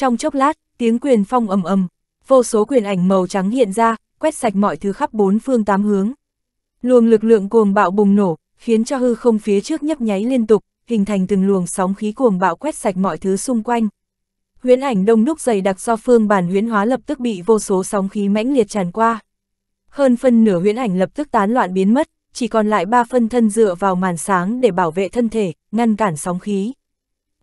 Trong chốc lát, tiếng quyền phong ầm ầm, vô số quyền ảnh màu trắng hiện ra, quét sạch mọi thứ khắp bốn phương tám hướng. Luồng lực lượng cuồng bạo bùng nổ, khiến cho hư không phía trước nhấp nháy liên tục, hình thành từng luồng sóng khí cuồng bạo quét sạch mọi thứ xung quanh. Huyễn ảnh đông đúc dày đặc do phương bản huyễn hóa lập tức bị vô số sóng khí mãnh liệt tràn qua. Hơn phân nửa huyễn ảnh lập tức tán loạn biến mất, chỉ còn lại ba phân thân dựa vào màn sáng để bảo vệ thân thể, ngăn cản sóng khí.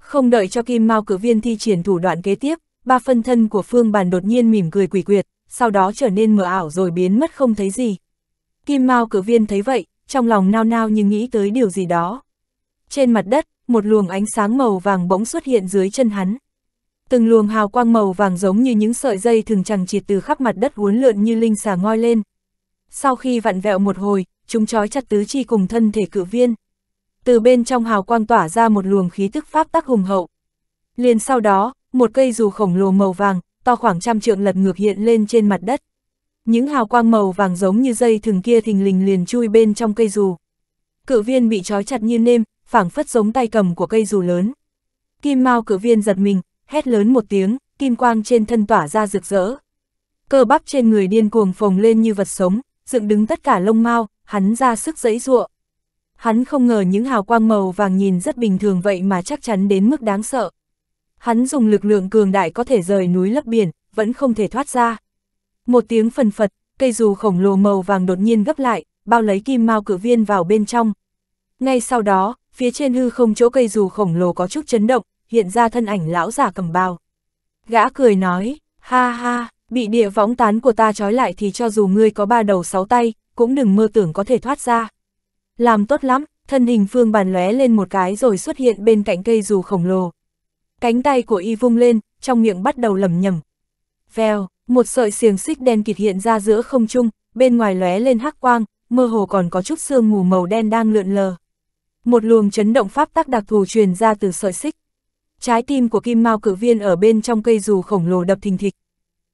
Không đợi cho Kim Mao cử viên thi triển thủ đoạn kế tiếp, ba phân thân của Phương Bàn đột nhiên mỉm cười quỷ quyệt, sau đó trở nên mờ ảo rồi biến mất không thấy gì. Kim Mao cử viên thấy vậy, trong lòng nao nao nhưng nghĩ tới điều gì đó. Trên mặt đất, một luồng ánh sáng màu vàng bỗng xuất hiện dưới chân hắn. Từng luồng hào quang màu vàng giống như những sợi dây thường chẳng chịt từ khắp mặt đất uốn lượn như linh xà ngoi lên. Sau khi vặn vẹo một hồi, chúng trói chặt tứ chi cùng thân thể cử viên từ bên trong hào quang tỏa ra một luồng khí tức pháp tắc hùng hậu. Liền sau đó, một cây dù khổng lồ màu vàng, to khoảng trăm trượng lật ngược hiện lên trên mặt đất. Những hào quang màu vàng giống như dây thừng kia thình lình liền chui bên trong cây dù. Cự viên bị trói chặt như nêm, phảng phất giống tay cầm của cây dù lớn. Kim Mao cự viên giật mình, hét lớn một tiếng, kim quang trên thân tỏa ra rực rỡ. Cơ bắp trên người điên cuồng phồng lên như vật sống, dựng đứng tất cả lông mao, hắn ra sức giãy giụa hắn không ngờ những hào quang màu vàng nhìn rất bình thường vậy mà chắc chắn đến mức đáng sợ. Hắn dùng lực lượng cường đại có thể rời núi lấp biển, vẫn không thể thoát ra. Một tiếng phần phật, cây dù khổng lồ màu vàng đột nhiên gấp lại, bao lấy kim mao cử viên vào bên trong. Ngay sau đó, phía trên hư không chỗ cây dù khổng lồ có chút chấn động, hiện ra thân ảnh lão giả cầm bao. Gã cười nói, ha ha, bị địa võng tán của ta trói lại thì cho dù ngươi có ba đầu sáu tay, cũng đừng mơ tưởng có thể thoát ra. Làm tốt lắm, thân hình Phương Bàn lóe lên một cái rồi xuất hiện bên cạnh cây dù khổng lồ. Cánh tay của y vung lên, trong miệng bắt đầu lầm nhầm. Vèo, một sợi xiềng xích đen kịt hiện ra giữa không trung, bên ngoài lóe lên hắc quang, mơ hồ còn có chút sương mù màu đen đang lượn lờ. Một luồng chấn động pháp tắc đặc thù truyền ra từ sợi xích. Trái tim của Kim Mao cử viên ở bên trong cây dù khổng lồ đập thình thịch.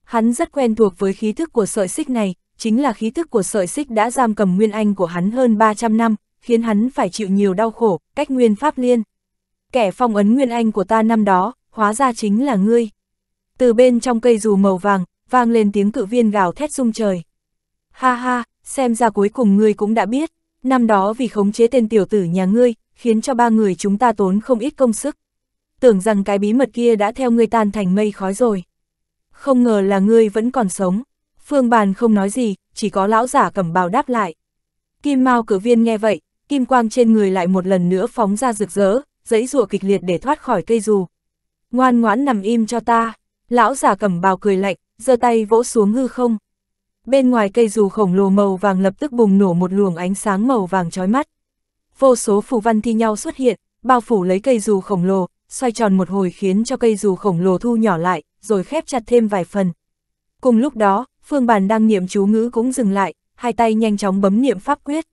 Hắn rất quen thuộc với khí thức của sợi xích này, chính là khí thức của sợi xích đã giam cầm Nguyên Anh của hắn hơn 300 năm, khiến hắn phải chịu nhiều đau khổ, cách Nguyên Pháp Liên. Kẻ phong ấn Nguyên Anh của ta năm đó, hóa ra chính là ngươi. Từ bên trong cây dù màu vàng, vang lên tiếng cự viên gào thét rung trời. Ha ha, xem ra cuối cùng ngươi cũng đã biết, năm đó vì khống chế tên tiểu tử nhà ngươi, khiến cho ba người chúng ta tốn không ít công sức. Tưởng rằng cái bí mật kia đã theo ngươi tan thành mây khói rồi. Không ngờ là ngươi vẫn còn sống. Phương Bàn không nói gì, chỉ có lão giả cầm bào đáp lại. Kim Mao cử viên nghe vậy, kim quang trên người lại một lần nữa phóng ra rực rỡ, giấy rùa kịch liệt để thoát khỏi cây dù. Ngoan ngoãn nằm im cho ta, lão giả cầm bào cười lạnh, giơ tay vỗ xuống hư không. Bên ngoài cây dù khổng lồ màu vàng lập tức bùng nổ một luồng ánh sáng màu vàng chói mắt. Vô số phù văn thi nhau xuất hiện, bao phủ lấy cây dù khổng lồ, xoay tròn một hồi khiến cho cây dù khổng lồ thu nhỏ lại, rồi khép chặt thêm vài phần. Cùng lúc đó, Phương Bàn đang niệm chú ngữ cũng dừng lại, hai tay nhanh chóng bấm niệm pháp quyết.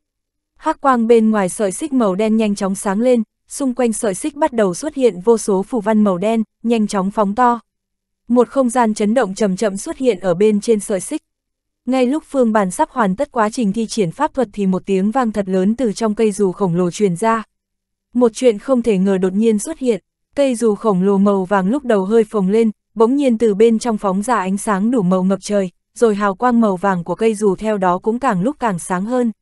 Hắc quang bên ngoài sợi xích màu đen nhanh chóng sáng lên, xung quanh sợi xích bắt đầu xuất hiện vô số phù văn màu đen, nhanh chóng phóng to. Một không gian chấn động chậm chậm xuất hiện ở bên trên sợi xích. Ngay lúc Phương Bàn sắp hoàn tất quá trình thi triển pháp thuật thì một tiếng vang thật lớn từ trong cây dù khổng lồ truyền ra. Một chuyện không thể ngờ đột nhiên xuất hiện, cây dù khổng lồ màu vàng lúc đầu hơi phồng lên, bỗng nhiên từ bên trong phóng ra ánh sáng đủ màu ngập trời rồi hào quang màu vàng của cây dù theo đó cũng càng lúc càng sáng hơn.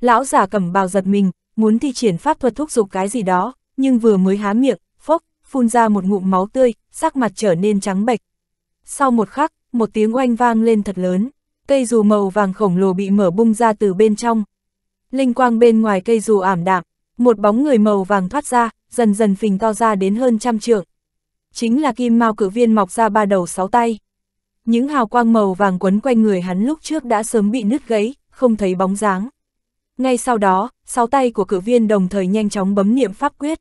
Lão già cầm bào giật mình, muốn thi triển pháp thuật thúc giục cái gì đó, nhưng vừa mới há miệng, phốc, phun ra một ngụm máu tươi, sắc mặt trở nên trắng bệch. Sau một khắc, một tiếng oanh vang lên thật lớn, cây dù màu vàng khổng lồ bị mở bung ra từ bên trong. Linh quang bên ngoài cây dù ảm đạm, một bóng người màu vàng thoát ra, dần dần phình to ra đến hơn trăm trượng. Chính là kim mao cử viên mọc ra ba đầu sáu tay những hào quang màu vàng quấn quanh người hắn lúc trước đã sớm bị nứt gãy, không thấy bóng dáng. Ngay sau đó, sáu tay của cử viên đồng thời nhanh chóng bấm niệm pháp quyết.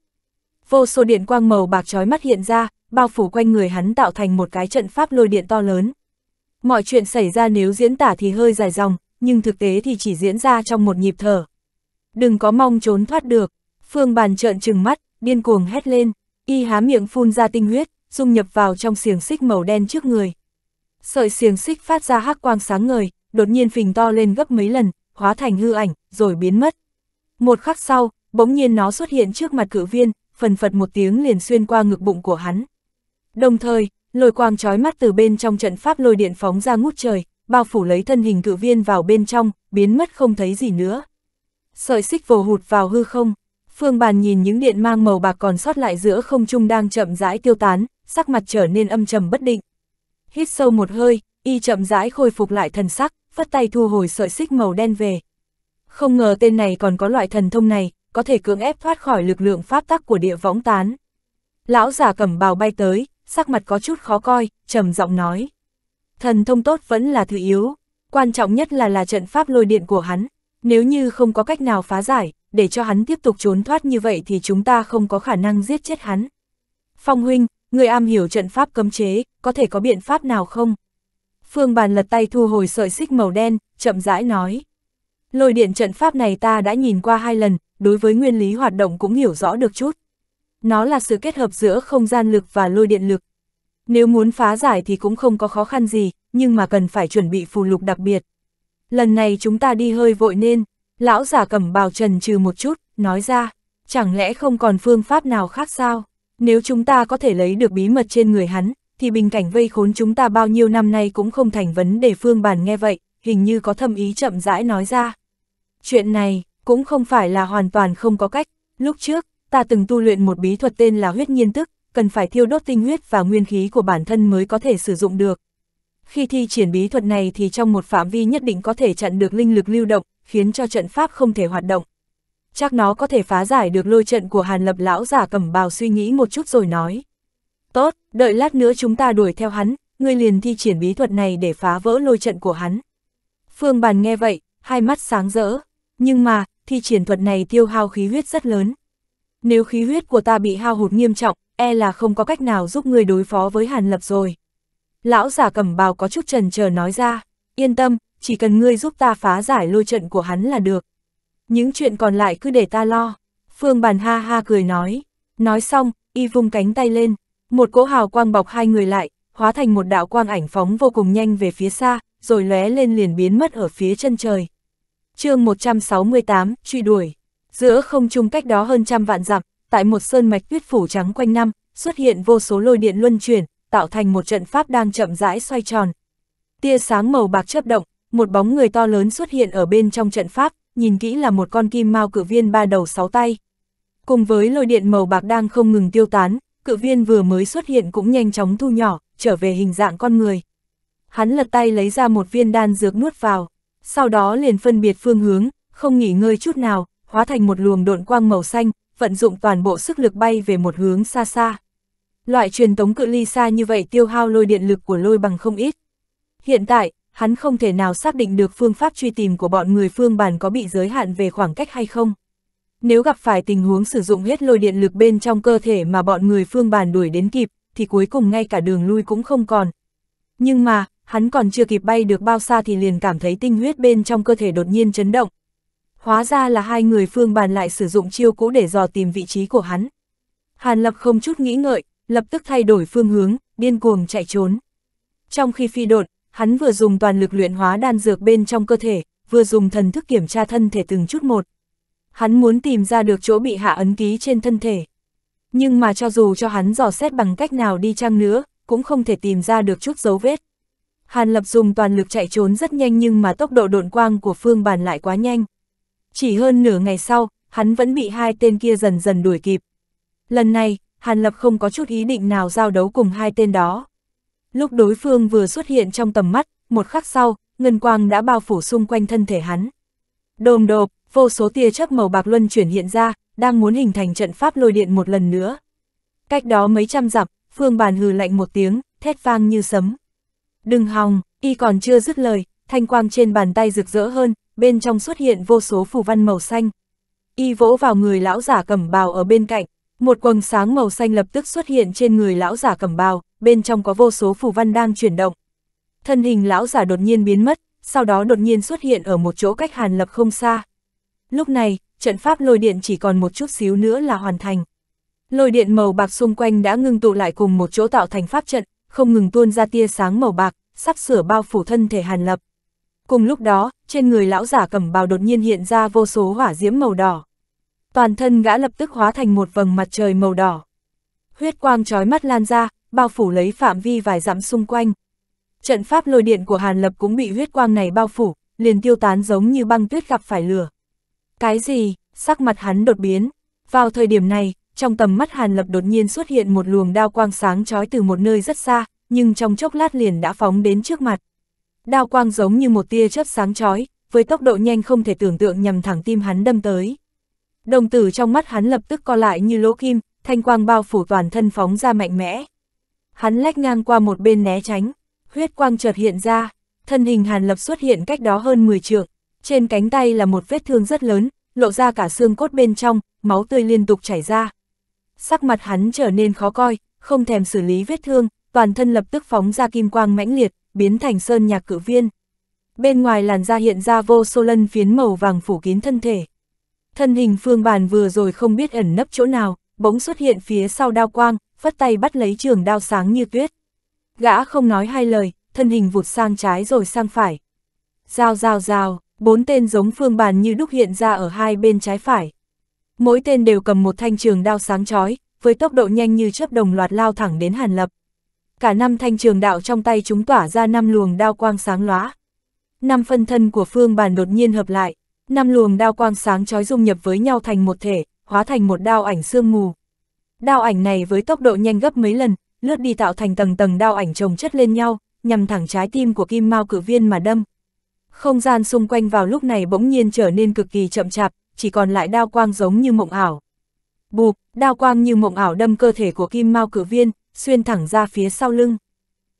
Vô số điện quang màu bạc trói mắt hiện ra, bao phủ quanh người hắn tạo thành một cái trận pháp lôi điện to lớn. Mọi chuyện xảy ra nếu diễn tả thì hơi dài dòng, nhưng thực tế thì chỉ diễn ra trong một nhịp thở. Đừng có mong trốn thoát được, phương bàn trợn trừng mắt, điên cuồng hét lên, y há miệng phun ra tinh huyết, dung nhập vào trong xiềng xích màu đen trước người. Sợi xiềng xích phát ra hắc quang sáng ngời, đột nhiên phình to lên gấp mấy lần, hóa thành hư ảnh, rồi biến mất. Một khắc sau, bỗng nhiên nó xuất hiện trước mặt cử viên, phần phật một tiếng liền xuyên qua ngực bụng của hắn. Đồng thời, lôi quang trói mắt từ bên trong trận pháp lôi điện phóng ra ngút trời, bao phủ lấy thân hình cử viên vào bên trong, biến mất không thấy gì nữa. Sợi xích vồ hụt vào hư không, phương bàn nhìn những điện mang màu bạc còn sót lại giữa không trung đang chậm rãi tiêu tán, sắc mặt trở nên âm trầm bất định hít sâu một hơi, y chậm rãi khôi phục lại thần sắc, phất tay thu hồi sợi xích màu đen về. Không ngờ tên này còn có loại thần thông này, có thể cưỡng ép thoát khỏi lực lượng pháp tắc của địa võng tán. Lão già cầm bào bay tới, sắc mặt có chút khó coi, trầm giọng nói. Thần thông tốt vẫn là thứ yếu, quan trọng nhất là là trận pháp lôi điện của hắn, nếu như không có cách nào phá giải, để cho hắn tiếp tục trốn thoát như vậy thì chúng ta không có khả năng giết chết hắn. Phong huynh, người am hiểu trận pháp cấm chế, có thể có biện pháp nào không? Phương Bàn lật tay thu hồi sợi xích màu đen, chậm rãi nói. Lôi điện trận pháp này ta đã nhìn qua hai lần, đối với nguyên lý hoạt động cũng hiểu rõ được chút. Nó là sự kết hợp giữa không gian lực và lôi điện lực. Nếu muốn phá giải thì cũng không có khó khăn gì, nhưng mà cần phải chuẩn bị phù lục đặc biệt. Lần này chúng ta đi hơi vội nên, lão giả cầm bào trần trừ một chút, nói ra, chẳng lẽ không còn phương pháp nào khác sao? Nếu chúng ta có thể lấy được bí mật trên người hắn, thì bình cảnh vây khốn chúng ta bao nhiêu năm nay cũng không thành vấn đề phương bản nghe vậy, hình như có thâm ý chậm rãi nói ra. Chuyện này, cũng không phải là hoàn toàn không có cách, lúc trước, ta từng tu luyện một bí thuật tên là huyết nhiên tức, cần phải thiêu đốt tinh huyết và nguyên khí của bản thân mới có thể sử dụng được. Khi thi triển bí thuật này thì trong một phạm vi nhất định có thể chặn được linh lực lưu động, khiến cho trận pháp không thể hoạt động chắc nó có thể phá giải được lôi trận của Hàn Lập lão giả cẩm bào suy nghĩ một chút rồi nói. Tốt, đợi lát nữa chúng ta đuổi theo hắn, ngươi liền thi triển bí thuật này để phá vỡ lôi trận của hắn. Phương Bàn nghe vậy, hai mắt sáng rỡ, nhưng mà, thi triển thuật này tiêu hao khí huyết rất lớn. Nếu khí huyết của ta bị hao hụt nghiêm trọng, e là không có cách nào giúp ngươi đối phó với Hàn Lập rồi. Lão giả cẩm bào có chút trần chờ nói ra, yên tâm, chỉ cần ngươi giúp ta phá giải lôi trận của hắn là được những chuyện còn lại cứ để ta lo. Phương Bàn ha ha cười nói. Nói xong, y vung cánh tay lên, một cỗ hào quang bọc hai người lại, hóa thành một đạo quang ảnh phóng vô cùng nhanh về phía xa, rồi lóe lên liền biến mất ở phía chân trời. chương 168, truy đuổi. Giữa không trung cách đó hơn trăm vạn dặm, tại một sơn mạch tuyết phủ trắng quanh năm, xuất hiện vô số lôi điện luân chuyển, tạo thành một trận pháp đang chậm rãi xoay tròn. Tia sáng màu bạc chớp động, một bóng người to lớn xuất hiện ở bên trong trận pháp, nhìn kỹ là một con kim mao cự viên ba đầu sáu tay. Cùng với lôi điện màu bạc đang không ngừng tiêu tán, cự viên vừa mới xuất hiện cũng nhanh chóng thu nhỏ, trở về hình dạng con người. Hắn lật tay lấy ra một viên đan dược nuốt vào, sau đó liền phân biệt phương hướng, không nghỉ ngơi chút nào, hóa thành một luồng độn quang màu xanh, vận dụng toàn bộ sức lực bay về một hướng xa xa. Loại truyền tống cự ly xa như vậy tiêu hao lôi điện lực của lôi bằng không ít. Hiện tại, hắn không thể nào xác định được phương pháp truy tìm của bọn người phương bản có bị giới hạn về khoảng cách hay không. Nếu gặp phải tình huống sử dụng hết lôi điện lực bên trong cơ thể mà bọn người phương bản đuổi đến kịp, thì cuối cùng ngay cả đường lui cũng không còn. Nhưng mà, hắn còn chưa kịp bay được bao xa thì liền cảm thấy tinh huyết bên trong cơ thể đột nhiên chấn động. Hóa ra là hai người phương bàn lại sử dụng chiêu cũ để dò tìm vị trí của hắn. Hàn Lập không chút nghĩ ngợi, lập tức thay đổi phương hướng, điên cuồng chạy trốn. Trong khi phi đột, Hắn vừa dùng toàn lực luyện hóa đan dược bên trong cơ thể, vừa dùng thần thức kiểm tra thân thể từng chút một. Hắn muốn tìm ra được chỗ bị hạ ấn ký trên thân thể. Nhưng mà cho dù cho hắn dò xét bằng cách nào đi chăng nữa, cũng không thể tìm ra được chút dấu vết. Hàn Lập dùng toàn lực chạy trốn rất nhanh nhưng mà tốc độ độn quang của Phương Bàn lại quá nhanh. Chỉ hơn nửa ngày sau, hắn vẫn bị hai tên kia dần dần đuổi kịp. Lần này, Hàn Lập không có chút ý định nào giao đấu cùng hai tên đó. Lúc đối phương vừa xuất hiện trong tầm mắt, một khắc sau, ngân quang đã bao phủ xung quanh thân thể hắn. Đồm độp, vô số tia chớp màu bạc luân chuyển hiện ra, đang muốn hình thành trận pháp lôi điện một lần nữa. Cách đó mấy trăm dặm, Phương Bàn hừ lạnh một tiếng, thét vang như sấm. Đừng hòng, y còn chưa dứt lời, thanh quang trên bàn tay rực rỡ hơn, bên trong xuất hiện vô số phù văn màu xanh. Y vỗ vào người lão giả cầm bào ở bên cạnh, một quầng sáng màu xanh lập tức xuất hiện trên người lão giả cầm bào, bên trong có vô số phù văn đang chuyển động. Thân hình lão giả đột nhiên biến mất, sau đó đột nhiên xuất hiện ở một chỗ cách Hàn Lập không xa. Lúc này, trận pháp lôi điện chỉ còn một chút xíu nữa là hoàn thành. Lôi điện màu bạc xung quanh đã ngưng tụ lại cùng một chỗ tạo thành pháp trận, không ngừng tuôn ra tia sáng màu bạc, sắp sửa bao phủ thân thể Hàn Lập. Cùng lúc đó, trên người lão giả cầm bào đột nhiên hiện ra vô số hỏa diễm màu đỏ toàn thân gã lập tức hóa thành một vầng mặt trời màu đỏ. Huyết quang trói mắt lan ra, bao phủ lấy phạm vi vài dặm xung quanh. Trận pháp lôi điện của Hàn Lập cũng bị huyết quang này bao phủ, liền tiêu tán giống như băng tuyết gặp phải lửa. Cái gì? Sắc mặt hắn đột biến. Vào thời điểm này, trong tầm mắt Hàn Lập đột nhiên xuất hiện một luồng đao quang sáng trói từ một nơi rất xa, nhưng trong chốc lát liền đã phóng đến trước mặt. Đao quang giống như một tia chớp sáng chói, với tốc độ nhanh không thể tưởng tượng nhằm thẳng tim hắn đâm tới đồng tử trong mắt hắn lập tức co lại như lỗ kim, thanh quang bao phủ toàn thân phóng ra mạnh mẽ. Hắn lách ngang qua một bên né tránh, huyết quang chợt hiện ra, thân hình Hàn Lập xuất hiện cách đó hơn 10 trượng, trên cánh tay là một vết thương rất lớn, lộ ra cả xương cốt bên trong, máu tươi liên tục chảy ra. Sắc mặt hắn trở nên khó coi, không thèm xử lý vết thương, toàn thân lập tức phóng ra kim quang mãnh liệt, biến thành sơn nhạc cử viên. Bên ngoài làn da hiện ra vô số lân phiến màu vàng phủ kín thân thể. Thân hình Phương Bàn vừa rồi không biết ẩn nấp chỗ nào, bỗng xuất hiện phía sau đao quang, phất tay bắt lấy trường đao sáng như tuyết. Gã không nói hai lời, thân hình vụt sang trái rồi sang phải. Giao giao giao, bốn tên giống Phương Bàn như đúc hiện ra ở hai bên trái phải. Mỗi tên đều cầm một thanh trường đao sáng chói, với tốc độ nhanh như chớp đồng loạt lao thẳng đến Hàn Lập. Cả năm thanh trường đạo trong tay chúng tỏa ra năm luồng đao quang sáng lóa. Năm phân thân của Phương Bàn đột nhiên hợp lại, năm luồng đao quang sáng chói dung nhập với nhau thành một thể, hóa thành một đao ảnh sương mù. Đao ảnh này với tốc độ nhanh gấp mấy lần, lướt đi tạo thành tầng tầng đao ảnh chồng chất lên nhau, nhằm thẳng trái tim của kim mao cử viên mà đâm. Không gian xung quanh vào lúc này bỗng nhiên trở nên cực kỳ chậm chạp, chỉ còn lại đao quang giống như mộng ảo. Bụp, đao quang như mộng ảo đâm cơ thể của kim mao cử viên, xuyên thẳng ra phía sau lưng.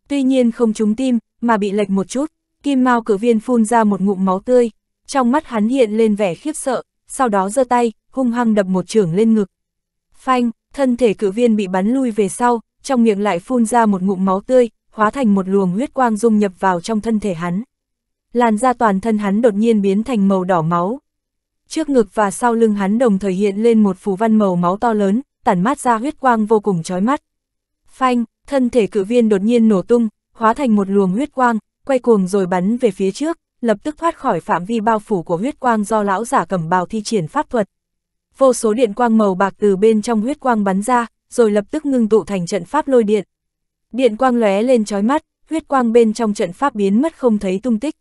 Tuy nhiên không trúng tim, mà bị lệch một chút, kim mao cử viên phun ra một ngụm máu tươi trong mắt hắn hiện lên vẻ khiếp sợ, sau đó giơ tay, hung hăng đập một trưởng lên ngực. Phanh, thân thể cự viên bị bắn lui về sau, trong miệng lại phun ra một ngụm máu tươi, hóa thành một luồng huyết quang dung nhập vào trong thân thể hắn. Làn da toàn thân hắn đột nhiên biến thành màu đỏ máu. Trước ngực và sau lưng hắn đồng thời hiện lên một phù văn màu máu to lớn, tản mát ra huyết quang vô cùng chói mắt. Phanh, thân thể cự viên đột nhiên nổ tung, hóa thành một luồng huyết quang, quay cuồng rồi bắn về phía trước lập tức thoát khỏi phạm vi bao phủ của huyết quang do lão giả cầm bào thi triển pháp thuật. Vô số điện quang màu bạc từ bên trong huyết quang bắn ra, rồi lập tức ngưng tụ thành trận pháp lôi điện. Điện quang lóe lên chói mắt, huyết quang bên trong trận pháp biến mất không thấy tung tích.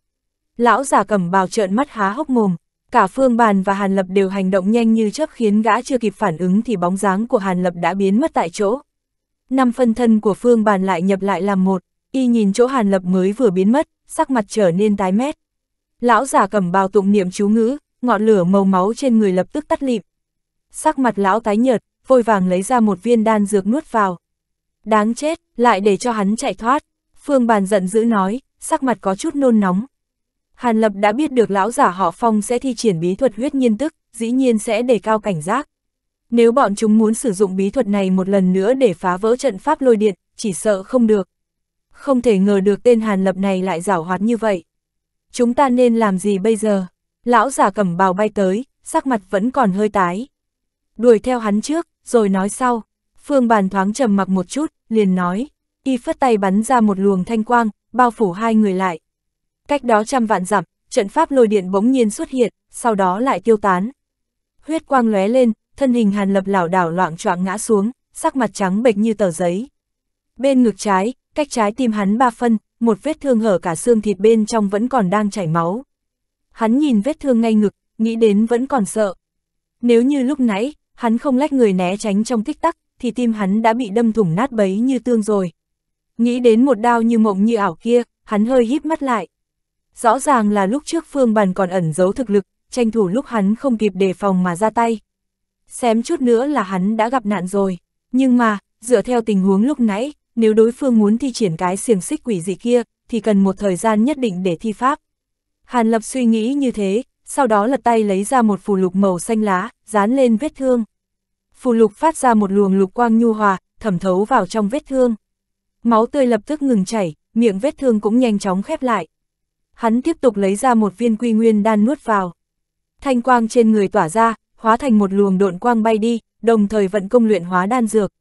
Lão giả cầm bào trợn mắt há hốc mồm, cả Phương Bàn và Hàn Lập đều hành động nhanh như chớp khiến gã chưa kịp phản ứng thì bóng dáng của Hàn Lập đã biến mất tại chỗ. Năm phân thân của Phương Bàn lại nhập lại làm một, y nhìn chỗ Hàn Lập mới vừa biến mất, sắc mặt trở nên tái mét. Lão giả cầm bào tụng niệm chú ngữ, ngọn lửa màu máu trên người lập tức tắt lịm. Sắc mặt lão tái nhợt, vội vàng lấy ra một viên đan dược nuốt vào. Đáng chết, lại để cho hắn chạy thoát. Phương Bàn giận dữ nói, sắc mặt có chút nôn nóng. Hàn Lập đã biết được lão giả họ Phong sẽ thi triển bí thuật huyết nhiên tức, dĩ nhiên sẽ đề cao cảnh giác. Nếu bọn chúng muốn sử dụng bí thuật này một lần nữa để phá vỡ trận pháp lôi điện, chỉ sợ không được. Không thể ngờ được tên Hàn Lập này lại giảo hoạt như vậy chúng ta nên làm gì bây giờ? Lão giả cẩm bào bay tới, sắc mặt vẫn còn hơi tái. Đuổi theo hắn trước, rồi nói sau. Phương bàn thoáng trầm mặc một chút, liền nói. Y phất tay bắn ra một luồng thanh quang, bao phủ hai người lại. Cách đó trăm vạn dặm, trận pháp lôi điện bỗng nhiên xuất hiện, sau đó lại tiêu tán. Huyết quang lóe lên, thân hình hàn lập lảo đảo loạn choạng ngã xuống, sắc mặt trắng bệch như tờ giấy. Bên ngực trái, cách trái tim hắn ba phân, một vết thương hở cả xương thịt bên trong vẫn còn đang chảy máu. Hắn nhìn vết thương ngay ngực, nghĩ đến vẫn còn sợ. Nếu như lúc nãy, hắn không lách người né tránh trong tích tắc, thì tim hắn đã bị đâm thủng nát bấy như tương rồi. Nghĩ đến một đao như mộng như ảo kia, hắn hơi híp mắt lại. Rõ ràng là lúc trước Phương Bàn còn ẩn giấu thực lực, tranh thủ lúc hắn không kịp đề phòng mà ra tay. Xém chút nữa là hắn đã gặp nạn rồi, nhưng mà, dựa theo tình huống lúc nãy, nếu đối phương muốn thi triển cái xiềng xích quỷ gì kia, thì cần một thời gian nhất định để thi pháp. Hàn Lập suy nghĩ như thế, sau đó lật tay lấy ra một phù lục màu xanh lá, dán lên vết thương. Phù lục phát ra một luồng lục quang nhu hòa, thẩm thấu vào trong vết thương. Máu tươi lập tức ngừng chảy, miệng vết thương cũng nhanh chóng khép lại. Hắn tiếp tục lấy ra một viên quy nguyên đan nuốt vào. Thanh quang trên người tỏa ra, hóa thành một luồng độn quang bay đi, đồng thời vận công luyện hóa đan dược.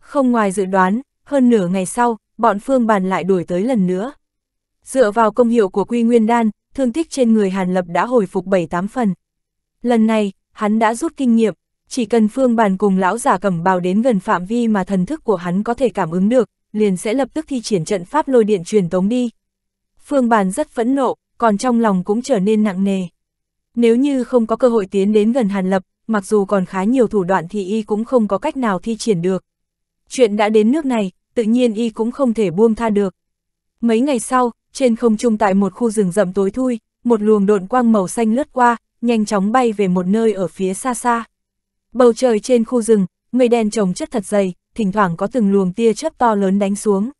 Không ngoài dự đoán, hơn nửa ngày sau, bọn Phương Bàn lại đuổi tới lần nữa. Dựa vào công hiệu của Quy Nguyên Đan, thương tích trên người Hàn Lập đã hồi phục 7-8 phần. Lần này, hắn đã rút kinh nghiệm, chỉ cần Phương Bàn cùng lão giả cẩm bào đến gần phạm vi mà thần thức của hắn có thể cảm ứng được, liền sẽ lập tức thi triển trận pháp lôi điện truyền tống đi. Phương Bàn rất phẫn nộ, còn trong lòng cũng trở nên nặng nề. Nếu như không có cơ hội tiến đến gần Hàn Lập, mặc dù còn khá nhiều thủ đoạn thì y cũng không có cách nào thi triển được chuyện đã đến nước này, tự nhiên y cũng không thể buông tha được. Mấy ngày sau, trên không trung tại một khu rừng rậm tối thui, một luồng độn quang màu xanh lướt qua, nhanh chóng bay về một nơi ở phía xa xa. Bầu trời trên khu rừng, mây đen trồng chất thật dày, thỉnh thoảng có từng luồng tia chớp to lớn đánh xuống.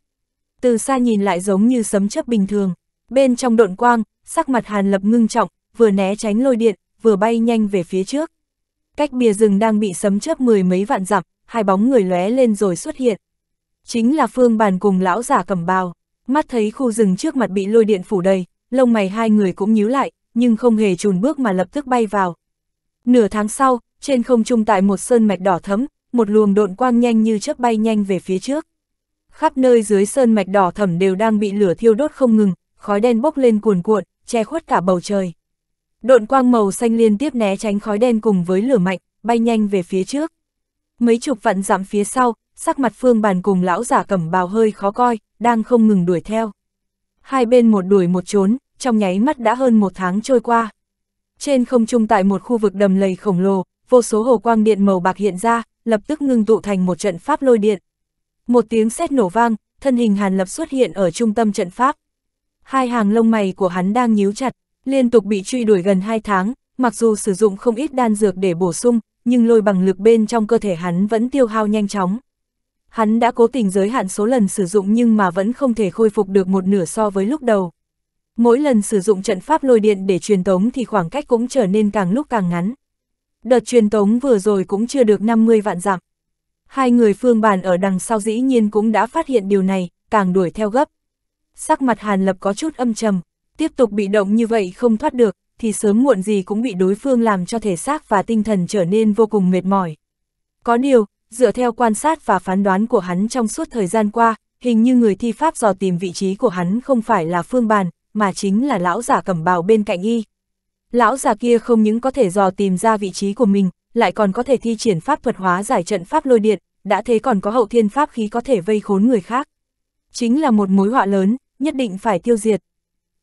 Từ xa nhìn lại giống như sấm chớp bình thường, bên trong độn quang, sắc mặt Hàn Lập ngưng trọng, vừa né tránh lôi điện, vừa bay nhanh về phía trước. Cách bìa rừng đang bị sấm chớp mười mấy vạn dặm, hai bóng người lóe lên rồi xuất hiện. Chính là Phương Bàn cùng lão giả cầm bào, mắt thấy khu rừng trước mặt bị lôi điện phủ đầy, lông mày hai người cũng nhíu lại, nhưng không hề chùn bước mà lập tức bay vào. Nửa tháng sau, trên không trung tại một sơn mạch đỏ thấm, một luồng độn quang nhanh như chớp bay nhanh về phía trước. Khắp nơi dưới sơn mạch đỏ thẫm đều đang bị lửa thiêu đốt không ngừng, khói đen bốc lên cuồn cuộn, che khuất cả bầu trời. Độn quang màu xanh liên tiếp né tránh khói đen cùng với lửa mạnh, bay nhanh về phía trước mấy chục vạn dặm phía sau, sắc mặt phương bàn cùng lão giả cẩm bào hơi khó coi, đang không ngừng đuổi theo. Hai bên một đuổi một trốn, trong nháy mắt đã hơn một tháng trôi qua. Trên không trung tại một khu vực đầm lầy khổng lồ, vô số hồ quang điện màu bạc hiện ra, lập tức ngưng tụ thành một trận pháp lôi điện. Một tiếng sét nổ vang, thân hình Hàn Lập xuất hiện ở trung tâm trận pháp. Hai hàng lông mày của hắn đang nhíu chặt, liên tục bị truy đuổi gần hai tháng, mặc dù sử dụng không ít đan dược để bổ sung, nhưng lôi bằng lực bên trong cơ thể hắn vẫn tiêu hao nhanh chóng. Hắn đã cố tình giới hạn số lần sử dụng nhưng mà vẫn không thể khôi phục được một nửa so với lúc đầu. Mỗi lần sử dụng trận pháp lôi điện để truyền tống thì khoảng cách cũng trở nên càng lúc càng ngắn. Đợt truyền tống vừa rồi cũng chưa được 50 vạn dặm. Hai người phương bàn ở đằng sau dĩ nhiên cũng đã phát hiện điều này, càng đuổi theo gấp. Sắc mặt Hàn Lập có chút âm trầm, tiếp tục bị động như vậy không thoát được, thì sớm muộn gì cũng bị đối phương làm cho thể xác và tinh thần trở nên vô cùng mệt mỏi. Có điều, dựa theo quan sát và phán đoán của hắn trong suốt thời gian qua, hình như người thi pháp dò tìm vị trí của hắn không phải là phương bàn, mà chính là lão giả cẩm bào bên cạnh y. Lão giả kia không những có thể dò tìm ra vị trí của mình, lại còn có thể thi triển pháp thuật hóa giải trận pháp lôi điện, đã thế còn có hậu thiên pháp khí có thể vây khốn người khác. Chính là một mối họa lớn, nhất định phải tiêu diệt.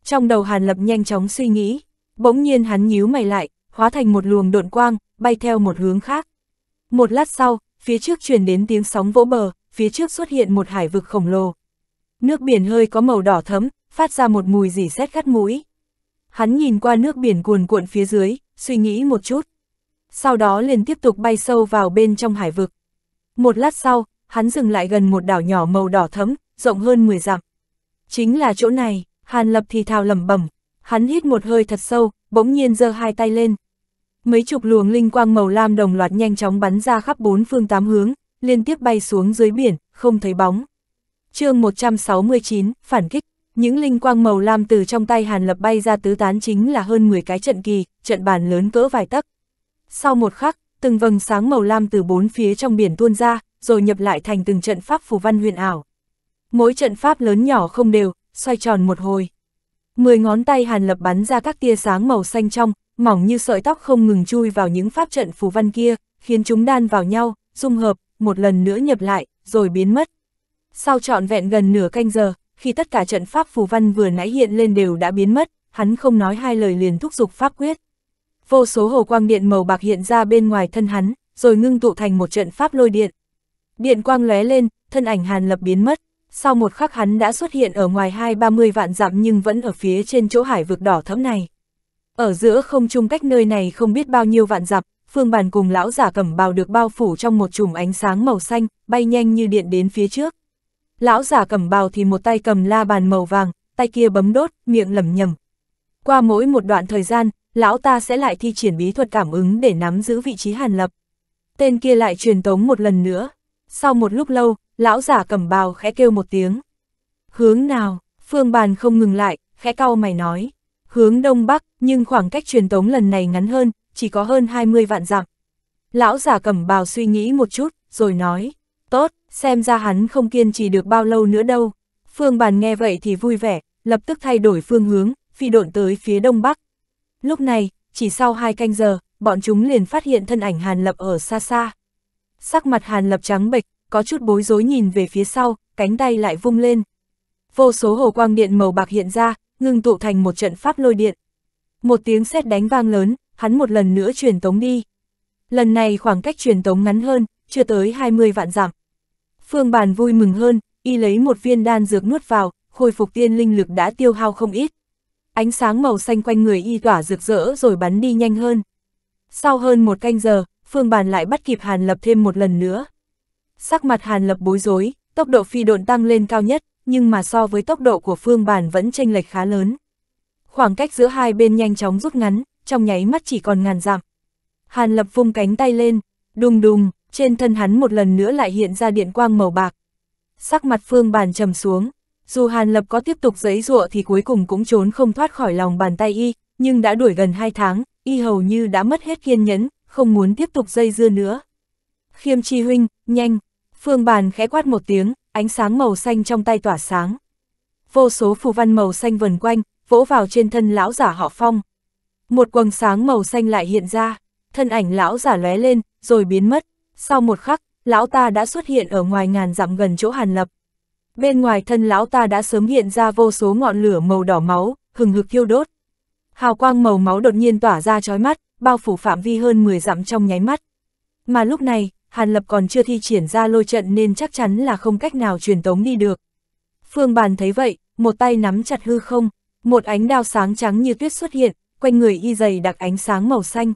Trong đầu Hàn Lập nhanh chóng suy nghĩ. Bỗng nhiên hắn nhíu mày lại, hóa thành một luồng độn quang, bay theo một hướng khác. Một lát sau, phía trước truyền đến tiếng sóng vỗ bờ, phía trước xuất hiện một hải vực khổng lồ. Nước biển hơi có màu đỏ thấm, phát ra một mùi dỉ xét gắt mũi. Hắn nhìn qua nước biển cuồn cuộn phía dưới, suy nghĩ một chút. Sau đó liền tiếp tục bay sâu vào bên trong hải vực. Một lát sau, hắn dừng lại gần một đảo nhỏ màu đỏ thấm, rộng hơn 10 dặm. Chính là chỗ này, Hàn Lập thì thào lẩm bẩm, Hắn hít một hơi thật sâu, bỗng nhiên giơ hai tay lên. Mấy chục luồng linh quang màu lam đồng loạt nhanh chóng bắn ra khắp bốn phương tám hướng, liên tiếp bay xuống dưới biển, không thấy bóng. chương 169, phản kích, những linh quang màu lam từ trong tay Hàn Lập bay ra tứ tán chính là hơn 10 cái trận kỳ, trận bàn lớn cỡ vài tấc. Sau một khắc, từng vầng sáng màu lam từ bốn phía trong biển tuôn ra, rồi nhập lại thành từng trận pháp phù văn huyền ảo. Mỗi trận pháp lớn nhỏ không đều, xoay tròn một hồi. Mười ngón tay Hàn Lập bắn ra các tia sáng màu xanh trong, mỏng như sợi tóc không ngừng chui vào những pháp trận phù văn kia, khiến chúng đan vào nhau, dung hợp, một lần nữa nhập lại, rồi biến mất. Sau trọn vẹn gần nửa canh giờ, khi tất cả trận pháp phù văn vừa nãy hiện lên đều đã biến mất, hắn không nói hai lời liền thúc giục pháp quyết. Vô số hồ quang điện màu bạc hiện ra bên ngoài thân hắn, rồi ngưng tụ thành một trận pháp lôi điện. Điện quang lóe lên, thân ảnh Hàn Lập biến mất sau một khắc hắn đã xuất hiện ở ngoài hai ba mươi vạn dặm nhưng vẫn ở phía trên chỗ hải vực đỏ thẫm này. Ở giữa không trung cách nơi này không biết bao nhiêu vạn dặm, phương bàn cùng lão giả cẩm bào được bao phủ trong một chùm ánh sáng màu xanh, bay nhanh như điện đến phía trước. Lão giả cẩm bào thì một tay cầm la bàn màu vàng, tay kia bấm đốt, miệng lẩm nhẩm. Qua mỗi một đoạn thời gian, lão ta sẽ lại thi triển bí thuật cảm ứng để nắm giữ vị trí hàn lập. Tên kia lại truyền tống một lần nữa. Sau một lúc lâu, lão giả cầm bào khẽ kêu một tiếng. Hướng nào, phương bàn không ngừng lại, khẽ cau mày nói. Hướng đông bắc, nhưng khoảng cách truyền tống lần này ngắn hơn, chỉ có hơn 20 vạn dặm. Lão giả cầm bào suy nghĩ một chút, rồi nói. Tốt, xem ra hắn không kiên trì được bao lâu nữa đâu. Phương bàn nghe vậy thì vui vẻ, lập tức thay đổi phương hướng, phi độn tới phía đông bắc. Lúc này, chỉ sau hai canh giờ, bọn chúng liền phát hiện thân ảnh Hàn Lập ở xa xa. Sắc mặt Hàn Lập trắng bệch, có chút bối rối nhìn về phía sau, cánh tay lại vung lên. Vô số hồ quang điện màu bạc hiện ra, ngưng tụ thành một trận pháp lôi điện. Một tiếng sét đánh vang lớn, hắn một lần nữa truyền tống đi. Lần này khoảng cách truyền tống ngắn hơn, chưa tới 20 vạn dặm. Phương Bàn vui mừng hơn, y lấy một viên đan dược nuốt vào, khôi phục tiên linh lực đã tiêu hao không ít. Ánh sáng màu xanh quanh người y tỏa rực rỡ rồi bắn đi nhanh hơn. Sau hơn một canh giờ, Phương Bàn lại bắt kịp Hàn Lập thêm một lần nữa sắc mặt Hàn Lập bối rối, tốc độ phi độn tăng lên cao nhất, nhưng mà so với tốc độ của Phương Bản vẫn chênh lệch khá lớn. Khoảng cách giữa hai bên nhanh chóng rút ngắn, trong nháy mắt chỉ còn ngàn dặm. Hàn Lập vung cánh tay lên, đùng đùng, trên thân hắn một lần nữa lại hiện ra điện quang màu bạc. Sắc mặt Phương Bản trầm xuống, dù Hàn Lập có tiếp tục giấy rụa thì cuối cùng cũng trốn không thoát khỏi lòng bàn tay y, nhưng đã đuổi gần hai tháng, y hầu như đã mất hết kiên nhẫn, không muốn tiếp tục dây dưa nữa. Khiêm Chi Huynh, nhanh, Phương bàn khẽ quát một tiếng, ánh sáng màu xanh trong tay tỏa sáng. Vô số phù văn màu xanh vần quanh, vỗ vào trên thân lão giả họ phong. Một quầng sáng màu xanh lại hiện ra, thân ảnh lão giả lóe lên, rồi biến mất. Sau một khắc, lão ta đã xuất hiện ở ngoài ngàn dặm gần chỗ hàn lập. Bên ngoài thân lão ta đã sớm hiện ra vô số ngọn lửa màu đỏ máu, hừng hực thiêu đốt. Hào quang màu máu đột nhiên tỏa ra chói mắt, bao phủ phạm vi hơn 10 dặm trong nháy mắt. Mà lúc này, Hàn Lập còn chưa thi triển ra lôi trận nên chắc chắn là không cách nào truyền tống đi được. Phương Bàn thấy vậy, một tay nắm chặt hư không, một ánh đao sáng trắng như tuyết xuất hiện, quanh người y dày đặc ánh sáng màu xanh.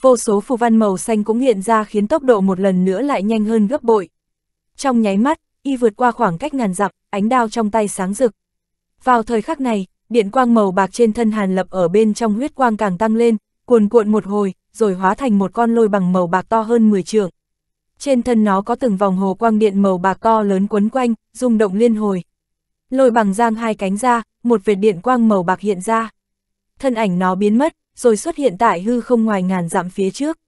Vô số phù văn màu xanh cũng hiện ra khiến tốc độ một lần nữa lại nhanh hơn gấp bội. Trong nháy mắt, y vượt qua khoảng cách ngàn dặm, ánh đao trong tay sáng rực. Vào thời khắc này, điện quang màu bạc trên thân Hàn Lập ở bên trong huyết quang càng tăng lên, cuồn cuộn một hồi, rồi hóa thành một con lôi bằng màu bạc to hơn 10 trượng trên thân nó có từng vòng hồ quang điện màu bạc to lớn quấn quanh, rung động liên hồi. Lôi bằng giang hai cánh ra, một vệt điện quang màu bạc hiện ra. Thân ảnh nó biến mất, rồi xuất hiện tại hư không ngoài ngàn dặm phía trước.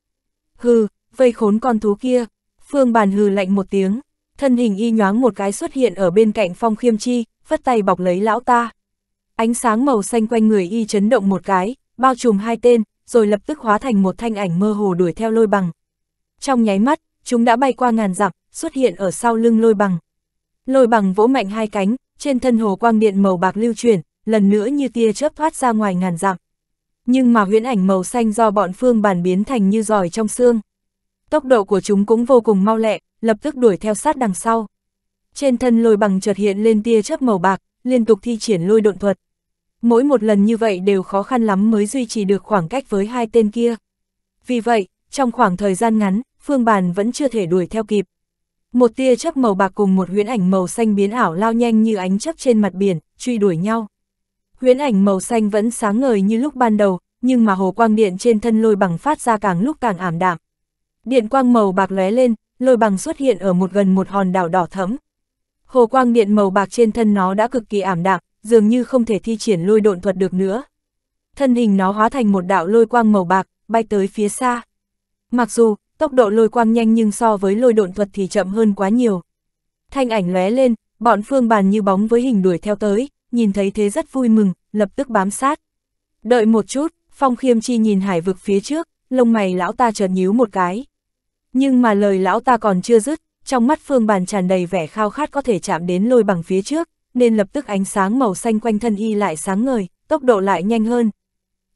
Hư, vây khốn con thú kia. Phương bàn hư lạnh một tiếng, thân hình y nhoáng một cái xuất hiện ở bên cạnh phong khiêm chi, vất tay bọc lấy lão ta. Ánh sáng màu xanh quanh người y chấn động một cái, bao trùm hai tên, rồi lập tức hóa thành một thanh ảnh mơ hồ đuổi theo lôi bằng. Trong nháy mắt, chúng đã bay qua ngàn dặm, xuất hiện ở sau lưng lôi bằng. Lôi bằng vỗ mạnh hai cánh, trên thân hồ quang điện màu bạc lưu chuyển, lần nữa như tia chớp thoát ra ngoài ngàn dặm. Nhưng mà huyễn ảnh màu xanh do bọn phương bản biến thành như giỏi trong xương. Tốc độ của chúng cũng vô cùng mau lẹ, lập tức đuổi theo sát đằng sau. Trên thân lôi bằng chợt hiện lên tia chớp màu bạc, liên tục thi triển lôi độn thuật. Mỗi một lần như vậy đều khó khăn lắm mới duy trì được khoảng cách với hai tên kia. Vì vậy, trong khoảng thời gian ngắn, Phương Bàn vẫn chưa thể đuổi theo kịp. Một tia chớp màu bạc cùng một huyễn ảnh màu xanh biến ảo lao nhanh như ánh chớp trên mặt biển, truy đuổi nhau. Huyễn ảnh màu xanh vẫn sáng ngời như lúc ban đầu, nhưng mà hồ quang điện trên thân lôi bằng phát ra càng lúc càng ảm đạm. Điện quang màu bạc lóe lên, lôi bằng xuất hiện ở một gần một hòn đảo đỏ thẫm. Hồ quang điện màu bạc trên thân nó đã cực kỳ ảm đạm, dường như không thể thi triển lôi độn thuật được nữa. Thân hình nó hóa thành một đạo lôi quang màu bạc, bay tới phía xa. Mặc dù, Tốc độ lôi quang nhanh nhưng so với lôi độn thuật thì chậm hơn quá nhiều. Thanh ảnh lóe lên, bọn phương bàn như bóng với hình đuổi theo tới, nhìn thấy thế rất vui mừng, lập tức bám sát. Đợi một chút, Phong Khiêm Chi nhìn hải vực phía trước, lông mày lão ta chợt nhíu một cái. Nhưng mà lời lão ta còn chưa dứt, trong mắt phương bàn tràn đầy vẻ khao khát có thể chạm đến lôi bằng phía trước, nên lập tức ánh sáng màu xanh quanh thân y lại sáng ngời, tốc độ lại nhanh hơn.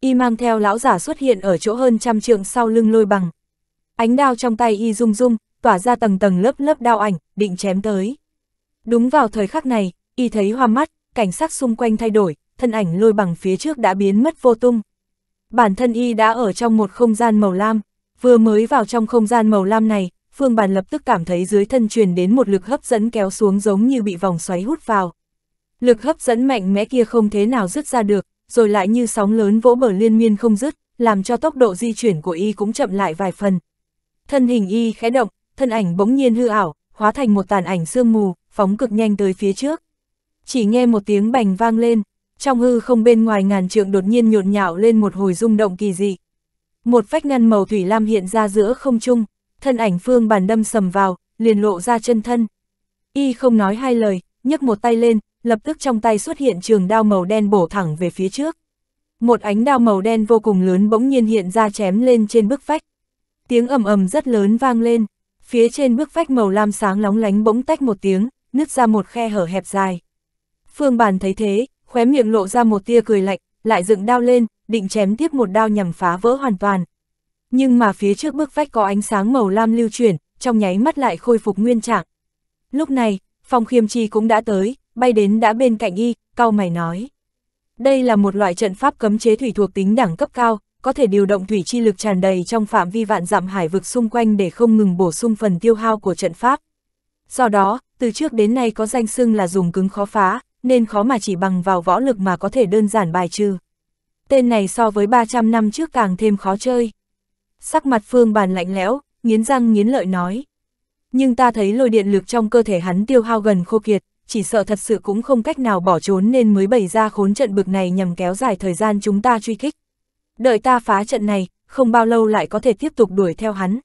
Y mang theo lão giả xuất hiện ở chỗ hơn trăm trượng sau lưng lôi bằng, Ánh đao trong tay y rung rung, tỏa ra tầng tầng lớp lớp đao ảnh, định chém tới. Đúng vào thời khắc này, y thấy hoa mắt, cảnh sắc xung quanh thay đổi, thân ảnh lôi bằng phía trước đã biến mất vô tung. Bản thân y đã ở trong một không gian màu lam, vừa mới vào trong không gian màu lam này, Phương Bàn lập tức cảm thấy dưới thân truyền đến một lực hấp dẫn kéo xuống giống như bị vòng xoáy hút vào. Lực hấp dẫn mạnh mẽ kia không thế nào dứt ra được, rồi lại như sóng lớn vỗ bờ liên miên không dứt, làm cho tốc độ di chuyển của y cũng chậm lại vài phần, Thân hình y khẽ động, thân ảnh bỗng nhiên hư ảo, hóa thành một tàn ảnh sương mù, phóng cực nhanh tới phía trước. Chỉ nghe một tiếng bành vang lên, trong hư không bên ngoài ngàn trượng đột nhiên nhộn nhạo lên một hồi rung động kỳ dị. Một vách ngăn màu thủy lam hiện ra giữa không trung, thân ảnh phương bàn đâm sầm vào, liền lộ ra chân thân. Y không nói hai lời, nhấc một tay lên, lập tức trong tay xuất hiện trường đao màu đen bổ thẳng về phía trước. Một ánh đao màu đen vô cùng lớn bỗng nhiên hiện ra chém lên trên bức vách, tiếng ầm ầm rất lớn vang lên, phía trên bức vách màu lam sáng lóng lánh bỗng tách một tiếng, nứt ra một khe hở hẹp dài. Phương Bản thấy thế, khóe miệng lộ ra một tia cười lạnh, lại dựng đao lên, định chém tiếp một đao nhằm phá vỡ hoàn toàn. Nhưng mà phía trước bức vách có ánh sáng màu lam lưu chuyển, trong nháy mắt lại khôi phục nguyên trạng. Lúc này, Phong Khiêm Chi cũng đã tới, bay đến đã bên cạnh y, cao mày nói. Đây là một loại trận pháp cấm chế thủy thuộc tính đẳng cấp cao, có thể điều động thủy chi lực tràn đầy trong phạm vi vạn dặm hải vực xung quanh để không ngừng bổ sung phần tiêu hao của trận pháp. Do đó, từ trước đến nay có danh xưng là dùng cứng khó phá, nên khó mà chỉ bằng vào võ lực mà có thể đơn giản bài trừ. Tên này so với 300 năm trước càng thêm khó chơi. Sắc mặt phương bàn lạnh lẽo, nghiến răng nghiến lợi nói. Nhưng ta thấy lôi điện lực trong cơ thể hắn tiêu hao gần khô kiệt, chỉ sợ thật sự cũng không cách nào bỏ trốn nên mới bày ra khốn trận bực này nhằm kéo dài thời gian chúng ta truy kích đợi ta phá trận này, không bao lâu lại có thể tiếp tục đuổi theo hắn.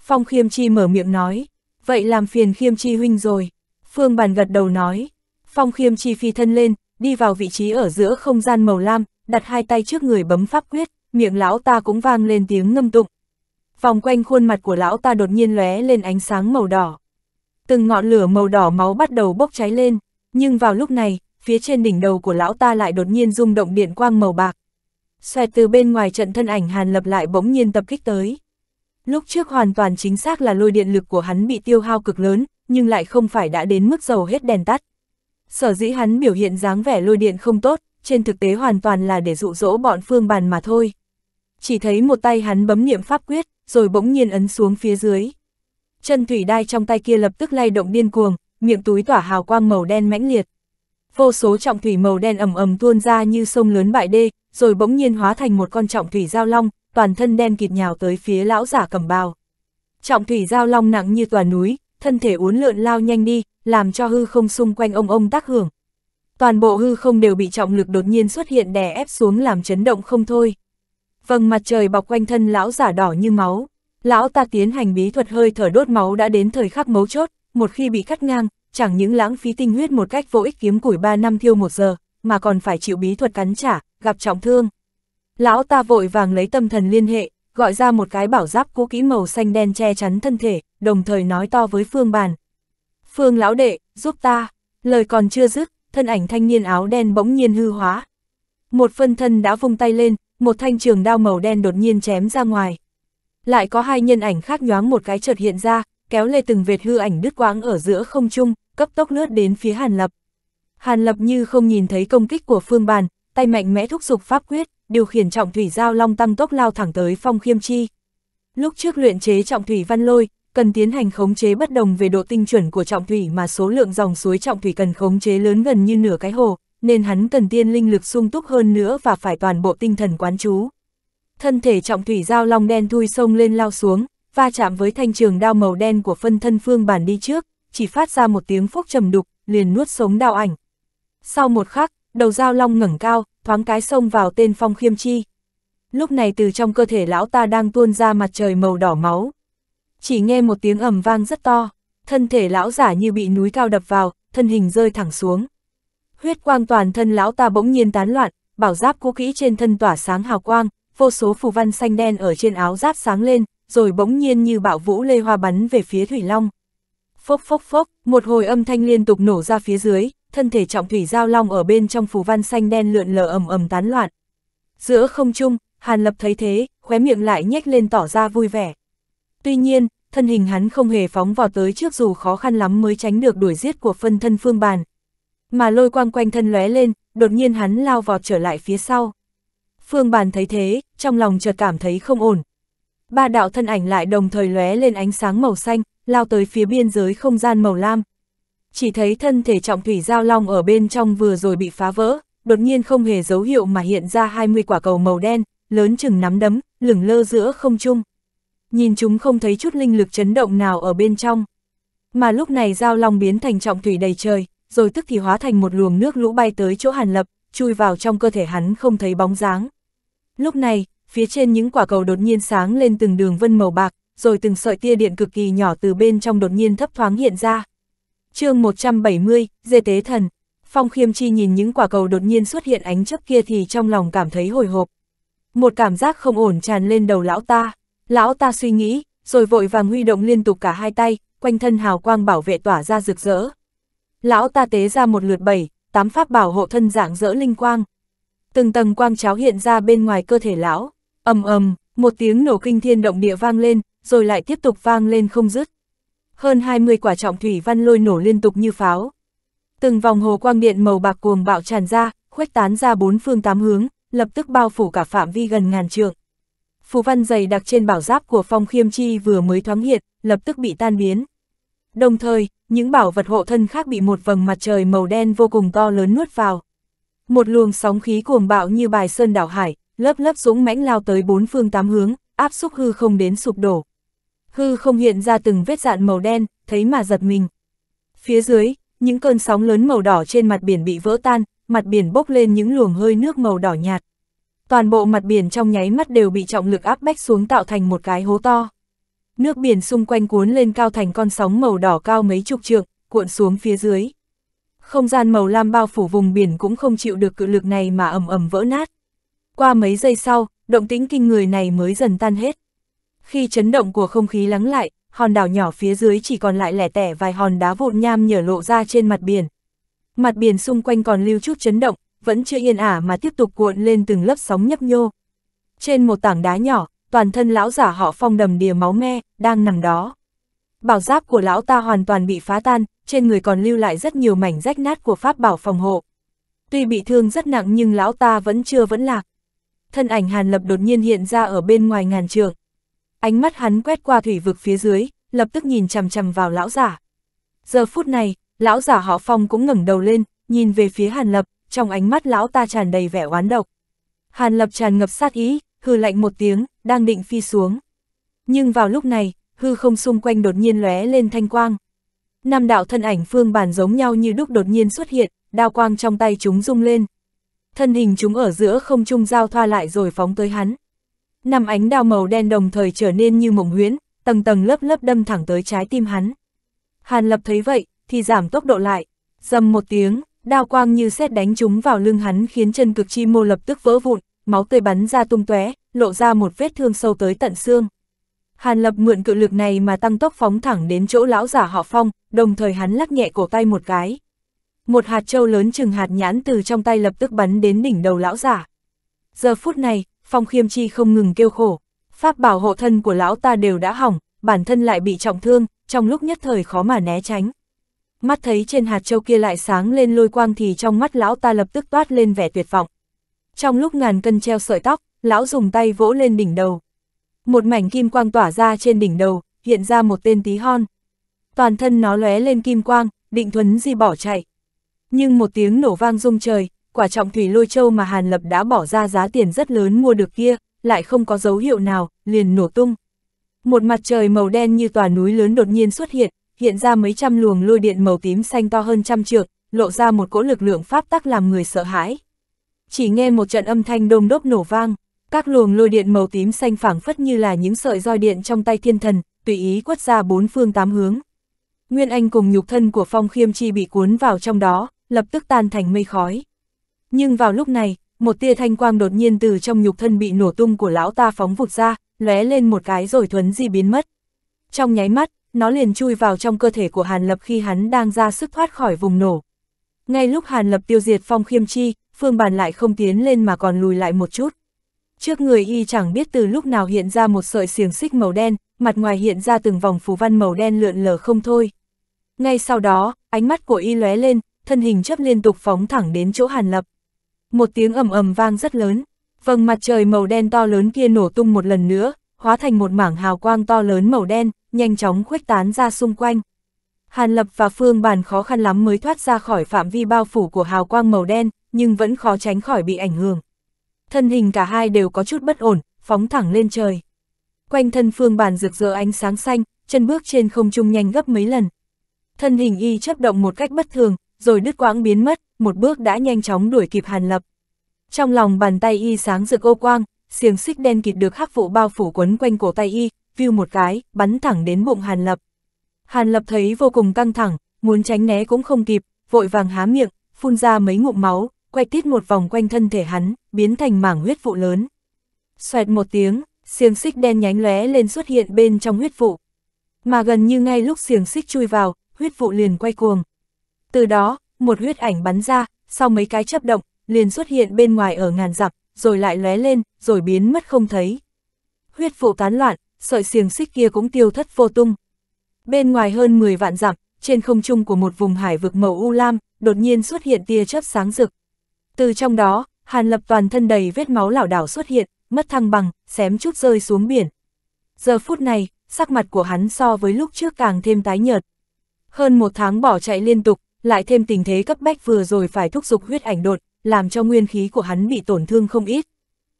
Phong Khiêm Chi mở miệng nói, vậy làm phiền Khiêm Chi huynh rồi. Phương Bàn gật đầu nói, Phong Khiêm Chi phi thân lên, đi vào vị trí ở giữa không gian màu lam, đặt hai tay trước người bấm pháp quyết, miệng lão ta cũng vang lên tiếng ngâm tụng. Vòng quanh khuôn mặt của lão ta đột nhiên lóe lên ánh sáng màu đỏ. Từng ngọn lửa màu đỏ máu bắt đầu bốc cháy lên, nhưng vào lúc này, phía trên đỉnh đầu của lão ta lại đột nhiên rung động điện quang màu bạc, xoẹt từ bên ngoài trận thân ảnh Hàn Lập lại bỗng nhiên tập kích tới. Lúc trước hoàn toàn chính xác là lôi điện lực của hắn bị tiêu hao cực lớn, nhưng lại không phải đã đến mức dầu hết đèn tắt. Sở dĩ hắn biểu hiện dáng vẻ lôi điện không tốt, trên thực tế hoàn toàn là để dụ dỗ bọn phương bàn mà thôi. Chỉ thấy một tay hắn bấm niệm pháp quyết, rồi bỗng nhiên ấn xuống phía dưới. Chân thủy đai trong tay kia lập tức lay động điên cuồng, miệng túi tỏa hào quang màu đen mãnh liệt. Vô số trọng thủy màu đen ầm ầm tuôn ra như sông lớn bại đê, rồi bỗng nhiên hóa thành một con trọng thủy giao long, toàn thân đen kịt nhào tới phía lão giả cầm bào. Trọng thủy giao long nặng như tòa núi, thân thể uốn lượn lao nhanh đi, làm cho hư không xung quanh ông ông tác hưởng. Toàn bộ hư không đều bị trọng lực đột nhiên xuất hiện đè ép xuống làm chấn động không thôi. Vầng mặt trời bọc quanh thân lão giả đỏ như máu. Lão ta tiến hành bí thuật hơi thở đốt máu đã đến thời khắc mấu chốt, một khi bị cắt ngang, chẳng những lãng phí tinh huyết một cách vô ích kiếm củi 3 năm thiêu một giờ, mà còn phải chịu bí thuật cắn trả, gặp trọng thương. Lão ta vội vàng lấy tâm thần liên hệ, gọi ra một cái bảo giáp cũ kỹ màu xanh đen che chắn thân thể, đồng thời nói to với Phương Bàn. Phương lão đệ, giúp ta, lời còn chưa dứt, thân ảnh thanh niên áo đen bỗng nhiên hư hóa. Một phân thân đã vung tay lên, một thanh trường đao màu đen đột nhiên chém ra ngoài. Lại có hai nhân ảnh khác nhoáng một cái chợt hiện ra, kéo lê từng vệt hư ảnh đứt quãng ở giữa không trung, cấp tốc lướt đến phía Hàn Lập. Hàn Lập như không nhìn thấy công kích của Phương Bàn, tay mạnh mẽ thúc giục pháp quyết, điều khiển trọng thủy giao long tăng tốc lao thẳng tới phong khiêm chi. Lúc trước luyện chế trọng thủy văn lôi, cần tiến hành khống chế bất đồng về độ tinh chuẩn của trọng thủy mà số lượng dòng suối trọng thủy cần khống chế lớn gần như nửa cái hồ, nên hắn cần tiên linh lực sung túc hơn nữa và phải toàn bộ tinh thần quán chú. Thân thể trọng thủy giao long đen thui sông lên lao xuống, va chạm với thanh trường đao màu đen của phân thân phương bản đi trước, chỉ phát ra một tiếng phốc trầm đục, liền nuốt sống đao ảnh. Sau một khắc, đầu giao long ngẩng cao, thoáng cái xông vào tên phong khiêm chi. Lúc này từ trong cơ thể lão ta đang tuôn ra mặt trời màu đỏ máu. Chỉ nghe một tiếng ầm vang rất to, thân thể lão giả như bị núi cao đập vào, thân hình rơi thẳng xuống. Huyết quang toàn thân lão ta bỗng nhiên tán loạn, bảo giáp cũ kỹ trên thân tỏa sáng hào quang, vô số phù văn xanh đen ở trên áo giáp sáng lên, rồi bỗng nhiên như bạo vũ lê hoa bắn về phía Thủy Long. Phốc phốc phốc, một hồi âm thanh liên tục nổ ra phía dưới, thân thể trọng thủy giao long ở bên trong phù văn xanh đen lượn lờ ầm ầm tán loạn. Giữa không trung, Hàn Lập thấy thế, khóe miệng lại nhếch lên tỏ ra vui vẻ. Tuy nhiên, thân hình hắn không hề phóng vào tới trước dù khó khăn lắm mới tránh được đuổi giết của phân thân phương bàn. Mà lôi quang quanh thân lóe lên, đột nhiên hắn lao vọt trở lại phía sau. Phương bàn thấy thế, trong lòng chợt cảm thấy không ổn. Ba đạo thân ảnh lại đồng thời lóe lên ánh sáng màu xanh, lao tới phía biên giới không gian màu lam chỉ thấy thân thể trọng thủy giao long ở bên trong vừa rồi bị phá vỡ, đột nhiên không hề dấu hiệu mà hiện ra 20 quả cầu màu đen, lớn chừng nắm đấm, lửng lơ giữa không trung. Nhìn chúng không thấy chút linh lực chấn động nào ở bên trong. Mà lúc này giao long biến thành trọng thủy đầy trời, rồi tức thì hóa thành một luồng nước lũ bay tới chỗ Hàn Lập, chui vào trong cơ thể hắn không thấy bóng dáng. Lúc này, phía trên những quả cầu đột nhiên sáng lên từng đường vân màu bạc, rồi từng sợi tia điện cực kỳ nhỏ từ bên trong đột nhiên thấp thoáng hiện ra, chương 170, dê tế thần. Phong khiêm chi nhìn những quả cầu đột nhiên xuất hiện ánh chấp kia thì trong lòng cảm thấy hồi hộp. Một cảm giác không ổn tràn lên đầu lão ta. Lão ta suy nghĩ, rồi vội vàng huy động liên tục cả hai tay, quanh thân hào quang bảo vệ tỏa ra rực rỡ. Lão ta tế ra một lượt bảy, tám pháp bảo hộ thân dạng rỡ linh quang. Từng tầng quang cháo hiện ra bên ngoài cơ thể lão. ầm ầm, một tiếng nổ kinh thiên động địa vang lên, rồi lại tiếp tục vang lên không dứt hơn 20 quả trọng thủy văn lôi nổ liên tục như pháo. Từng vòng hồ quang điện màu bạc cuồng bạo tràn ra, khuếch tán ra bốn phương tám hướng, lập tức bao phủ cả phạm vi gần ngàn trượng. Phù văn dày đặc trên bảo giáp của Phong Khiêm Chi vừa mới thoáng hiện, lập tức bị tan biến. Đồng thời, những bảo vật hộ thân khác bị một vầng mặt trời màu đen vô cùng to lớn nuốt vào. Một luồng sóng khí cuồng bạo như bài sơn đảo hải, lớp lớp dũng mãnh lao tới bốn phương tám hướng, áp xúc hư không đến sụp đổ hư không hiện ra từng vết dạn màu đen, thấy mà giật mình. Phía dưới, những cơn sóng lớn màu đỏ trên mặt biển bị vỡ tan, mặt biển bốc lên những luồng hơi nước màu đỏ nhạt. Toàn bộ mặt biển trong nháy mắt đều bị trọng lực áp bách xuống tạo thành một cái hố to. Nước biển xung quanh cuốn lên cao thành con sóng màu đỏ cao mấy chục trượng, cuộn xuống phía dưới. Không gian màu lam bao phủ vùng biển cũng không chịu được cự lực này mà ầm ầm vỡ nát. Qua mấy giây sau, động tĩnh kinh người này mới dần tan hết. Khi chấn động của không khí lắng lại, hòn đảo nhỏ phía dưới chỉ còn lại lẻ tẻ vài hòn đá vụn nham nhở lộ ra trên mặt biển. Mặt biển xung quanh còn lưu chút chấn động, vẫn chưa yên ả mà tiếp tục cuộn lên từng lớp sóng nhấp nhô. Trên một tảng đá nhỏ, toàn thân lão giả họ phong đầm đìa máu me, đang nằm đó. Bảo giáp của lão ta hoàn toàn bị phá tan, trên người còn lưu lại rất nhiều mảnh rách nát của pháp bảo phòng hộ. Tuy bị thương rất nặng nhưng lão ta vẫn chưa vẫn lạc. Thân ảnh Hàn Lập đột nhiên hiện ra ở bên ngoài ngàn trường, Ánh mắt hắn quét qua thủy vực phía dưới, lập tức nhìn chằm chằm vào lão giả. Giờ phút này, lão giả họ Phong cũng ngẩng đầu lên, nhìn về phía Hàn Lập, trong ánh mắt lão ta tràn đầy vẻ oán độc. Hàn Lập tràn ngập sát ý, hư lạnh một tiếng, đang định phi xuống. Nhưng vào lúc này, hư không xung quanh đột nhiên lóe lên thanh quang. Nam đạo thân ảnh phương bản giống nhau như đúc đột nhiên xuất hiện, đao quang trong tay chúng rung lên. Thân hình chúng ở giữa không trung giao thoa lại rồi phóng tới hắn năm ánh đao màu đen đồng thời trở nên như mộng huyễn, tầng tầng lớp lớp đâm thẳng tới trái tim hắn. Hàn Lập thấy vậy, thì giảm tốc độ lại, dầm một tiếng, đao quang như xét đánh trúng vào lưng hắn khiến chân cực chi mô lập tức vỡ vụn, máu tươi bắn ra tung tóe, lộ ra một vết thương sâu tới tận xương. Hàn Lập mượn cự lực này mà tăng tốc phóng thẳng đến chỗ lão giả họ Phong, đồng thời hắn lắc nhẹ cổ tay một cái. Một hạt châu lớn chừng hạt nhãn từ trong tay lập tức bắn đến đỉnh đầu lão giả. Giờ phút này, Phong khiêm chi không ngừng kêu khổ. Pháp bảo hộ thân của lão ta đều đã hỏng, bản thân lại bị trọng thương, trong lúc nhất thời khó mà né tránh. Mắt thấy trên hạt châu kia lại sáng lên lôi quang thì trong mắt lão ta lập tức toát lên vẻ tuyệt vọng. Trong lúc ngàn cân treo sợi tóc, lão dùng tay vỗ lên đỉnh đầu. Một mảnh kim quang tỏa ra trên đỉnh đầu, hiện ra một tên tí hon. Toàn thân nó lóe lên kim quang, định thuấn di bỏ chạy. Nhưng một tiếng nổ vang rung trời, quả trọng thủy lôi châu mà Hàn Lập đã bỏ ra giá tiền rất lớn mua được kia, lại không có dấu hiệu nào, liền nổ tung. Một mặt trời màu đen như tòa núi lớn đột nhiên xuất hiện, hiện ra mấy trăm luồng lôi điện màu tím xanh to hơn trăm trượng, lộ ra một cỗ lực lượng pháp tắc làm người sợ hãi. Chỉ nghe một trận âm thanh đôm đốp nổ vang, các luồng lôi điện màu tím xanh phảng phất như là những sợi roi điện trong tay thiên thần, tùy ý quất ra bốn phương tám hướng. Nguyên Anh cùng nhục thân của Phong Khiêm Chi bị cuốn vào trong đó, lập tức tan thành mây khói. Nhưng vào lúc này, một tia thanh quang đột nhiên từ trong nhục thân bị nổ tung của lão ta phóng vụt ra, lóe lên một cái rồi thuấn di biến mất. Trong nháy mắt, nó liền chui vào trong cơ thể của Hàn Lập khi hắn đang ra sức thoát khỏi vùng nổ. Ngay lúc Hàn Lập tiêu diệt Phong Khiêm Chi, Phương Bàn lại không tiến lên mà còn lùi lại một chút. Trước người y chẳng biết từ lúc nào hiện ra một sợi xiềng xích màu đen, mặt ngoài hiện ra từng vòng phù văn màu đen lượn lờ không thôi. Ngay sau đó, ánh mắt của y lóe lên, thân hình chấp liên tục phóng thẳng đến chỗ Hàn Lập một tiếng ầm ầm vang rất lớn, vầng mặt trời màu đen to lớn kia nổ tung một lần nữa, hóa thành một mảng hào quang to lớn màu đen, nhanh chóng khuếch tán ra xung quanh. Hàn Lập và Phương Bàn khó khăn lắm mới thoát ra khỏi phạm vi bao phủ của hào quang màu đen, nhưng vẫn khó tránh khỏi bị ảnh hưởng. Thân hình cả hai đều có chút bất ổn, phóng thẳng lên trời. Quanh thân Phương Bàn rực rỡ ánh sáng xanh, chân bước trên không trung nhanh gấp mấy lần. Thân hình y chấp động một cách bất thường, rồi đứt quãng biến mất, một bước đã nhanh chóng đuổi kịp Hàn Lập. Trong lòng bàn tay y sáng rực ô quang, xiềng xích đen kịt được hắc vụ bao phủ quấn quanh cổ tay y, view một cái, bắn thẳng đến bụng Hàn Lập. Hàn Lập thấy vô cùng căng thẳng, muốn tránh né cũng không kịp, vội vàng há miệng, phun ra mấy ngụm máu, quay tít một vòng quanh thân thể hắn, biến thành mảng huyết vụ lớn. Xoẹt một tiếng, xiềng xích đen nhánh lóe lên xuất hiện bên trong huyết vụ. Mà gần như ngay lúc xiềng xích chui vào, huyết vụ liền quay cuồng. Từ đó, một huyết ảnh bắn ra, sau mấy cái chấp động, liền xuất hiện bên ngoài ở ngàn dặm, rồi lại lóe lên, rồi biến mất không thấy. Huyết vụ tán loạn, sợi xiềng xích kia cũng tiêu thất vô tung. Bên ngoài hơn 10 vạn dặm, trên không trung của một vùng hải vực màu u lam, đột nhiên xuất hiện tia chớp sáng rực. Từ trong đó, Hàn Lập toàn thân đầy vết máu lảo đảo xuất hiện, mất thăng bằng, xém chút rơi xuống biển. Giờ phút này, sắc mặt của hắn so với lúc trước càng thêm tái nhợt. Hơn một tháng bỏ chạy liên tục, lại thêm tình thế cấp bách vừa rồi phải thúc giục huyết ảnh đột, làm cho nguyên khí của hắn bị tổn thương không ít.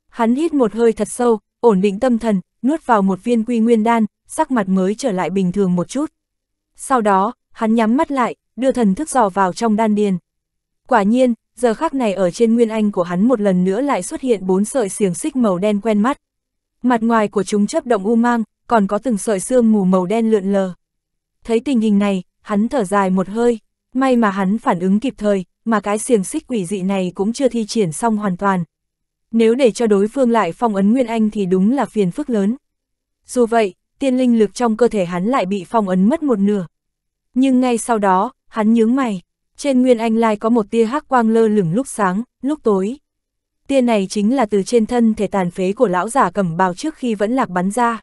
Hắn hít một hơi thật sâu, ổn định tâm thần, nuốt vào một viên quy nguyên đan, sắc mặt mới trở lại bình thường một chút. Sau đó, hắn nhắm mắt lại, đưa thần thức dò vào trong đan điền. Quả nhiên, giờ khắc này ở trên nguyên anh của hắn một lần nữa lại xuất hiện bốn sợi xiềng xích màu đen quen mắt. Mặt ngoài của chúng chấp động u mang, còn có từng sợi xương mù màu đen lượn lờ. Thấy tình hình này, hắn thở dài một hơi. May mà hắn phản ứng kịp thời, mà cái xiềng xích quỷ dị này cũng chưa thi triển xong hoàn toàn. Nếu để cho đối phương lại phong ấn Nguyên Anh thì đúng là phiền phức lớn. Dù vậy, tiên linh lực trong cơ thể hắn lại bị phong ấn mất một nửa. Nhưng ngay sau đó, hắn nhướng mày, trên Nguyên Anh Lai có một tia hắc quang lơ lửng lúc sáng, lúc tối. Tia này chính là từ trên thân thể tàn phế của lão giả cầm bào trước khi vẫn lạc bắn ra.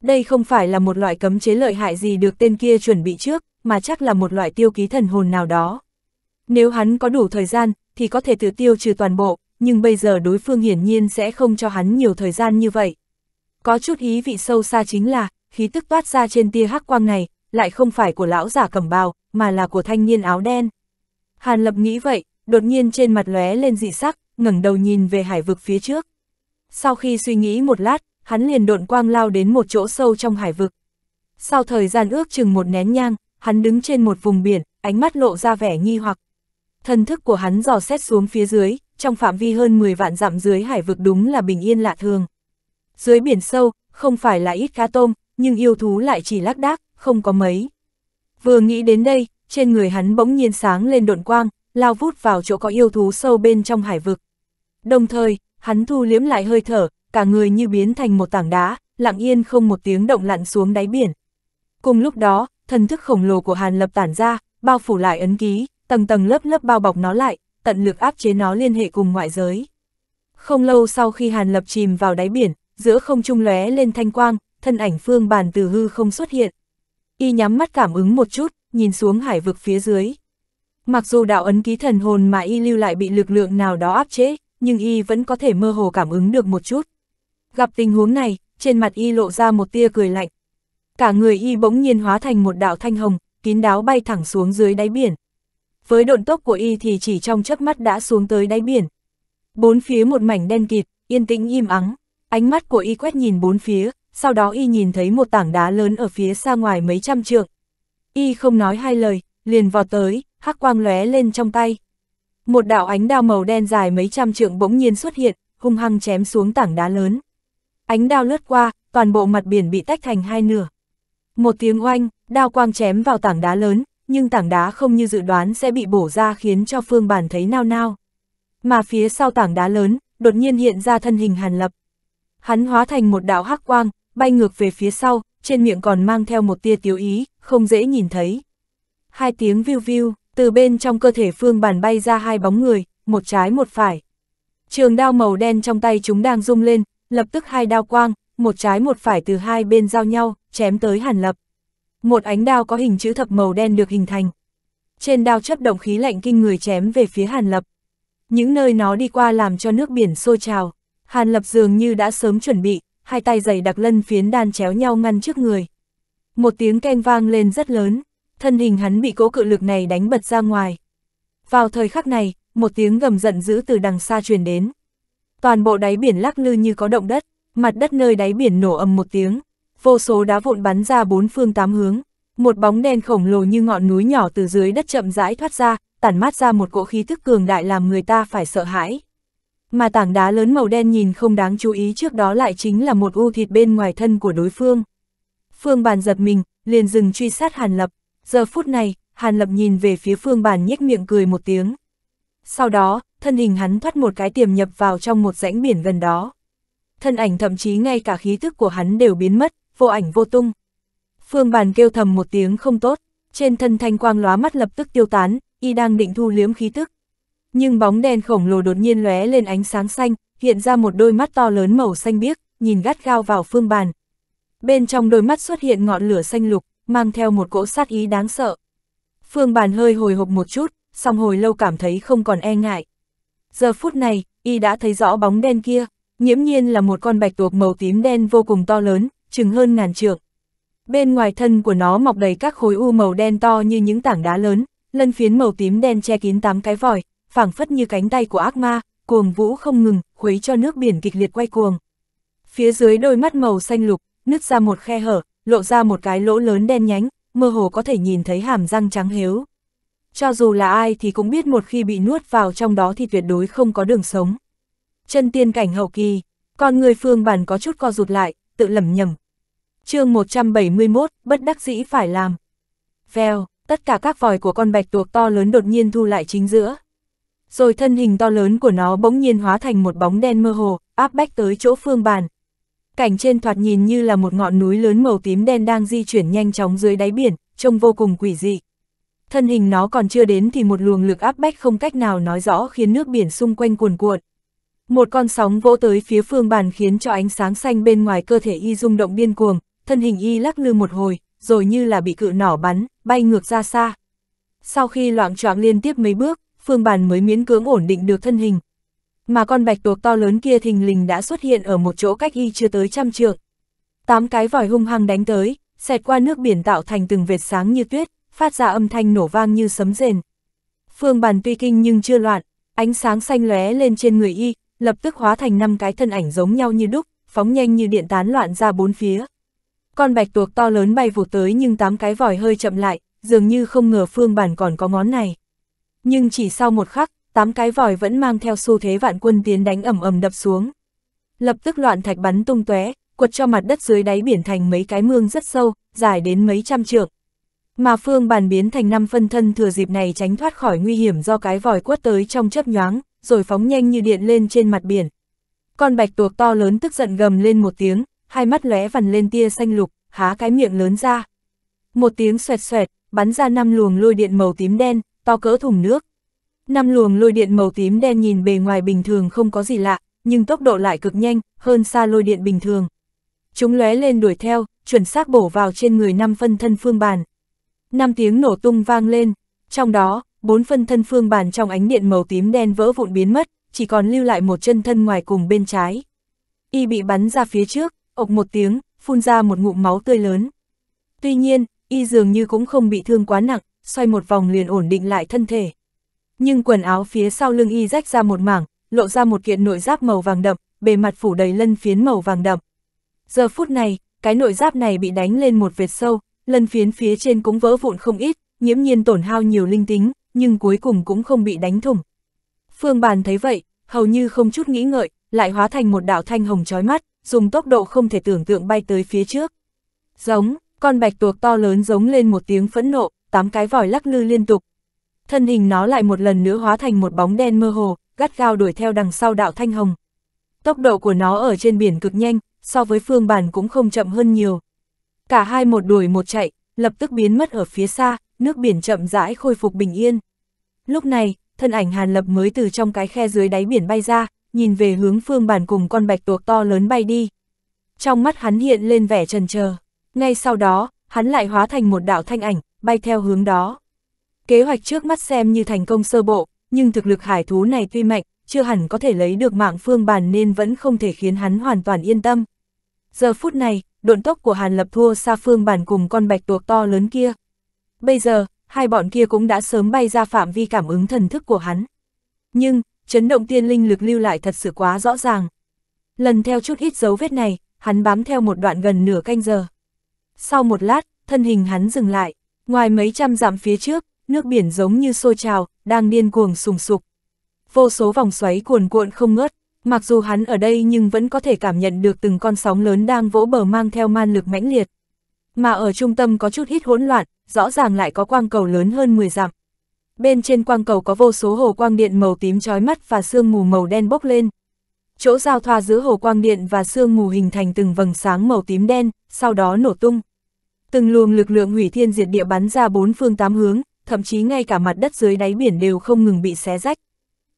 Đây không phải là một loại cấm chế lợi hại gì được tên kia chuẩn bị trước, mà chắc là một loại tiêu ký thần hồn nào đó. Nếu hắn có đủ thời gian, thì có thể tự tiêu trừ toàn bộ, nhưng bây giờ đối phương hiển nhiên sẽ không cho hắn nhiều thời gian như vậy. Có chút ý vị sâu xa chính là, khí tức toát ra trên tia hắc quang này, lại không phải của lão giả cẩm bào, mà là của thanh niên áo đen. Hàn Lập nghĩ vậy, đột nhiên trên mặt lóe lên dị sắc, ngẩng đầu nhìn về hải vực phía trước. Sau khi suy nghĩ một lát, hắn liền độn quang lao đến một chỗ sâu trong hải vực. Sau thời gian ước chừng một nén nhang, hắn đứng trên một vùng biển, ánh mắt lộ ra vẻ nghi hoặc. Thần thức của hắn dò xét xuống phía dưới, trong phạm vi hơn 10 vạn dặm dưới hải vực đúng là bình yên lạ thường. Dưới biển sâu, không phải là ít cá tôm, nhưng yêu thú lại chỉ lác đác, không có mấy. Vừa nghĩ đến đây, trên người hắn bỗng nhiên sáng lên độn quang, lao vút vào chỗ có yêu thú sâu bên trong hải vực. Đồng thời, hắn thu liếm lại hơi thở, cả người như biến thành một tảng đá, lặng yên không một tiếng động lặn xuống đáy biển. Cùng lúc đó, thần thức khổng lồ của Hàn Lập tản ra, bao phủ lại ấn ký, tầng tầng lớp lớp bao bọc nó lại, tận lực áp chế nó liên hệ cùng ngoại giới. Không lâu sau khi Hàn Lập chìm vào đáy biển, giữa không trung lóe lên thanh quang, thân ảnh Phương Bàn từ hư không xuất hiện. Y nhắm mắt cảm ứng một chút, nhìn xuống hải vực phía dưới. Mặc dù đạo ấn ký thần hồn mà y lưu lại bị lực lượng nào đó áp chế, nhưng y vẫn có thể mơ hồ cảm ứng được một chút. Gặp tình huống này, trên mặt y lộ ra một tia cười lạnh, cả người y bỗng nhiên hóa thành một đạo thanh hồng, kín đáo bay thẳng xuống dưới đáy biển. Với độn tốc của y thì chỉ trong chớp mắt đã xuống tới đáy biển. Bốn phía một mảnh đen kịt, yên tĩnh im ắng, ánh mắt của y quét nhìn bốn phía, sau đó y nhìn thấy một tảng đá lớn ở phía xa ngoài mấy trăm trượng. Y không nói hai lời, liền vọt tới, hắc quang lóe lên trong tay. Một đạo ánh đao màu đen dài mấy trăm trượng bỗng nhiên xuất hiện, hung hăng chém xuống tảng đá lớn. Ánh đao lướt qua, toàn bộ mặt biển bị tách thành hai nửa. Một tiếng oanh, đao quang chém vào tảng đá lớn, nhưng tảng đá không như dự đoán sẽ bị bổ ra khiến cho phương bản thấy nao nao. Mà phía sau tảng đá lớn, đột nhiên hiện ra thân hình hàn lập. Hắn hóa thành một đạo hắc quang, bay ngược về phía sau, trên miệng còn mang theo một tia tiếu ý, không dễ nhìn thấy. Hai tiếng viu viu, từ bên trong cơ thể phương bản bay ra hai bóng người, một trái một phải. Trường đao màu đen trong tay chúng đang rung lên, lập tức hai đao quang, một trái một phải từ hai bên giao nhau, chém tới Hàn Lập. Một ánh đao có hình chữ thập màu đen được hình thành. Trên đao chấp động khí lạnh kinh người chém về phía Hàn Lập. Những nơi nó đi qua làm cho nước biển sôi trào. Hàn Lập dường như đã sớm chuẩn bị, hai tay giày đặc lân phiến đan chéo nhau ngăn trước người. Một tiếng keng vang lên rất lớn, thân hình hắn bị cỗ cự lực này đánh bật ra ngoài. Vào thời khắc này, một tiếng gầm giận dữ từ đằng xa truyền đến. Toàn bộ đáy biển lắc lư như có động đất mặt đất nơi đáy biển nổ ầm một tiếng, vô số đá vụn bắn ra bốn phương tám hướng, một bóng đen khổng lồ như ngọn núi nhỏ từ dưới đất chậm rãi thoát ra, tản mát ra một cỗ khí thức cường đại làm người ta phải sợ hãi. Mà tảng đá lớn màu đen nhìn không đáng chú ý trước đó lại chính là một u thịt bên ngoài thân của đối phương. Phương bàn giật mình, liền dừng truy sát Hàn Lập. Giờ phút này, Hàn Lập nhìn về phía phương bàn nhếch miệng cười một tiếng. Sau đó, thân hình hắn thoát một cái tiềm nhập vào trong một rãnh biển gần đó thân ảnh thậm chí ngay cả khí thức của hắn đều biến mất, vô ảnh vô tung. Phương Bàn kêu thầm một tiếng không tốt, trên thân thanh quang lóa mắt lập tức tiêu tán, y đang định thu liếm khí tức. Nhưng bóng đen khổng lồ đột nhiên lóe lên ánh sáng xanh, hiện ra một đôi mắt to lớn màu xanh biếc, nhìn gắt gao vào Phương Bàn. Bên trong đôi mắt xuất hiện ngọn lửa xanh lục, mang theo một cỗ sát ý đáng sợ. Phương Bàn hơi hồi hộp một chút, song hồi lâu cảm thấy không còn e ngại. Giờ phút này, y đã thấy rõ bóng đen kia, Nghiễm nhiên là một con bạch tuộc màu tím đen vô cùng to lớn, chừng hơn ngàn trượng. Bên ngoài thân của nó mọc đầy các khối u màu đen to như những tảng đá lớn, lân phiến màu tím đen che kín tám cái vòi, phảng phất như cánh tay của ác ma, cuồng vũ không ngừng, khuấy cho nước biển kịch liệt quay cuồng. Phía dưới đôi mắt màu xanh lục, nứt ra một khe hở, lộ ra một cái lỗ lớn đen nhánh, mơ hồ có thể nhìn thấy hàm răng trắng hếu. Cho dù là ai thì cũng biết một khi bị nuốt vào trong đó thì tuyệt đối không có đường sống chân tiên cảnh hậu kỳ, con người phương bản có chút co rụt lại, tự lẩm nhẩm chương 171, bất đắc dĩ phải làm. Vèo, tất cả các vòi của con bạch tuộc to lớn đột nhiên thu lại chính giữa. Rồi thân hình to lớn của nó bỗng nhiên hóa thành một bóng đen mơ hồ, áp bách tới chỗ phương bàn. Cảnh trên thoạt nhìn như là một ngọn núi lớn màu tím đen đang di chuyển nhanh chóng dưới đáy biển, trông vô cùng quỷ dị. Thân hình nó còn chưa đến thì một luồng lực áp bách không cách nào nói rõ khiến nước biển xung quanh cuồn cuộn. Một con sóng vỗ tới phía phương bàn khiến cho ánh sáng xanh bên ngoài cơ thể y rung động biên cuồng, thân hình y lắc lư một hồi, rồi như là bị cự nỏ bắn, bay ngược ra xa. Sau khi loạn choạng liên tiếp mấy bước, phương bàn mới miễn cưỡng ổn định được thân hình. Mà con bạch tuộc to lớn kia thình lình đã xuất hiện ở một chỗ cách y chưa tới trăm trượng. Tám cái vòi hung hăng đánh tới, xẹt qua nước biển tạo thành từng vệt sáng như tuyết, phát ra âm thanh nổ vang như sấm rền. Phương bàn tuy kinh nhưng chưa loạn, ánh sáng xanh lóe lên trên người y, lập tức hóa thành năm cái thân ảnh giống nhau như đúc, phóng nhanh như điện tán loạn ra bốn phía. Con bạch tuộc to lớn bay vụt tới nhưng tám cái vòi hơi chậm lại, dường như không ngờ phương bản còn có ngón này. Nhưng chỉ sau một khắc, tám cái vòi vẫn mang theo xu thế vạn quân tiến đánh ầm ầm đập xuống. Lập tức loạn thạch bắn tung tóe, quật cho mặt đất dưới đáy biển thành mấy cái mương rất sâu, dài đến mấy trăm trượng. Mà phương bàn biến thành năm phân thân thừa dịp này tránh thoát khỏi nguy hiểm do cái vòi quất tới trong chớp nhoáng, rồi phóng nhanh như điện lên trên mặt biển. Con bạch tuộc to lớn tức giận gầm lên một tiếng, hai mắt lóe vằn lên tia xanh lục, há cái miệng lớn ra. Một tiếng xoẹt xoẹt, bắn ra năm luồng lôi điện màu tím đen, to cỡ thùng nước. Năm luồng lôi điện màu tím đen nhìn bề ngoài bình thường không có gì lạ, nhưng tốc độ lại cực nhanh, hơn xa lôi điện bình thường. Chúng lóe lên đuổi theo, chuẩn xác bổ vào trên người năm phân thân phương bàn. Năm tiếng nổ tung vang lên, trong đó, bốn phân thân phương bàn trong ánh điện màu tím đen vỡ vụn biến mất, chỉ còn lưu lại một chân thân ngoài cùng bên trái. Y bị bắn ra phía trước, ộc một tiếng, phun ra một ngụm máu tươi lớn. Tuy nhiên, y dường như cũng không bị thương quá nặng, xoay một vòng liền ổn định lại thân thể. Nhưng quần áo phía sau lưng y rách ra một mảng, lộ ra một kiện nội giáp màu vàng đậm, bề mặt phủ đầy lân phiến màu vàng đậm. Giờ phút này, cái nội giáp này bị đánh lên một vệt sâu, lân phiến phía trên cũng vỡ vụn không ít, nhiễm nhiên tổn hao nhiều linh tính, nhưng cuối cùng cũng không bị đánh thủng. Phương Bàn thấy vậy, hầu như không chút nghĩ ngợi, lại hóa thành một đạo thanh hồng chói mắt, dùng tốc độ không thể tưởng tượng bay tới phía trước. Giống, con bạch tuộc to lớn giống lên một tiếng phẫn nộ, tám cái vòi lắc lư liên tục. Thân hình nó lại một lần nữa hóa thành một bóng đen mơ hồ, gắt gao đuổi theo đằng sau đạo thanh hồng. Tốc độ của nó ở trên biển cực nhanh, so với phương bàn cũng không chậm hơn nhiều. Cả hai một đuổi một chạy, lập tức biến mất ở phía xa, nước biển chậm rãi khôi phục bình yên. Lúc này, thân ảnh Hàn Lập mới từ trong cái khe dưới đáy biển bay ra, nhìn về hướng phương bản cùng con bạch tuộc to lớn bay đi. Trong mắt hắn hiện lên vẻ trần chờ ngay sau đó, hắn lại hóa thành một đạo thanh ảnh, bay theo hướng đó. Kế hoạch trước mắt xem như thành công sơ bộ, nhưng thực lực hải thú này tuy mạnh, chưa hẳn có thể lấy được mạng phương bản nên vẫn không thể khiến hắn hoàn toàn yên tâm. Giờ phút này, độn tốc của Hàn Lập thua xa phương bản cùng con bạch tuộc to lớn kia, bây giờ, hai bọn kia cũng đã sớm bay ra phạm vi cảm ứng thần thức của hắn. Nhưng, chấn động tiên linh lực lưu lại thật sự quá rõ ràng. Lần theo chút ít dấu vết này, hắn bám theo một đoạn gần nửa canh giờ. Sau một lát, thân hình hắn dừng lại, ngoài mấy trăm dặm phía trước, nước biển giống như sôi trào, đang điên cuồng sùng sục. Vô số vòng xoáy cuồn cuộn không ngớt, mặc dù hắn ở đây nhưng vẫn có thể cảm nhận được từng con sóng lớn đang vỗ bờ mang theo man lực mãnh liệt. Mà ở trung tâm có chút ít hỗn loạn, rõ ràng lại có quang cầu lớn hơn 10 dặm. Bên trên quang cầu có vô số hồ quang điện màu tím chói mắt và sương mù màu đen bốc lên. Chỗ giao thoa giữa hồ quang điện và sương mù hình thành từng vầng sáng màu tím đen, sau đó nổ tung. Từng luồng lực lượng hủy thiên diệt địa bắn ra bốn phương tám hướng, thậm chí ngay cả mặt đất dưới đáy biển đều không ngừng bị xé rách.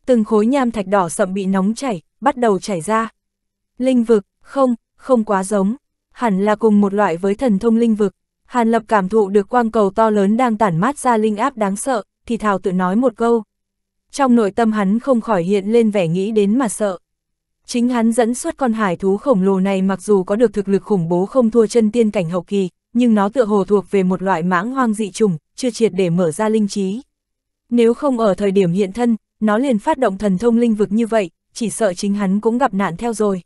Từng khối nham thạch đỏ sậm bị nóng chảy, bắt đầu chảy ra. Linh vực, không, không quá giống hẳn là cùng một loại với thần thông linh vực. Hàn Lập cảm thụ được quang cầu to lớn đang tản mát ra linh áp đáng sợ, thì thào tự nói một câu. Trong nội tâm hắn không khỏi hiện lên vẻ nghĩ đến mà sợ. Chính hắn dẫn suốt con hải thú khổng lồ này mặc dù có được thực lực khủng bố không thua chân tiên cảnh hậu kỳ, nhưng nó tựa hồ thuộc về một loại mãng hoang dị trùng, chưa triệt để mở ra linh trí. Nếu không ở thời điểm hiện thân, nó liền phát động thần thông linh vực như vậy, chỉ sợ chính hắn cũng gặp nạn theo rồi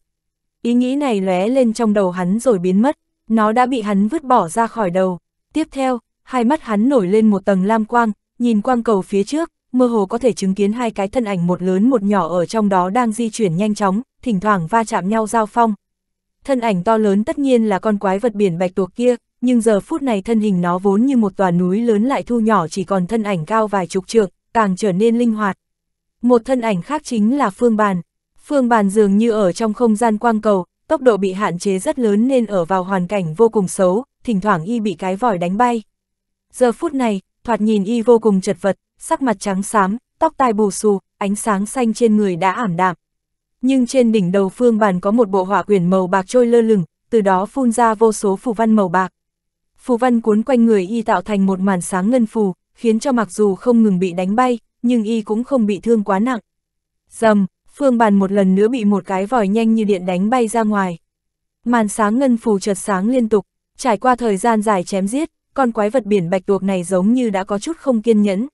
ý nghĩ này lóe lên trong đầu hắn rồi biến mất, nó đã bị hắn vứt bỏ ra khỏi đầu. Tiếp theo, hai mắt hắn nổi lên một tầng lam quang, nhìn quang cầu phía trước, mơ hồ có thể chứng kiến hai cái thân ảnh một lớn một nhỏ ở trong đó đang di chuyển nhanh chóng, thỉnh thoảng va chạm nhau giao phong. Thân ảnh to lớn tất nhiên là con quái vật biển bạch tuộc kia, nhưng giờ phút này thân hình nó vốn như một tòa núi lớn lại thu nhỏ chỉ còn thân ảnh cao vài chục trượng, càng trở nên linh hoạt. Một thân ảnh khác chính là Phương Bàn, Phương bàn dường như ở trong không gian quang cầu, tốc độ bị hạn chế rất lớn nên ở vào hoàn cảnh vô cùng xấu, thỉnh thoảng y bị cái vòi đánh bay. Giờ phút này, thoạt nhìn y vô cùng chật vật, sắc mặt trắng xám, tóc tai bù xù, ánh sáng xanh trên người đã ảm đạm. Nhưng trên đỉnh đầu phương bàn có một bộ hỏa quyển màu bạc trôi lơ lửng, từ đó phun ra vô số phù văn màu bạc. Phù văn cuốn quanh người y tạo thành một màn sáng ngân phù, khiến cho mặc dù không ngừng bị đánh bay, nhưng y cũng không bị thương quá nặng. Dầm, Phương Bàn một lần nữa bị một cái vòi nhanh như điện đánh bay ra ngoài. Màn sáng ngân phù chợt sáng liên tục, trải qua thời gian dài chém giết, con quái vật biển bạch tuộc này giống như đã có chút không kiên nhẫn.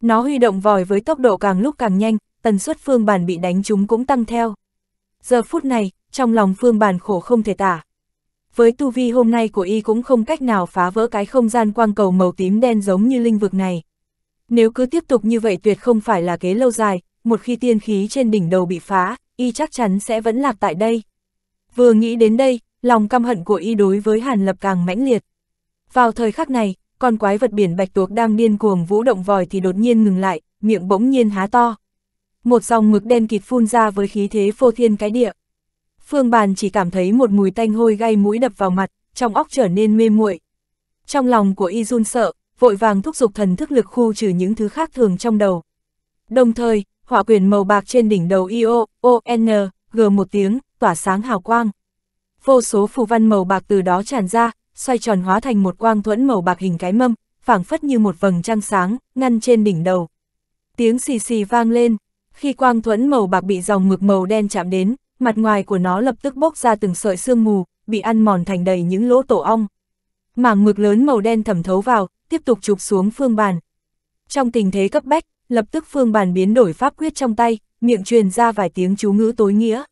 Nó huy động vòi với tốc độ càng lúc càng nhanh, tần suất Phương Bàn bị đánh chúng cũng tăng theo. Giờ phút này, trong lòng Phương Bàn khổ không thể tả. Với tu vi hôm nay của y cũng không cách nào phá vỡ cái không gian quang cầu màu tím đen giống như linh vực này. Nếu cứ tiếp tục như vậy tuyệt không phải là kế lâu dài, một khi tiên khí trên đỉnh đầu bị phá, y chắc chắn sẽ vẫn lạc tại đây. Vừa nghĩ đến đây, lòng căm hận của y đối với Hàn Lập càng mãnh liệt. Vào thời khắc này, con quái vật biển bạch tuộc đang điên cuồng vũ động vòi thì đột nhiên ngừng lại, miệng bỗng nhiên há to. Một dòng mực đen kịt phun ra với khí thế phô thiên cái địa. Phương Bàn chỉ cảm thấy một mùi tanh hôi gai mũi đập vào mặt, trong óc trở nên mê muội. Trong lòng của y run sợ, vội vàng thúc giục thần thức lực khu trừ những thứ khác thường trong đầu. Đồng thời, hỏa quyền màu bạc trên đỉnh đầu IO, n G một tiếng, tỏa sáng hào quang. Vô số phù văn màu bạc từ đó tràn ra, xoay tròn hóa thành một quang thuẫn màu bạc hình cái mâm, phảng phất như một vầng trăng sáng, ngăn trên đỉnh đầu. Tiếng xì xì vang lên, khi quang thuẫn màu bạc bị dòng mực màu đen chạm đến, mặt ngoài của nó lập tức bốc ra từng sợi sương mù, bị ăn mòn thành đầy những lỗ tổ ong. Mảng mực lớn màu đen thẩm thấu vào, tiếp tục chụp xuống phương bàn. Trong tình thế cấp bách, lập tức phương bàn biến đổi pháp quyết trong tay, miệng truyền ra vài tiếng chú ngữ tối nghĩa.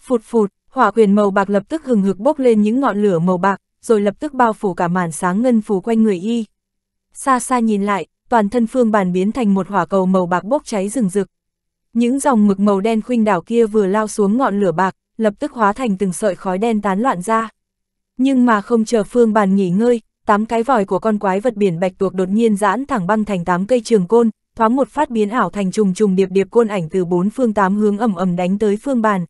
Phụt phụt, hỏa quyền màu bạc lập tức hừng hực bốc lên những ngọn lửa màu bạc, rồi lập tức bao phủ cả màn sáng ngân phủ quanh người y. Xa xa nhìn lại, toàn thân phương bàn biến thành một hỏa cầu màu bạc bốc cháy rừng rực. Những dòng mực màu đen khuynh đảo kia vừa lao xuống ngọn lửa bạc, lập tức hóa thành từng sợi khói đen tán loạn ra. Nhưng mà không chờ phương bàn nghỉ ngơi, tám cái vòi của con quái vật biển bạch tuộc đột nhiên giãn thẳng băng thành tám cây trường côn, thoáng một phát biến ảo thành trùng trùng điệp điệp côn ảnh từ bốn phương tám hướng ầm ầm đánh tới phương bàn.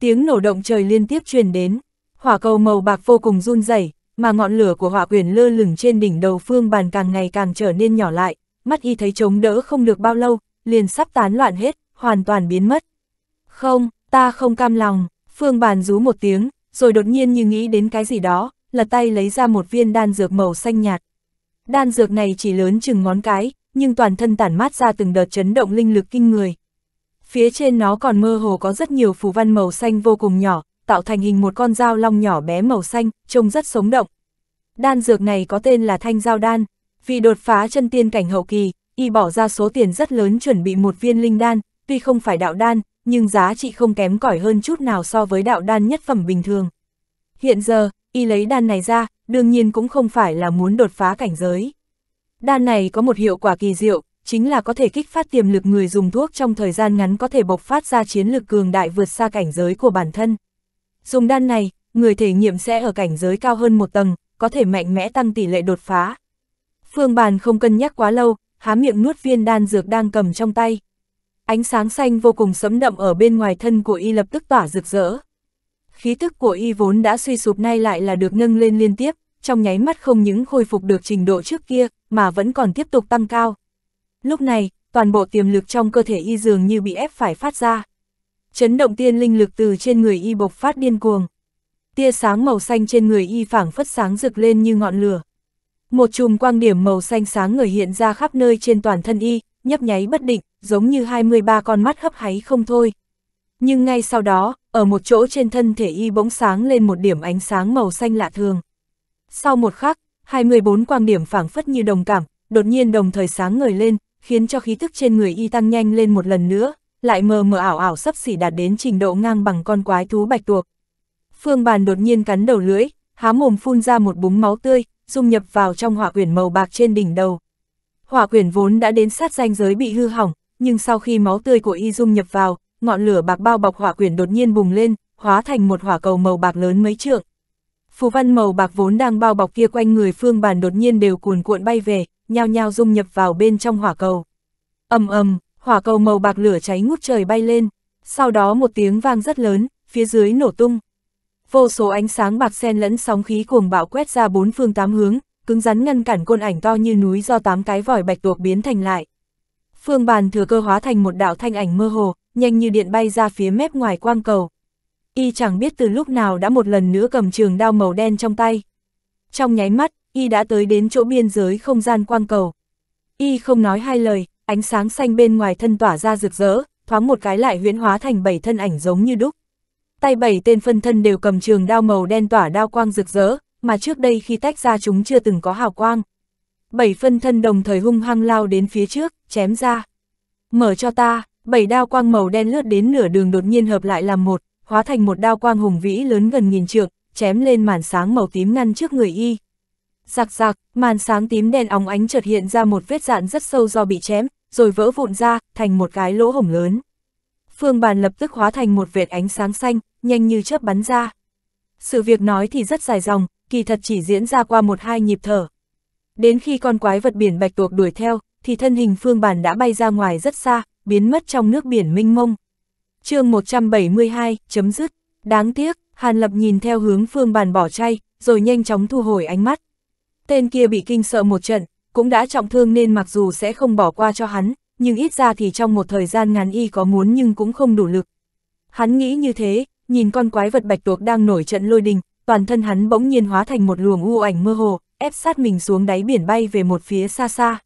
Tiếng nổ động trời liên tiếp truyền đến, hỏa cầu màu bạc vô cùng run rẩy, mà ngọn lửa của hỏa quyền lơ lửng trên đỉnh đầu phương bàn càng ngày càng trở nên nhỏ lại, mắt y thấy chống đỡ không được bao lâu, liền sắp tán loạn hết, hoàn toàn biến mất. Không, ta không cam lòng, phương bàn rú một tiếng, rồi đột nhiên như nghĩ đến cái gì đó, lật tay lấy ra một viên đan dược màu xanh nhạt. Đan dược này chỉ lớn chừng ngón cái, nhưng toàn thân tản mát ra từng đợt chấn động linh lực kinh người. Phía trên nó còn mơ hồ có rất nhiều phù văn màu xanh vô cùng nhỏ, tạo thành hình một con dao long nhỏ bé màu xanh, trông rất sống động. Đan dược này có tên là thanh dao đan, vì đột phá chân tiên cảnh hậu kỳ, y bỏ ra số tiền rất lớn chuẩn bị một viên linh đan, tuy không phải đạo đan, nhưng giá trị không kém cỏi hơn chút nào so với đạo đan nhất phẩm bình thường. Hiện giờ, y lấy đan này ra, đương nhiên cũng không phải là muốn đột phá cảnh giới. Đan này có một hiệu quả kỳ diệu, chính là có thể kích phát tiềm lực người dùng thuốc trong thời gian ngắn có thể bộc phát ra chiến lực cường đại vượt xa cảnh giới của bản thân. Dùng đan này, người thể nghiệm sẽ ở cảnh giới cao hơn một tầng, có thể mạnh mẽ tăng tỷ lệ đột phá. Phương Bàn không cân nhắc quá lâu, há miệng nuốt viên đan dược đang cầm trong tay. Ánh sáng xanh vô cùng sấm đậm ở bên ngoài thân của y lập tức tỏa rực rỡ. Khí tức của y vốn đã suy sụp nay lại là được nâng lên liên tiếp, trong nháy mắt không những khôi phục được trình độ trước kia, mà vẫn còn tiếp tục tăng cao. Lúc này, toàn bộ tiềm lực trong cơ thể y dường như bị ép phải phát ra. Chấn động tiên linh lực từ trên người y bộc phát điên cuồng. Tia sáng màu xanh trên người y phảng phất sáng rực lên như ngọn lửa. Một chùm quang điểm màu xanh sáng người hiện ra khắp nơi trên toàn thân y, nhấp nháy bất định, giống như 23 con mắt hấp háy không thôi. Nhưng ngay sau đó, ở một chỗ trên thân thể y bỗng sáng lên một điểm ánh sáng màu xanh lạ thường. Sau một khắc, 24 quang điểm phảng phất như đồng cảm, đột nhiên đồng thời sáng ngời lên, khiến cho khí tức trên người y tăng nhanh lên một lần nữa, lại mờ mờ ảo ảo sắp xỉ đạt đến trình độ ngang bằng con quái thú bạch tuộc. Phương Bàn đột nhiên cắn đầu lưỡi, há mồm phun ra một búng máu tươi, dung nhập vào trong hỏa quyển màu bạc trên đỉnh đầu. Hỏa quyển vốn đã đến sát ranh giới bị hư hỏng, nhưng sau khi máu tươi của y dung nhập vào, ngọn lửa bạc bao bọc hỏa quyển đột nhiên bùng lên, hóa thành một hỏa cầu màu bạc lớn mấy trượng. Phù văn màu bạc vốn đang bao bọc kia quanh người phương bàn đột nhiên đều cuồn cuộn bay về, nhao nhao dung nhập vào bên trong hỏa cầu. ầm ầm, hỏa cầu màu bạc lửa cháy ngút trời bay lên, sau đó một tiếng vang rất lớn, phía dưới nổ tung. Vô số ánh sáng bạc xen lẫn sóng khí cuồng bạo quét ra bốn phương tám hướng, cứng rắn ngăn cản côn ảnh to như núi do tám cái vòi bạch tuộc biến thành lại. Phương bàn thừa cơ hóa thành một đạo thanh ảnh mơ hồ, nhanh như điện bay ra phía mép ngoài quang cầu y chẳng biết từ lúc nào đã một lần nữa cầm trường đao màu đen trong tay. Trong nháy mắt, y đã tới đến chỗ biên giới không gian quang cầu. Y không nói hai lời, ánh sáng xanh bên ngoài thân tỏa ra rực rỡ, thoáng một cái lại huyễn hóa thành bảy thân ảnh giống như đúc. Tay bảy tên phân thân đều cầm trường đao màu đen tỏa đao quang rực rỡ, mà trước đây khi tách ra chúng chưa từng có hào quang. Bảy phân thân đồng thời hung hăng lao đến phía trước, chém ra. Mở cho ta, bảy đao quang màu đen lướt đến nửa đường đột nhiên hợp lại làm một, hóa thành một đao quang hùng vĩ lớn gần nghìn trượng, chém lên màn sáng màu tím ngăn trước người y. Giặc giặc, màn sáng tím đen óng ánh chợt hiện ra một vết dạn rất sâu do bị chém, rồi vỡ vụn ra, thành một cái lỗ hổng lớn. Phương bàn lập tức hóa thành một vệt ánh sáng xanh, nhanh như chớp bắn ra. Sự việc nói thì rất dài dòng, kỳ thật chỉ diễn ra qua một hai nhịp thở. Đến khi con quái vật biển bạch tuộc đuổi theo, thì thân hình phương bàn đã bay ra ngoài rất xa, biến mất trong nước biển minh mông chương 172, chấm dứt. Đáng tiếc, Hàn Lập nhìn theo hướng phương bàn bỏ chay, rồi nhanh chóng thu hồi ánh mắt. Tên kia bị kinh sợ một trận, cũng đã trọng thương nên mặc dù sẽ không bỏ qua cho hắn, nhưng ít ra thì trong một thời gian ngắn y có muốn nhưng cũng không đủ lực. Hắn nghĩ như thế, nhìn con quái vật bạch tuộc đang nổi trận lôi đình, toàn thân hắn bỗng nhiên hóa thành một luồng u ảnh mơ hồ, ép sát mình xuống đáy biển bay về một phía xa xa.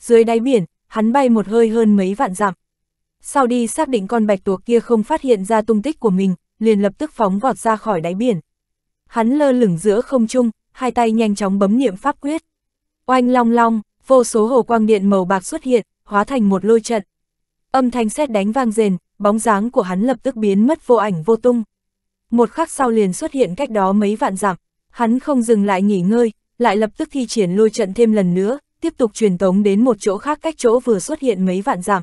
Dưới đáy biển, hắn bay một hơi hơn mấy vạn dặm sau đi xác định con bạch tuộc kia không phát hiện ra tung tích của mình, liền lập tức phóng vọt ra khỏi đáy biển. Hắn lơ lửng giữa không trung, hai tay nhanh chóng bấm niệm pháp quyết. Oanh long long, vô số hồ quang điện màu bạc xuất hiện, hóa thành một lôi trận. Âm thanh sét đánh vang rền, bóng dáng của hắn lập tức biến mất vô ảnh vô tung. Một khắc sau liền xuất hiện cách đó mấy vạn dặm, hắn không dừng lại nghỉ ngơi, lại lập tức thi triển lôi trận thêm lần nữa, tiếp tục truyền tống đến một chỗ khác cách chỗ vừa xuất hiện mấy vạn dặm.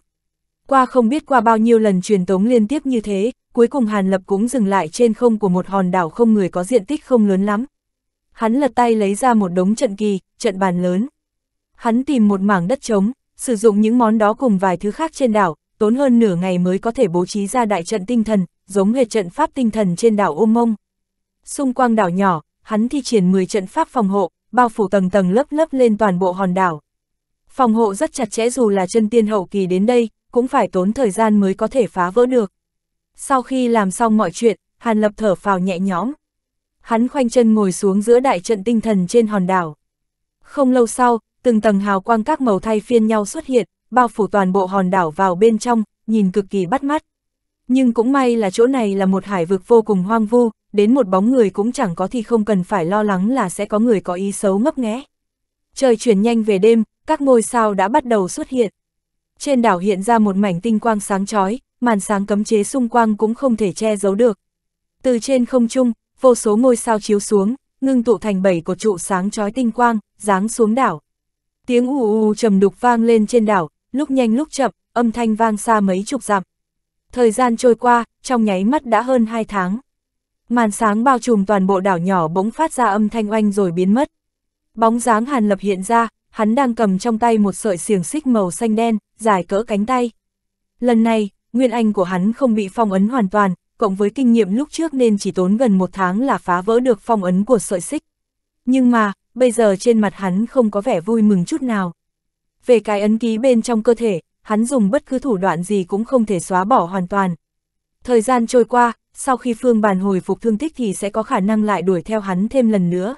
Qua không biết qua bao nhiêu lần truyền tống liên tiếp như thế, cuối cùng Hàn Lập cũng dừng lại trên không của một hòn đảo không người có diện tích không lớn lắm. Hắn lật tay lấy ra một đống trận kỳ, trận bàn lớn. Hắn tìm một mảng đất trống, sử dụng những món đó cùng vài thứ khác trên đảo, tốn hơn nửa ngày mới có thể bố trí ra đại trận tinh thần, giống hệt trận pháp tinh thần trên đảo ôm Mông. Xung quanh đảo nhỏ, hắn thi triển 10 trận pháp phòng hộ, bao phủ tầng tầng lớp lớp lên toàn bộ hòn đảo. Phòng hộ rất chặt chẽ dù là chân tiên hậu kỳ đến đây, cũng phải tốn thời gian mới có thể phá vỡ được. Sau khi làm xong mọi chuyện, Hàn Lập thở phào nhẹ nhõm. Hắn khoanh chân ngồi xuống giữa đại trận tinh thần trên hòn đảo. Không lâu sau, từng tầng hào quang các màu thay phiên nhau xuất hiện, bao phủ toàn bộ hòn đảo vào bên trong, nhìn cực kỳ bắt mắt. Nhưng cũng may là chỗ này là một hải vực vô cùng hoang vu, đến một bóng người cũng chẳng có thì không cần phải lo lắng là sẽ có người có ý xấu ngấp nghé. Trời chuyển nhanh về đêm, các ngôi sao đã bắt đầu xuất hiện trên đảo hiện ra một mảnh tinh quang sáng chói, màn sáng cấm chế xung quanh cũng không thể che giấu được. Từ trên không trung, vô số ngôi sao chiếu xuống, ngưng tụ thành bảy cột trụ sáng chói tinh quang, giáng xuống đảo. Tiếng ù ù trầm đục vang lên trên đảo, lúc nhanh lúc chậm, âm thanh vang xa mấy chục dặm. Thời gian trôi qua, trong nháy mắt đã hơn hai tháng. Màn sáng bao trùm toàn bộ đảo nhỏ bỗng phát ra âm thanh oanh rồi biến mất. Bóng dáng Hàn Lập hiện ra, hắn đang cầm trong tay một sợi xiềng xích màu xanh đen, dài cỡ cánh tay. Lần này, nguyên anh của hắn không bị phong ấn hoàn toàn, cộng với kinh nghiệm lúc trước nên chỉ tốn gần một tháng là phá vỡ được phong ấn của sợi xích. Nhưng mà, bây giờ trên mặt hắn không có vẻ vui mừng chút nào. Về cái ấn ký bên trong cơ thể, hắn dùng bất cứ thủ đoạn gì cũng không thể xóa bỏ hoàn toàn. Thời gian trôi qua, sau khi phương bàn hồi phục thương tích thì sẽ có khả năng lại đuổi theo hắn thêm lần nữa.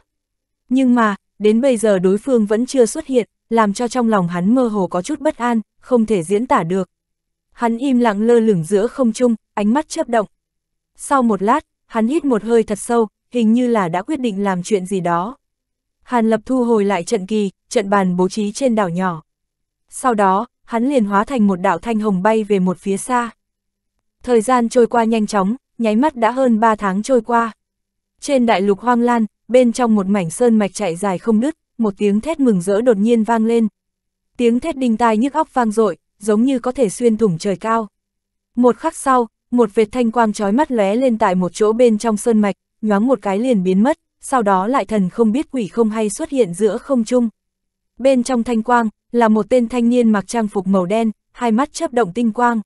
Nhưng mà, đến bây giờ đối phương vẫn chưa xuất hiện, làm cho trong lòng hắn mơ hồ có chút bất an, không thể diễn tả được. Hắn im lặng lơ lửng giữa không trung, ánh mắt chớp động. Sau một lát, hắn hít một hơi thật sâu, hình như là đã quyết định làm chuyện gì đó. Hàn Lập thu hồi lại trận kỳ, trận bàn bố trí trên đảo nhỏ. Sau đó, hắn liền hóa thành một đạo thanh hồng bay về một phía xa. Thời gian trôi qua nhanh chóng, nháy mắt đã hơn 3 tháng trôi qua. Trên đại lục hoang lan, bên trong một mảnh sơn mạch chạy dài không đứt, một tiếng thét mừng rỡ đột nhiên vang lên. Tiếng thét đinh tai nhức óc vang dội, giống như có thể xuyên thủng trời cao. Một khắc sau, một vệt thanh quang chói mắt lóe lên tại một chỗ bên trong sơn mạch, nhoáng một cái liền biến mất, sau đó lại thần không biết quỷ không hay xuất hiện giữa không trung. Bên trong thanh quang, là một tên thanh niên mặc trang phục màu đen, hai mắt chớp động tinh quang.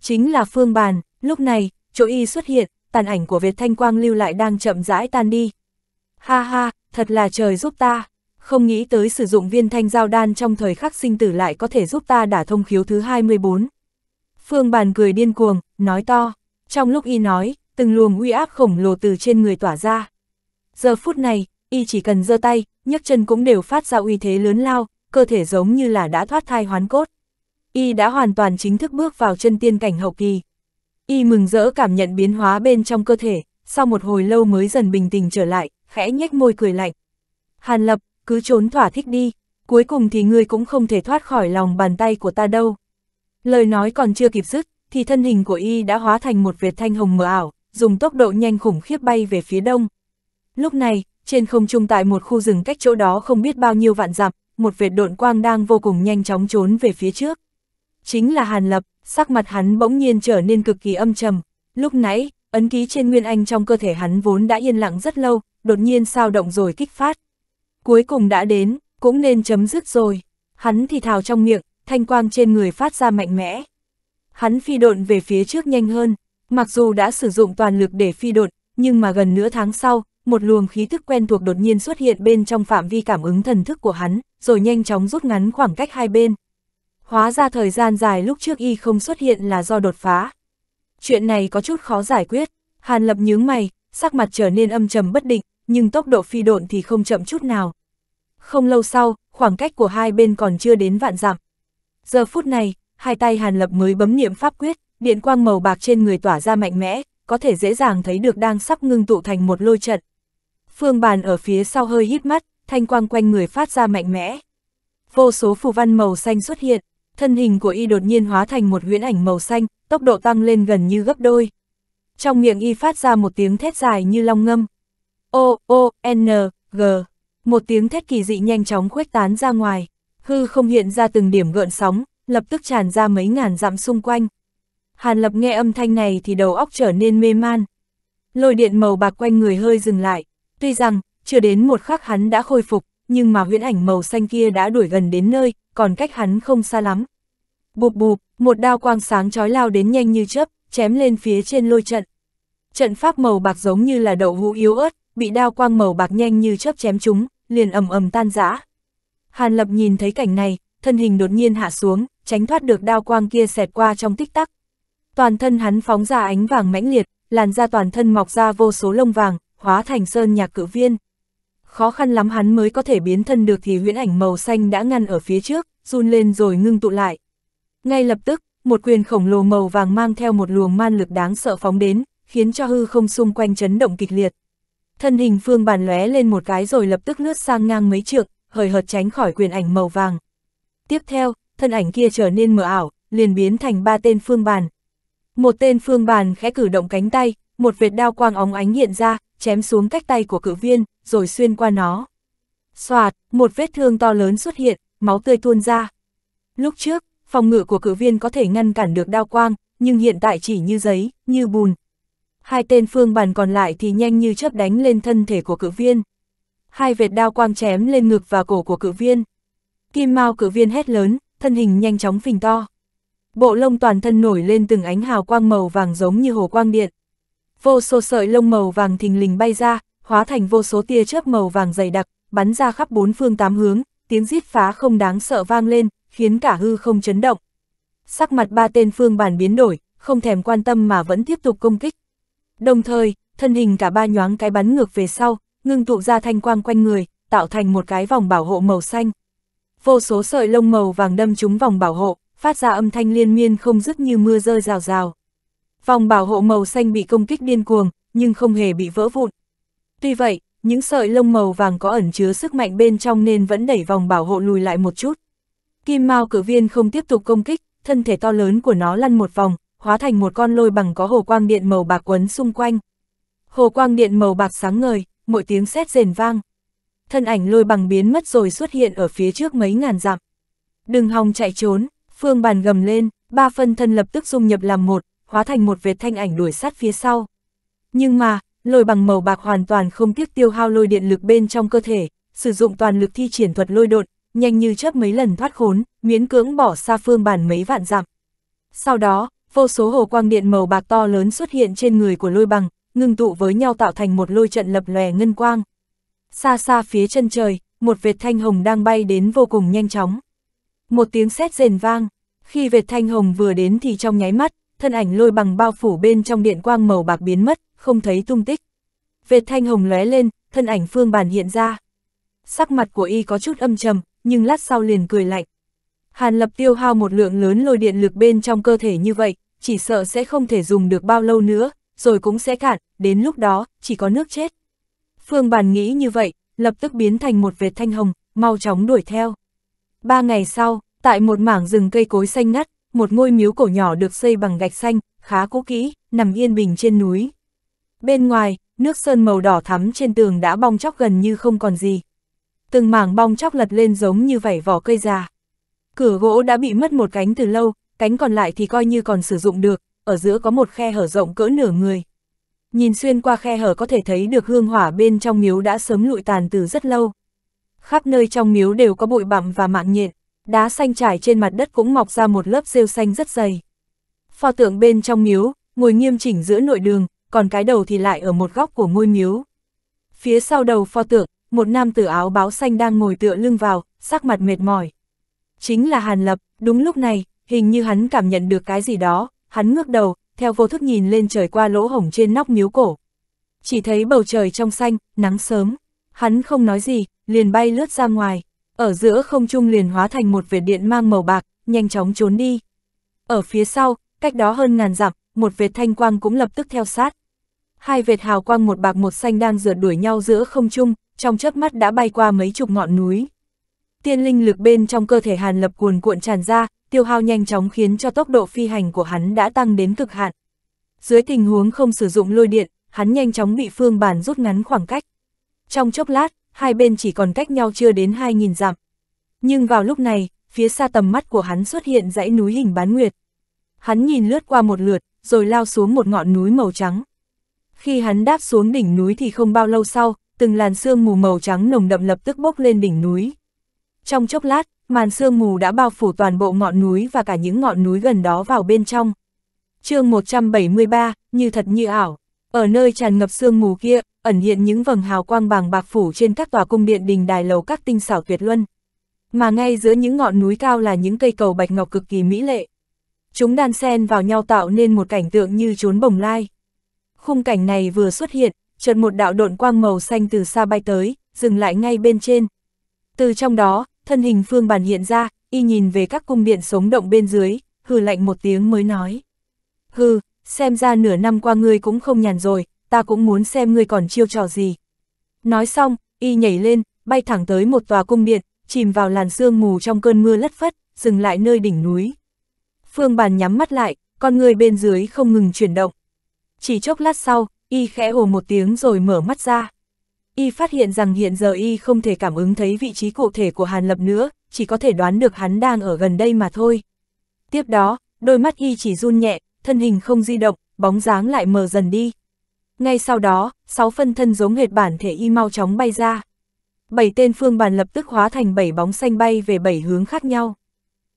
Chính là Phương Bàn, lúc này, chỗ y xuất hiện, tàn ảnh của Việt Thanh Quang lưu lại đang chậm rãi tan đi, Ha ha, thật là trời giúp ta. Không nghĩ tới sử dụng viên thanh giao đan trong thời khắc sinh tử lại có thể giúp ta đả thông khiếu thứ 24. Phương Bàn cười điên cuồng, nói to. Trong lúc y nói, từng luồng uy áp khổng lồ từ trên người tỏa ra. Giờ phút này, y chỉ cần giơ tay, nhấc chân cũng đều phát ra uy thế lớn lao, cơ thể giống như là đã thoát thai hoán cốt. Y đã hoàn toàn chính thức bước vào chân tiên cảnh hậu kỳ. Y mừng rỡ cảm nhận biến hóa bên trong cơ thể, sau một hồi lâu mới dần bình tĩnh trở lại, khẽ nhếch môi cười lạnh. Hàn Lập, cứ trốn thỏa thích đi, cuối cùng thì ngươi cũng không thể thoát khỏi lòng bàn tay của ta đâu. Lời nói còn chưa kịp dứt, thì thân hình của y đã hóa thành một Việt thanh hồng mờ ảo, dùng tốc độ nhanh khủng khiếp bay về phía đông. Lúc này, trên không trung tại một khu rừng cách chỗ đó không biết bao nhiêu vạn dặm, một vệt độn quang đang vô cùng nhanh chóng trốn về phía trước. Chính là Hàn Lập, sắc mặt hắn bỗng nhiên trở nên cực kỳ âm trầm. Lúc nãy, ấn ký trên Nguyên Anh trong cơ thể hắn vốn đã yên lặng rất lâu, đột nhiên sao động rồi kích phát. Cuối cùng đã đến, cũng nên chấm dứt rồi. Hắn thì thào trong miệng, thanh quang trên người phát ra mạnh mẽ. Hắn phi độn về phía trước nhanh hơn, mặc dù đã sử dụng toàn lực để phi độn, nhưng mà gần nửa tháng sau, một luồng khí thức quen thuộc đột nhiên xuất hiện bên trong phạm vi cảm ứng thần thức của hắn, rồi nhanh chóng rút ngắn khoảng cách hai bên. Hóa ra thời gian dài lúc trước y không xuất hiện là do đột phá. Chuyện này có chút khó giải quyết, Hàn Lập nhướng mày, sắc mặt trở nên âm trầm bất định, nhưng tốc độ phi độn thì không chậm chút nào. Không lâu sau, khoảng cách của hai bên còn chưa đến vạn dặm. Giờ phút này, hai tay Hàn Lập mới bấm niệm pháp quyết, điện quang màu bạc trên người tỏa ra mạnh mẽ, có thể dễ dàng thấy được đang sắp ngưng tụ thành một lôi trận. Phương bàn ở phía sau hơi hít mắt, thanh quang quanh người phát ra mạnh mẽ. Vô số phù văn màu xanh xuất hiện, thân hình của y đột nhiên hóa thành một huyễn ảnh màu xanh, tốc độ tăng lên gần như gấp đôi. Trong miệng y phát ra một tiếng thét dài như long ngâm. O, O, N, G. Một tiếng thét kỳ dị nhanh chóng khuếch tán ra ngoài. Hư không hiện ra từng điểm gợn sóng, lập tức tràn ra mấy ngàn dặm xung quanh. Hàn lập nghe âm thanh này thì đầu óc trở nên mê man. Lôi điện màu bạc quanh người hơi dừng lại. Tuy rằng, chưa đến một khắc hắn đã khôi phục, nhưng mà huyễn ảnh màu xanh kia đã đuổi gần đến nơi, còn cách hắn không xa lắm. Bụp bụp, một đao quang sáng chói lao đến nhanh như chớp, chém lên phía trên lôi trận. Trận pháp màu bạc giống như là đậu hũ yếu ớt, bị đao quang màu bạc nhanh như chớp chém chúng, liền ầm ầm tan rã. Hàn Lập nhìn thấy cảnh này, thân hình đột nhiên hạ xuống, tránh thoát được đao quang kia xẹt qua trong tích tắc. Toàn thân hắn phóng ra ánh vàng mãnh liệt, làn da toàn thân mọc ra vô số lông vàng, hóa thành sơn nhạc cự viên. Khó khăn lắm hắn mới có thể biến thân được thì huyễn ảnh màu xanh đã ngăn ở phía trước, run lên rồi ngưng tụ lại. Ngay lập tức, một quyền khổng lồ màu vàng mang theo một luồng man lực đáng sợ phóng đến, khiến cho hư không xung quanh chấn động kịch liệt. Thân hình phương bàn lóe lên một cái rồi lập tức lướt sang ngang mấy trượng, hời hợt tránh khỏi quyền ảnh màu vàng. Tiếp theo, thân ảnh kia trở nên mờ ảo, liền biến thành ba tên phương bàn. Một tên phương bàn khẽ cử động cánh tay, một vệt đao quang óng ánh hiện ra, chém xuống cách tay của cử viên, rồi xuyên qua nó. Xoạt, một vết thương to lớn xuất hiện, máu tươi tuôn ra. Lúc trước, phòng ngự của cử viên có thể ngăn cản được đao quang, nhưng hiện tại chỉ như giấy, như bùn. Hai tên phương bàn còn lại thì nhanh như chớp đánh lên thân thể của cử viên. Hai vệt đao quang chém lên ngực và cổ của cử viên. Kim Mao cử viên hét lớn, thân hình nhanh chóng phình to. Bộ lông toàn thân nổi lên từng ánh hào quang màu vàng giống như hồ quang điện. Vô số sợi lông màu vàng thình lình bay ra, hóa thành vô số tia chớp màu vàng dày đặc, bắn ra khắp bốn phương tám hướng, tiếng rít phá không đáng sợ vang lên, khiến cả hư không chấn động. Sắc mặt ba tên phương bản biến đổi, không thèm quan tâm mà vẫn tiếp tục công kích. Đồng thời, thân hình cả ba nhoáng cái bắn ngược về sau, ngưng tụ ra thanh quang quanh người, tạo thành một cái vòng bảo hộ màu xanh. Vô số sợi lông màu vàng đâm trúng vòng bảo hộ, phát ra âm thanh liên miên không dứt như mưa rơi rào rào. Vòng bảo hộ màu xanh bị công kích điên cuồng, nhưng không hề bị vỡ vụn. Tuy vậy, những sợi lông màu vàng có ẩn chứa sức mạnh bên trong nên vẫn đẩy vòng bảo hộ lùi lại một chút. Kim Mao cử viên không tiếp tục công kích, thân thể to lớn của nó lăn một vòng, hóa thành một con lôi bằng có hồ quang điện màu bạc quấn xung quanh. Hồ quang điện màu bạc sáng ngời, mỗi tiếng sét rền vang. Thân ảnh lôi bằng biến mất rồi xuất hiện ở phía trước mấy ngàn dặm. Đừng hòng chạy trốn, phương bàn gầm lên, ba phân thân lập tức dung nhập làm một, hóa thành một vệt thanh ảnh đuổi sát phía sau. Nhưng mà, lôi bằng màu bạc hoàn toàn không tiếc tiêu hao lôi điện lực bên trong cơ thể, sử dụng toàn lực thi triển thuật lôi đột, nhanh như chớp mấy lần thoát khốn, miễn cưỡng bỏ xa phương bản mấy vạn dặm. Sau đó, vô số hồ quang điện màu bạc to lớn xuất hiện trên người của lôi bằng, ngưng tụ với nhau tạo thành một lôi trận lập lòe ngân quang. Xa xa phía chân trời, một vệt thanh hồng đang bay đến vô cùng nhanh chóng. Một tiếng sét rền vang, khi vệt thanh hồng vừa đến thì trong nháy mắt, thân ảnh lôi bằng bao phủ bên trong điện quang màu bạc biến mất, không thấy tung tích. Vệt thanh hồng lóe lên, thân ảnh phương bàn hiện ra. Sắc mặt của y có chút âm trầm, nhưng lát sau liền cười lạnh. Hàn lập tiêu hao một lượng lớn lôi điện lực bên trong cơ thể như vậy, chỉ sợ sẽ không thể dùng được bao lâu nữa, rồi cũng sẽ cạn, đến lúc đó, chỉ có nước chết. Phương Bàn nghĩ như vậy, lập tức biến thành một vệt thanh hồng, mau chóng đuổi theo. Ba ngày sau, tại một mảng rừng cây cối xanh ngắt, một ngôi miếu cổ nhỏ được xây bằng gạch xanh, khá cũ kỹ, nằm yên bình trên núi. Bên ngoài, nước sơn màu đỏ thắm trên tường đã bong chóc gần như không còn gì, từng mảng bong chóc lật lên giống như vảy vỏ cây già. Cửa gỗ đã bị mất một cánh từ lâu, cánh còn lại thì coi như còn sử dụng được, ở giữa có một khe hở rộng cỡ nửa người. Nhìn xuyên qua khe hở có thể thấy được hương hỏa bên trong miếu đã sớm lụi tàn từ rất lâu. Khắp nơi trong miếu đều có bụi bặm và mạng nhện, đá xanh trải trên mặt đất cũng mọc ra một lớp rêu xanh rất dày. Pho tượng bên trong miếu, ngồi nghiêm chỉnh giữa nội đường, còn cái đầu thì lại ở một góc của ngôi miếu. Phía sau đầu pho tượng, một nam tử áo báo xanh đang ngồi tựa lưng vào, sắc mặt mệt mỏi. Chính là Hàn Lập, đúng lúc này, hình như hắn cảm nhận được cái gì đó, hắn ngước đầu, theo vô thức nhìn lên trời qua lỗ hổng trên nóc miếu cổ. Chỉ thấy bầu trời trong xanh, nắng sớm, hắn không nói gì, liền bay lướt ra ngoài, ở giữa không trung liền hóa thành một vệt điện mang màu bạc, nhanh chóng trốn đi. Ở phía sau, cách đó hơn ngàn dặm, một vệt thanh quang cũng lập tức theo sát hai vệt hào quang một bạc một xanh đang rượt đuổi nhau giữa không trung, trong chớp mắt đã bay qua mấy chục ngọn núi. Tiên linh lực bên trong cơ thể Hàn Lập cuồn cuộn tràn ra, tiêu hao nhanh chóng khiến cho tốc độ phi hành của hắn đã tăng đến cực hạn. Dưới tình huống không sử dụng lôi điện, hắn nhanh chóng bị phương bàn rút ngắn khoảng cách. Trong chốc lát, hai bên chỉ còn cách nhau chưa đến 2.000 dặm. Nhưng vào lúc này, phía xa tầm mắt của hắn xuất hiện dãy núi hình bán nguyệt. Hắn nhìn lướt qua một lượt, rồi lao xuống một ngọn núi màu trắng. Khi hắn đáp xuống đỉnh núi thì không bao lâu sau, từng làn sương mù màu trắng nồng đậm lập tức bốc lên đỉnh núi. Trong chốc lát, màn sương mù đã bao phủ toàn bộ ngọn núi và cả những ngọn núi gần đó vào bên trong. chương 173, như thật như ảo. Ở nơi tràn ngập sương mù kia, ẩn hiện những vầng hào quang bàng bạc phủ trên các tòa cung điện đình đài lầu các tinh xảo tuyệt luân. Mà ngay giữa những ngọn núi cao là những cây cầu bạch ngọc cực kỳ mỹ lệ. Chúng đan xen vào nhau tạo nên một cảnh tượng như trốn bồng lai. Khung cảnh này vừa xuất hiện, chợt một đạo độn quang màu xanh từ xa bay tới, dừng lại ngay bên trên. Từ trong đó, thân hình Phương Bàn hiện ra, y nhìn về các cung điện sống động bên dưới, hừ lạnh một tiếng mới nói. Hừ, xem ra nửa năm qua ngươi cũng không nhàn rồi, ta cũng muốn xem ngươi còn chiêu trò gì. Nói xong, y nhảy lên, bay thẳng tới một tòa cung điện, chìm vào làn sương mù trong cơn mưa lất phất, dừng lại nơi đỉnh núi. Phương Bàn nhắm mắt lại, con người bên dưới không ngừng chuyển động chỉ chốc lát sau, y khẽ ồ một tiếng rồi mở mắt ra. Y phát hiện rằng hiện giờ y không thể cảm ứng thấy vị trí cụ thể của Hàn Lập nữa, chỉ có thể đoán được hắn đang ở gần đây mà thôi. Tiếp đó, đôi mắt y chỉ run nhẹ, thân hình không di động, bóng dáng lại mờ dần đi. Ngay sau đó, sáu phân thân giống hệt bản thể y mau chóng bay ra. Bảy tên phương bàn lập tức hóa thành bảy bóng xanh bay về bảy hướng khác nhau.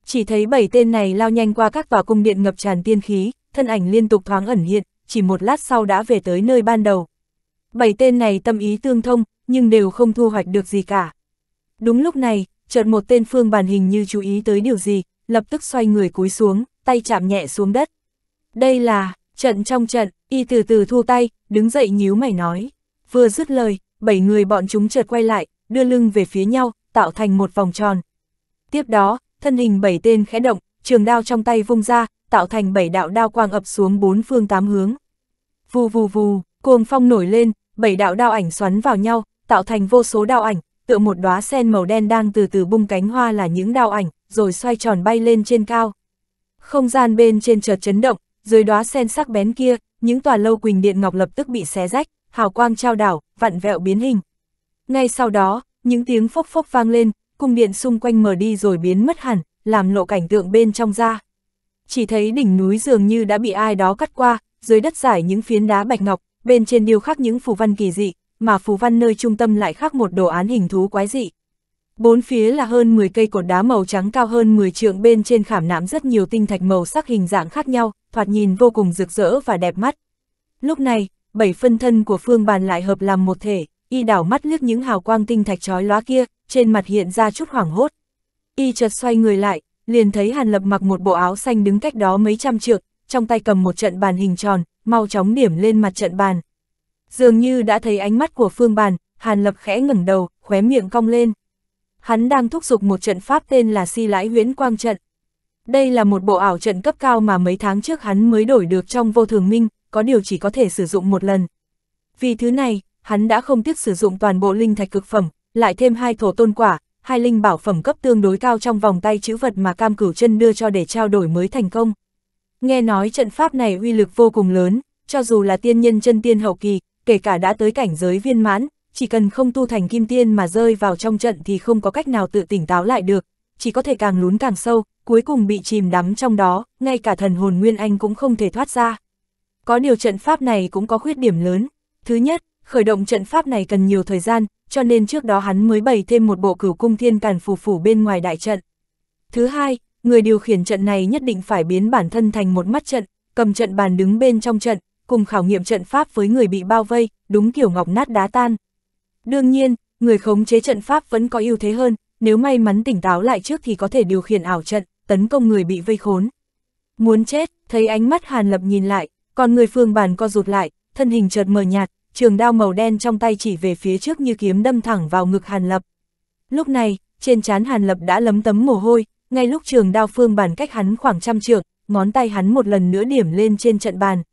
Chỉ thấy bảy tên này lao nhanh qua các tòa cung điện ngập tràn tiên khí, thân ảnh liên tục thoáng ẩn hiện, chỉ một lát sau đã về tới nơi ban đầu. Bảy tên này tâm ý tương thông, nhưng đều không thu hoạch được gì cả. Đúng lúc này, chợt một tên phương bàn hình như chú ý tới điều gì, lập tức xoay người cúi xuống, tay chạm nhẹ xuống đất. Đây là, trận trong trận, y từ từ thu tay, đứng dậy nhíu mày nói. Vừa dứt lời, bảy người bọn chúng chợt quay lại, đưa lưng về phía nhau, tạo thành một vòng tròn. Tiếp đó, thân hình bảy tên khẽ động, trường đao trong tay vung ra, tạo thành bảy đạo đao quang ập xuống bốn phương tám hướng. Vù vù vù, cuồng phong nổi lên, bảy đạo đao ảnh xoắn vào nhau, tạo thành vô số đao ảnh, tựa một đóa sen màu đen đang từ từ bung cánh hoa là những đao ảnh, rồi xoay tròn bay lên trên cao. Không gian bên trên chợt chấn động, dưới đóa sen sắc bén kia, những tòa lâu quỳnh điện ngọc lập tức bị xé rách, hào quang trao đảo, vặn vẹo biến hình. Ngay sau đó, những tiếng phốc phốc vang lên, cung điện xung quanh mở đi rồi biến mất hẳn, làm lộ cảnh tượng bên trong ra chỉ thấy đỉnh núi dường như đã bị ai đó cắt qua, dưới đất giải những phiến đá bạch ngọc, bên trên điêu khắc những phù văn kỳ dị, mà phù văn nơi trung tâm lại khắc một đồ án hình thú quái dị. Bốn phía là hơn 10 cây cột đá màu trắng cao hơn 10 trượng bên trên khảm nạm rất nhiều tinh thạch màu sắc hình dạng khác nhau, thoạt nhìn vô cùng rực rỡ và đẹp mắt. Lúc này, bảy phân thân của phương bàn lại hợp làm một thể, y đảo mắt liếc những hào quang tinh thạch chói lóa kia, trên mặt hiện ra chút hoảng hốt. Y chợt xoay người lại, liền thấy Hàn Lập mặc một bộ áo xanh đứng cách đó mấy trăm trượng, trong tay cầm một trận bàn hình tròn, mau chóng điểm lên mặt trận bàn. Dường như đã thấy ánh mắt của phương bàn, Hàn Lập khẽ ngẩng đầu, khóe miệng cong lên. Hắn đang thúc giục một trận pháp tên là si lãi huyễn quang trận. Đây là một bộ ảo trận cấp cao mà mấy tháng trước hắn mới đổi được trong vô thường minh, có điều chỉ có thể sử dụng một lần. Vì thứ này, hắn đã không tiếc sử dụng toàn bộ linh thạch cực phẩm, lại thêm hai thổ tôn quả, hai linh bảo phẩm cấp tương đối cao trong vòng tay chữ vật mà cam cửu chân đưa cho để trao đổi mới thành công. Nghe nói trận pháp này uy lực vô cùng lớn, cho dù là tiên nhân chân tiên hậu kỳ, kể cả đã tới cảnh giới viên mãn, chỉ cần không tu thành kim tiên mà rơi vào trong trận thì không có cách nào tự tỉnh táo lại được, chỉ có thể càng lún càng sâu, cuối cùng bị chìm đắm trong đó, ngay cả thần hồn Nguyên Anh cũng không thể thoát ra. Có điều trận pháp này cũng có khuyết điểm lớn. Thứ nhất, khởi động trận pháp này cần nhiều thời gian, cho nên trước đó hắn mới bày thêm một bộ cửu cung thiên càn phù phủ bên ngoài đại trận. Thứ hai, người điều khiển trận này nhất định phải biến bản thân thành một mắt trận, cầm trận bàn đứng bên trong trận, cùng khảo nghiệm trận pháp với người bị bao vây, đúng kiểu ngọc nát đá tan. Đương nhiên, người khống chế trận pháp vẫn có ưu thế hơn, nếu may mắn tỉnh táo lại trước thì có thể điều khiển ảo trận, tấn công người bị vây khốn. Muốn chết, thấy ánh mắt Hàn Lập nhìn lại, còn người phương bàn co rụt lại, thân hình chợt mờ nhạt, trường đao màu đen trong tay chỉ về phía trước như kiếm đâm thẳng vào ngực Hàn Lập. Lúc này, trên trán Hàn Lập đã lấm tấm mồ hôi, ngay lúc trường đao phương bàn cách hắn khoảng trăm trượng, ngón tay hắn một lần nữa điểm lên trên trận bàn.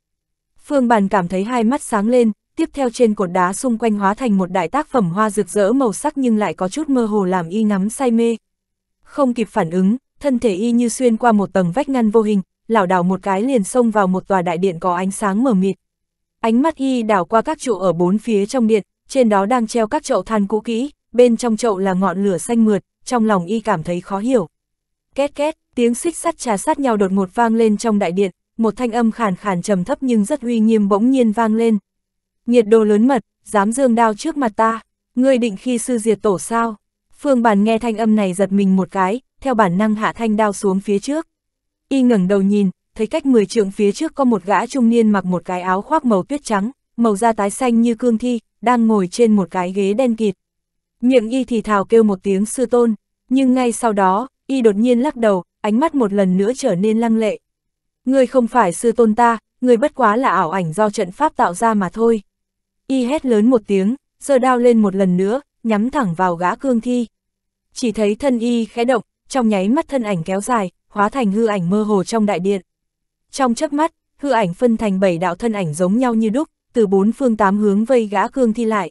Phương bàn cảm thấy hai mắt sáng lên, tiếp theo trên cột đá xung quanh hóa thành một đại tác phẩm hoa rực rỡ màu sắc nhưng lại có chút mơ hồ làm y ngắm say mê. Không kịp phản ứng, thân thể y như xuyên qua một tầng vách ngăn vô hình, lảo đảo một cái liền xông vào một tòa đại điện có ánh sáng mờ mịt, Ánh mắt y đảo qua các trụ ở bốn phía trong điện, trên đó đang treo các chậu than cũ kỹ, bên trong chậu là ngọn lửa xanh mượt, trong lòng y cảm thấy khó hiểu. Két két, tiếng xích sắt trà sát nhau đột ngột vang lên trong đại điện, một thanh âm khàn khàn trầm thấp nhưng rất uy nghiêm bỗng nhiên vang lên. Nhiệt đồ lớn mật, dám dương đao trước mặt ta, ngươi định khi sư diệt tổ sao? Phương Bản nghe thanh âm này giật mình một cái, theo bản năng hạ thanh đao xuống phía trước. Y ngẩng đầu nhìn, thấy cách 10 trượng phía trước có một gã trung niên mặc một cái áo khoác màu tuyết trắng, màu da tái xanh như cương thi, đang ngồi trên một cái ghế đen kịt. Miệng y thì thào kêu một tiếng sư tôn, nhưng ngay sau đó, y đột nhiên lắc đầu, ánh mắt một lần nữa trở nên lăng lệ. Người không phải sư tôn ta, người bất quá là ảo ảnh do trận pháp tạo ra mà thôi. Y hét lớn một tiếng, giơ đao lên một lần nữa, nhắm thẳng vào gã cương thi. Chỉ thấy thân y khẽ động, trong nháy mắt thân ảnh kéo dài, hóa thành hư ảnh mơ hồ trong đại điện. Trong chớp mắt, hư ảnh phân thành bảy đạo thân ảnh giống nhau như đúc, từ bốn phương tám hướng vây gã Cương Thi lại.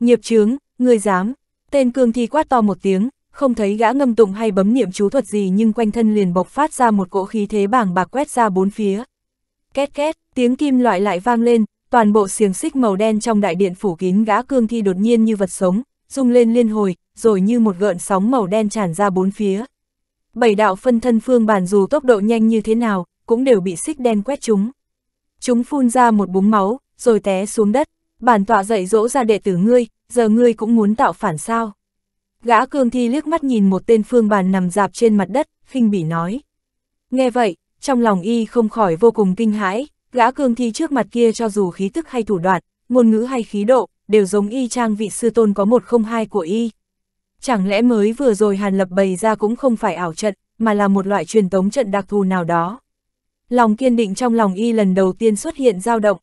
Nghiệp chướng, người dám, tên Cương Thi quát to một tiếng, không thấy gã ngâm tụng hay bấm niệm chú thuật gì nhưng quanh thân liền bộc phát ra một cỗ khí thế bảng bạc quét ra bốn phía. Két két, tiếng kim loại lại vang lên, toàn bộ xiềng xích màu đen trong đại điện phủ kín gã Cương Thi đột nhiên như vật sống, rung lên liên hồi, rồi như một gợn sóng màu đen tràn ra bốn phía. Bảy đạo phân thân phương bàn dù tốc độ nhanh như thế nào, cũng đều bị xích đen quét chúng. Chúng phun ra một búng máu, rồi té xuống đất, bản tọa dạy dỗ ra đệ tử ngươi, giờ ngươi cũng muốn tạo phản sao. Gã cương thi liếc mắt nhìn một tên phương bàn nằm dạp trên mặt đất, khinh bỉ nói. Nghe vậy, trong lòng y không khỏi vô cùng kinh hãi, gã cương thi trước mặt kia cho dù khí tức hay thủ đoạn, ngôn ngữ hay khí độ, đều giống y trang vị sư tôn có một không hai của y. Chẳng lẽ mới vừa rồi Hàn Lập bày ra cũng không phải ảo trận, mà là một loại truyền tống trận đặc thù nào đó lòng kiên định trong lòng y lần đầu tiên xuất hiện dao động.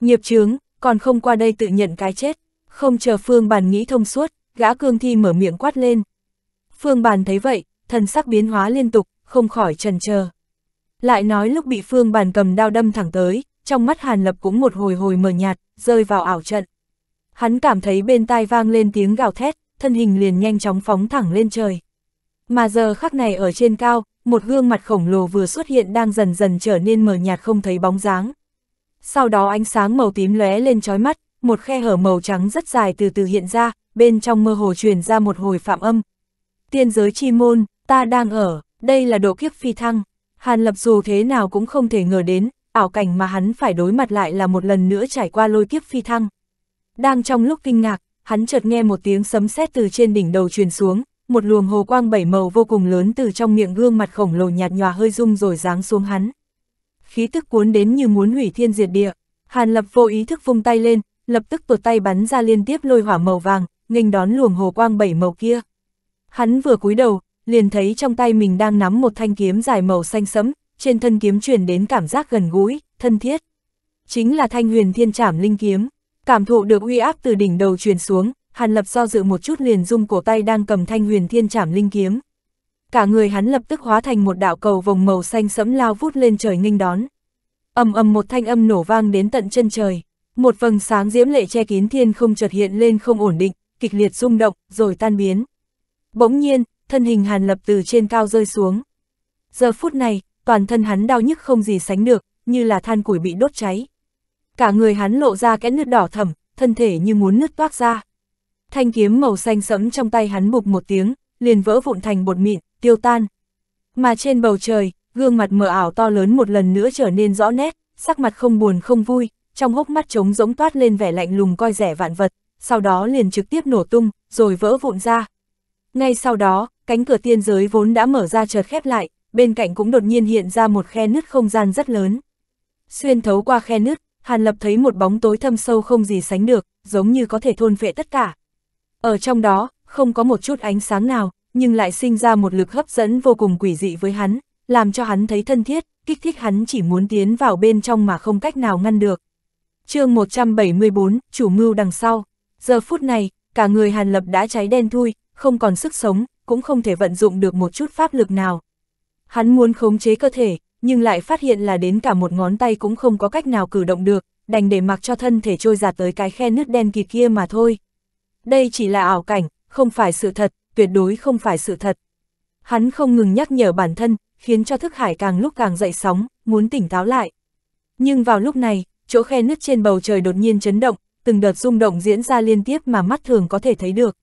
Nghiệp chướng, còn không qua đây tự nhận cái chết, không chờ Phương Bàn nghĩ thông suốt, gã cương thi mở miệng quát lên. Phương Bàn thấy vậy, thần sắc biến hóa liên tục, không khỏi trần chờ. Lại nói lúc bị Phương Bàn cầm đao đâm thẳng tới, trong mắt Hàn Lập cũng một hồi hồi mờ nhạt, rơi vào ảo trận. Hắn cảm thấy bên tai vang lên tiếng gào thét, thân hình liền nhanh chóng phóng thẳng lên trời. Mà giờ khắc này ở trên cao, một gương mặt khổng lồ vừa xuất hiện đang dần dần trở nên mờ nhạt không thấy bóng dáng. Sau đó ánh sáng màu tím lóe lên trói mắt, một khe hở màu trắng rất dài từ từ hiện ra, bên trong mơ hồ truyền ra một hồi phạm âm. Tiên giới chi môn, ta đang ở, đây là độ kiếp phi thăng. Hàn Lập dù thế nào cũng không thể ngờ đến, ảo cảnh mà hắn phải đối mặt lại là một lần nữa trải qua lôi kiếp phi thăng. Đang trong lúc kinh ngạc, hắn chợt nghe một tiếng sấm sét từ trên đỉnh đầu truyền xuống, một luồng hồ quang bảy màu vô cùng lớn từ trong miệng gương mặt khổng lồ nhạt nhòa hơi rung rồi giáng xuống hắn. Khí tức cuốn đến như muốn hủy thiên diệt địa, Hàn Lập vô ý thức vung tay lên, lập tức tuột tay bắn ra liên tiếp lôi hỏa màu vàng, nghênh đón luồng hồ quang bảy màu kia. Hắn vừa cúi đầu, liền thấy trong tay mình đang nắm một thanh kiếm dài màu xanh sẫm, trên thân kiếm truyền đến cảm giác gần gũi, thân thiết. Chính là thanh huyền thiên trảm linh kiếm, cảm thụ được uy áp từ đỉnh đầu truyền xuống, Hàn Lập do dự một chút liền dung cổ tay đang cầm thanh huyền thiên trảm linh kiếm. Cả người hắn lập tức hóa thành một đạo cầu vòng màu xanh sẫm lao vút lên trời nghênh đón. Ầm ầm một thanh âm nổ vang đến tận chân trời, một vầng sáng diễm lệ che kín thiên không chợt hiện lên không ổn định, kịch liệt rung động rồi tan biến. Bỗng nhiên, thân hình Hàn Lập từ trên cao rơi xuống. Giờ phút này, toàn thân hắn đau nhức không gì sánh được, như là than củi bị đốt cháy. Cả người hắn lộ ra cái nước đỏ thẳm, thân thể như muốn nứt toát ra thanh kiếm màu xanh sẫm trong tay hắn bục một tiếng, liền vỡ vụn thành bột mịn, tiêu tan. Mà trên bầu trời, gương mặt mờ ảo to lớn một lần nữa trở nên rõ nét, sắc mặt không buồn không vui, trong hốc mắt trống rỗng toát lên vẻ lạnh lùng coi rẻ vạn vật, sau đó liền trực tiếp nổ tung, rồi vỡ vụn ra. Ngay sau đó, cánh cửa tiên giới vốn đã mở ra chợt khép lại, bên cạnh cũng đột nhiên hiện ra một khe nứt không gian rất lớn. Xuyên thấu qua khe nứt, Hàn Lập thấy một bóng tối thâm sâu không gì sánh được, giống như có thể thôn phệ tất cả. Ở trong đó, không có một chút ánh sáng nào, nhưng lại sinh ra một lực hấp dẫn vô cùng quỷ dị với hắn, làm cho hắn thấy thân thiết, kích thích hắn chỉ muốn tiến vào bên trong mà không cách nào ngăn được. chương 174, chủ mưu đằng sau. Giờ phút này, cả người Hàn Lập đã cháy đen thui, không còn sức sống, cũng không thể vận dụng được một chút pháp lực nào. Hắn muốn khống chế cơ thể, nhưng lại phát hiện là đến cả một ngón tay cũng không có cách nào cử động được, đành để mặc cho thân thể trôi giạt tới cái khe nước đen kịt kia mà thôi đây chỉ là ảo cảnh, không phải sự thật, tuyệt đối không phải sự thật. Hắn không ngừng nhắc nhở bản thân, khiến cho thức hải càng lúc càng dậy sóng, muốn tỉnh táo lại. Nhưng vào lúc này, chỗ khe nứt trên bầu trời đột nhiên chấn động, từng đợt rung động diễn ra liên tiếp mà mắt thường có thể thấy được.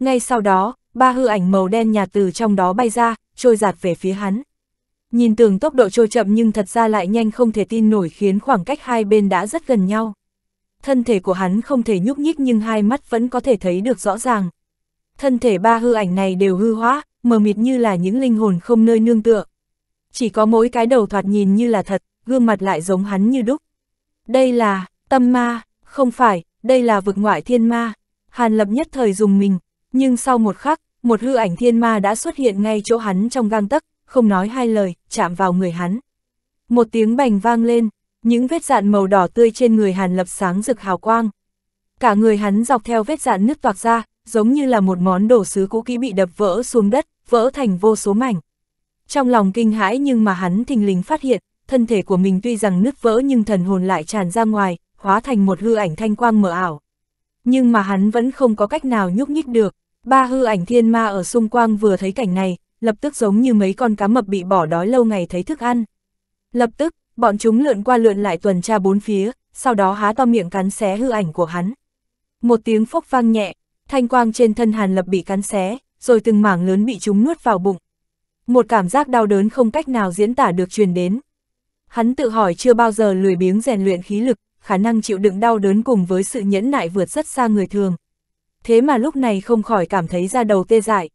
Ngay sau đó, ba hư ảnh màu đen nhạt từ trong đó bay ra, trôi giạt về phía hắn. Nhìn tưởng tốc độ trôi chậm nhưng thật ra lại nhanh không thể tin nổi khiến khoảng cách hai bên đã rất gần nhau thân thể của hắn không thể nhúc nhích nhưng hai mắt vẫn có thể thấy được rõ ràng. Thân thể ba hư ảnh này đều hư hóa, mờ mịt như là những linh hồn không nơi nương tựa. Chỉ có mỗi cái đầu thoạt nhìn như là thật, gương mặt lại giống hắn như đúc. Đây là, tâm ma, không phải, đây là vực ngoại thiên ma. Hàn lập nhất thời dùng mình, nhưng sau một khắc, một hư ảnh thiên ma đã xuất hiện ngay chỗ hắn trong gang tấc, không nói hai lời, chạm vào người hắn. Một tiếng bành vang lên, những vết dạn màu đỏ tươi trên người Hàn Lập sáng rực hào quang. Cả người hắn dọc theo vết dạn nứt toạc ra, giống như là một món đồ sứ cũ kỹ bị đập vỡ xuống đất, vỡ thành vô số mảnh. Trong lòng kinh hãi nhưng mà hắn thình lình phát hiện, thân thể của mình tuy rằng nứt vỡ nhưng thần hồn lại tràn ra ngoài, hóa thành một hư ảnh thanh quang mờ ảo. Nhưng mà hắn vẫn không có cách nào nhúc nhích được, ba hư ảnh thiên ma ở xung quanh vừa thấy cảnh này, lập tức giống như mấy con cá mập bị bỏ đói lâu ngày thấy thức ăn. Lập tức, Bọn chúng lượn qua lượn lại tuần tra bốn phía, sau đó há to miệng cắn xé hư ảnh của hắn. Một tiếng phốc vang nhẹ, thanh quang trên thân Hàn Lập bị cắn xé, rồi từng mảng lớn bị chúng nuốt vào bụng. Một cảm giác đau đớn không cách nào diễn tả được truyền đến. Hắn tự hỏi chưa bao giờ lười biếng rèn luyện khí lực, khả năng chịu đựng đau đớn cùng với sự nhẫn nại vượt rất xa người thường. Thế mà lúc này không khỏi cảm thấy da đầu tê dại.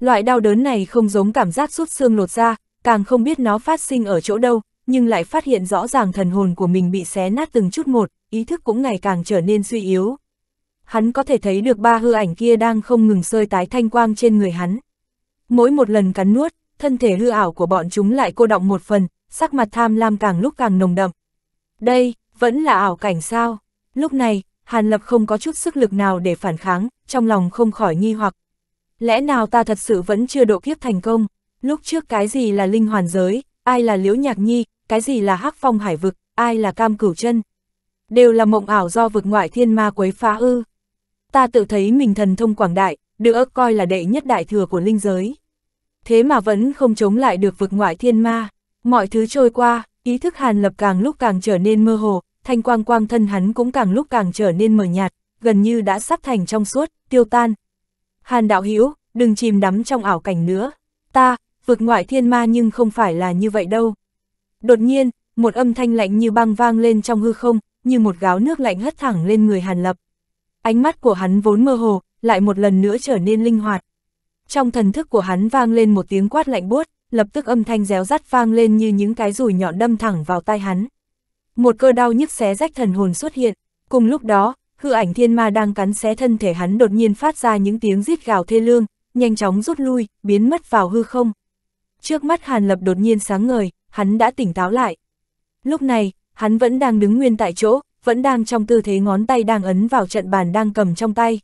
Loại đau đớn này không giống cảm giác rút xương lột da, càng không biết nó phát sinh ở chỗ đâu, nhưng lại phát hiện rõ ràng thần hồn của mình bị xé nát từng chút một, ý thức cũng ngày càng trở nên suy yếu. Hắn có thể thấy được ba hư ảnh kia đang không ngừng sơi tái thanh quang trên người hắn. Mỗi một lần cắn nuốt, thân thể hư ảo của bọn chúng lại cô động một phần, sắc mặt tham lam càng lúc càng nồng đậm. Đây, vẫn là ảo cảnh sao? Lúc này, Hàn Lập không có chút sức lực nào để phản kháng, trong lòng không khỏi nghi hoặc. Lẽ nào ta thật sự vẫn chưa độ kiếp thành công? Lúc trước cái gì là linh hoàn giới, ai là liễu nhạc nhi, cái gì là hắc phong hải vực, ai là cam cửu chân. Đều là mộng ảo do vực ngoại thiên ma quấy phá ư. Ta tự thấy mình thần thông quảng đại, được coi là đệ nhất đại thừa của linh giới. Thế mà vẫn không chống lại được vực ngoại thiên ma. Mọi thứ trôi qua, ý thức hàn lập càng lúc càng trở nên mơ hồ, thanh quang quang thân hắn cũng càng lúc càng trở nên mờ nhạt, gần như đã sắp thành trong suốt, tiêu tan. Hàn đạo hữu đừng chìm đắm trong ảo cảnh nữa. Ta, vực ngoại thiên ma nhưng không phải là như vậy đâu. Đột nhiên, một âm thanh lạnh như băng vang lên trong hư không, như một gáo nước lạnh hất thẳng lên người Hàn Lập. Ánh mắt của hắn vốn mơ hồ, lại một lần nữa trở nên linh hoạt. Trong thần thức của hắn vang lên một tiếng quát lạnh buốt, lập tức âm thanh réo rắt vang lên như những cái rùi nhọn đâm thẳng vào tai hắn. Một cơn đau nhức xé rách thần hồn xuất hiện, cùng lúc đó, hư ảnh thiên ma đang cắn xé thân thể hắn đột nhiên phát ra những tiếng rít gào thê lương, nhanh chóng rút lui, biến mất vào hư không. Trước mắt Hàn Lập đột nhiên sáng ngời, hắn đã tỉnh táo lại. Lúc này, hắn vẫn đang đứng nguyên tại chỗ, vẫn đang trong tư thế ngón tay đang ấn vào trận bàn đang cầm trong tay.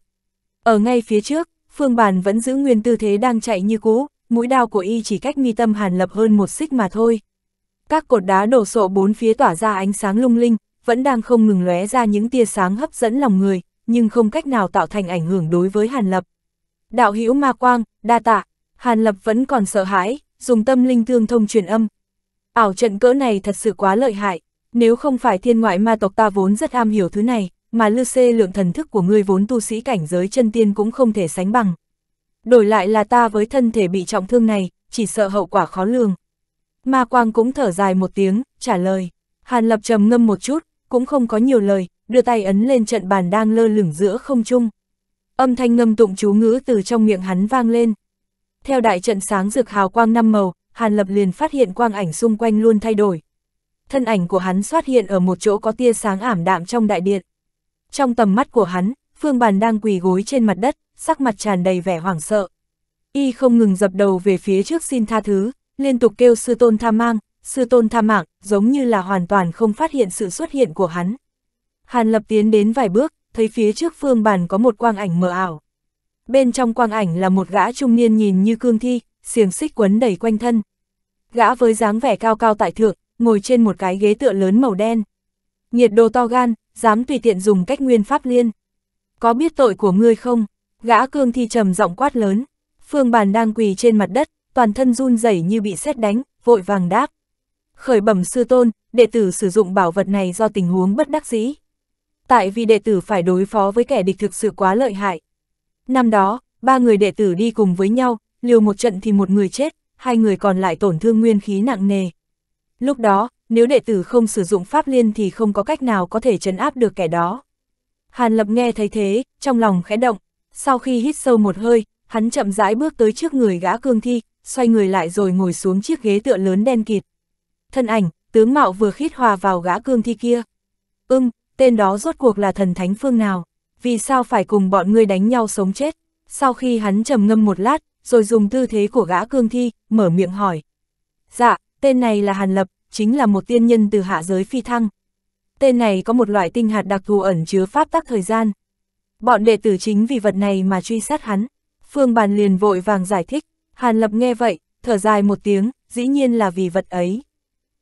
Ở ngay phía trước, phương bàn vẫn giữ nguyên tư thế đang chạy như cũ, mũi đao của y chỉ cách mi tâm hàn lập hơn một xích mà thôi. Các cột đá đổ sộ bốn phía tỏa ra ánh sáng lung linh, vẫn đang không ngừng lóe ra những tia sáng hấp dẫn lòng người, nhưng không cách nào tạo thành ảnh hưởng đối với hàn lập. Đạo hữu ma quang, đa tạ, hàn lập vẫn còn sợ hãi, dùng tâm linh thương thông truyền âm, Ảo trận cỡ này thật sự quá lợi hại, nếu không phải thiên ngoại ma tộc ta vốn rất am hiểu thứ này, mà lư xê lượng thần thức của ngươi vốn tu sĩ cảnh giới chân tiên cũng không thể sánh bằng. Đổi lại là ta với thân thể bị trọng thương này, chỉ sợ hậu quả khó lường. Ma Quang cũng thở dài một tiếng, trả lời. Hàn Lập trầm ngâm một chút, cũng không có nhiều lời, đưa tay ấn lên trận bàn đang lơ lửng giữa không trung. Âm thanh ngâm tụng chú ngữ từ trong miệng hắn vang lên. Theo đại trận sáng rực hào quang năm màu, Hàn Lập liền phát hiện quang ảnh xung quanh luôn thay đổi. Thân ảnh của hắn xuất hiện ở một chỗ có tia sáng ảm đạm trong đại điện. Trong tầm mắt của hắn, Phương Bàn đang quỳ gối trên mặt đất, sắc mặt tràn đầy vẻ hoảng sợ. Y không ngừng dập đầu về phía trước xin tha thứ, liên tục kêu sư tôn tha mang, sư tôn tha mạng, giống như là hoàn toàn không phát hiện sự xuất hiện của hắn. Hàn Lập tiến đến vài bước, thấy phía trước Phương Bàn có một quang ảnh mờ ảo. Bên trong quang ảnh là một gã trung niên nhìn như cương thi, xiềng xích quấn đầy quanh thân. Gã với dáng vẻ cao cao tại thượng, ngồi trên một cái ghế tựa lớn màu đen. Nhiệt đồ to gan, dám tùy tiện dùng cách nguyên pháp liên. Có biết tội của ngươi không? Gã cương thi trầm giọng quát lớn. Phương bàn đang quỳ trên mặt đất, toàn thân run rẩy như bị sét đánh, vội vàng đáp. Khởi bẩm sư tôn, đệ tử sử dụng bảo vật này do tình huống bất đắc dĩ. Tại vì đệ tử phải đối phó với kẻ địch thực sự quá lợi hại. Năm đó, ba người đệ tử đi cùng với nhau, liều một trận thì một người chết, hai người còn lại tổn thương nguyên khí nặng nề. Lúc đó, nếu đệ tử không sử dụng pháp liên thì không có cách nào có thể chấn áp được kẻ đó. Hàn Lập nghe thấy thế, trong lòng khẽ động, sau khi hít sâu một hơi, hắn chậm rãi bước tới trước người gã cương thi, xoay người lại rồi ngồi xuống chiếc ghế tựa lớn đen kịt. Thân ảnh, tướng mạo vừa khít hòa vào gã cương thi kia. Ưm, tên đó rốt cuộc là thần thánh phương nào? Vì sao phải cùng bọn ngươi đánh nhau sống chết? Sau khi hắn trầm ngâm một lát, rồi dùng tư thế của gã cương thi, mở miệng hỏi. Dạ, tên này là Hàn Lập, chính là một tiên nhân từ hạ giới phi thăng. Tên này có một loại tinh hạt đặc thù ẩn chứa pháp tắc thời gian. Bọn đệ tử chính vì vật này mà truy sát hắn. Phương Bàn liền vội vàng giải thích, Hàn Lập nghe vậy, thở dài một tiếng, dĩ nhiên là vì vật ấy.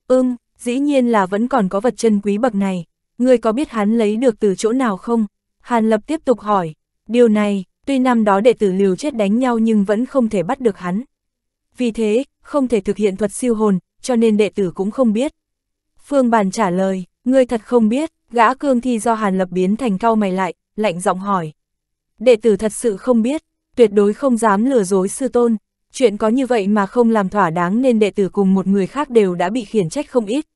Ưm, dĩ nhiên là vẫn còn có vật chân quý bậc này. Ngươi có biết hắn lấy được từ chỗ nào không? Hàn Lập tiếp tục hỏi, điều này, Tuy năm đó đệ tử liều chết đánh nhau nhưng vẫn không thể bắt được hắn. Vì thế, không thể thực hiện thuật siêu hồn, cho nên đệ tử cũng không biết. Phương Bàn trả lời, ngươi thật không biết, gã cương thi do hàn lập biến thành cau mày lại, lạnh giọng hỏi. Đệ tử thật sự không biết, tuyệt đối không dám lừa dối sư tôn, chuyện có như vậy mà không làm thỏa đáng nên đệ tử cùng một người khác đều đã bị khiển trách không ít.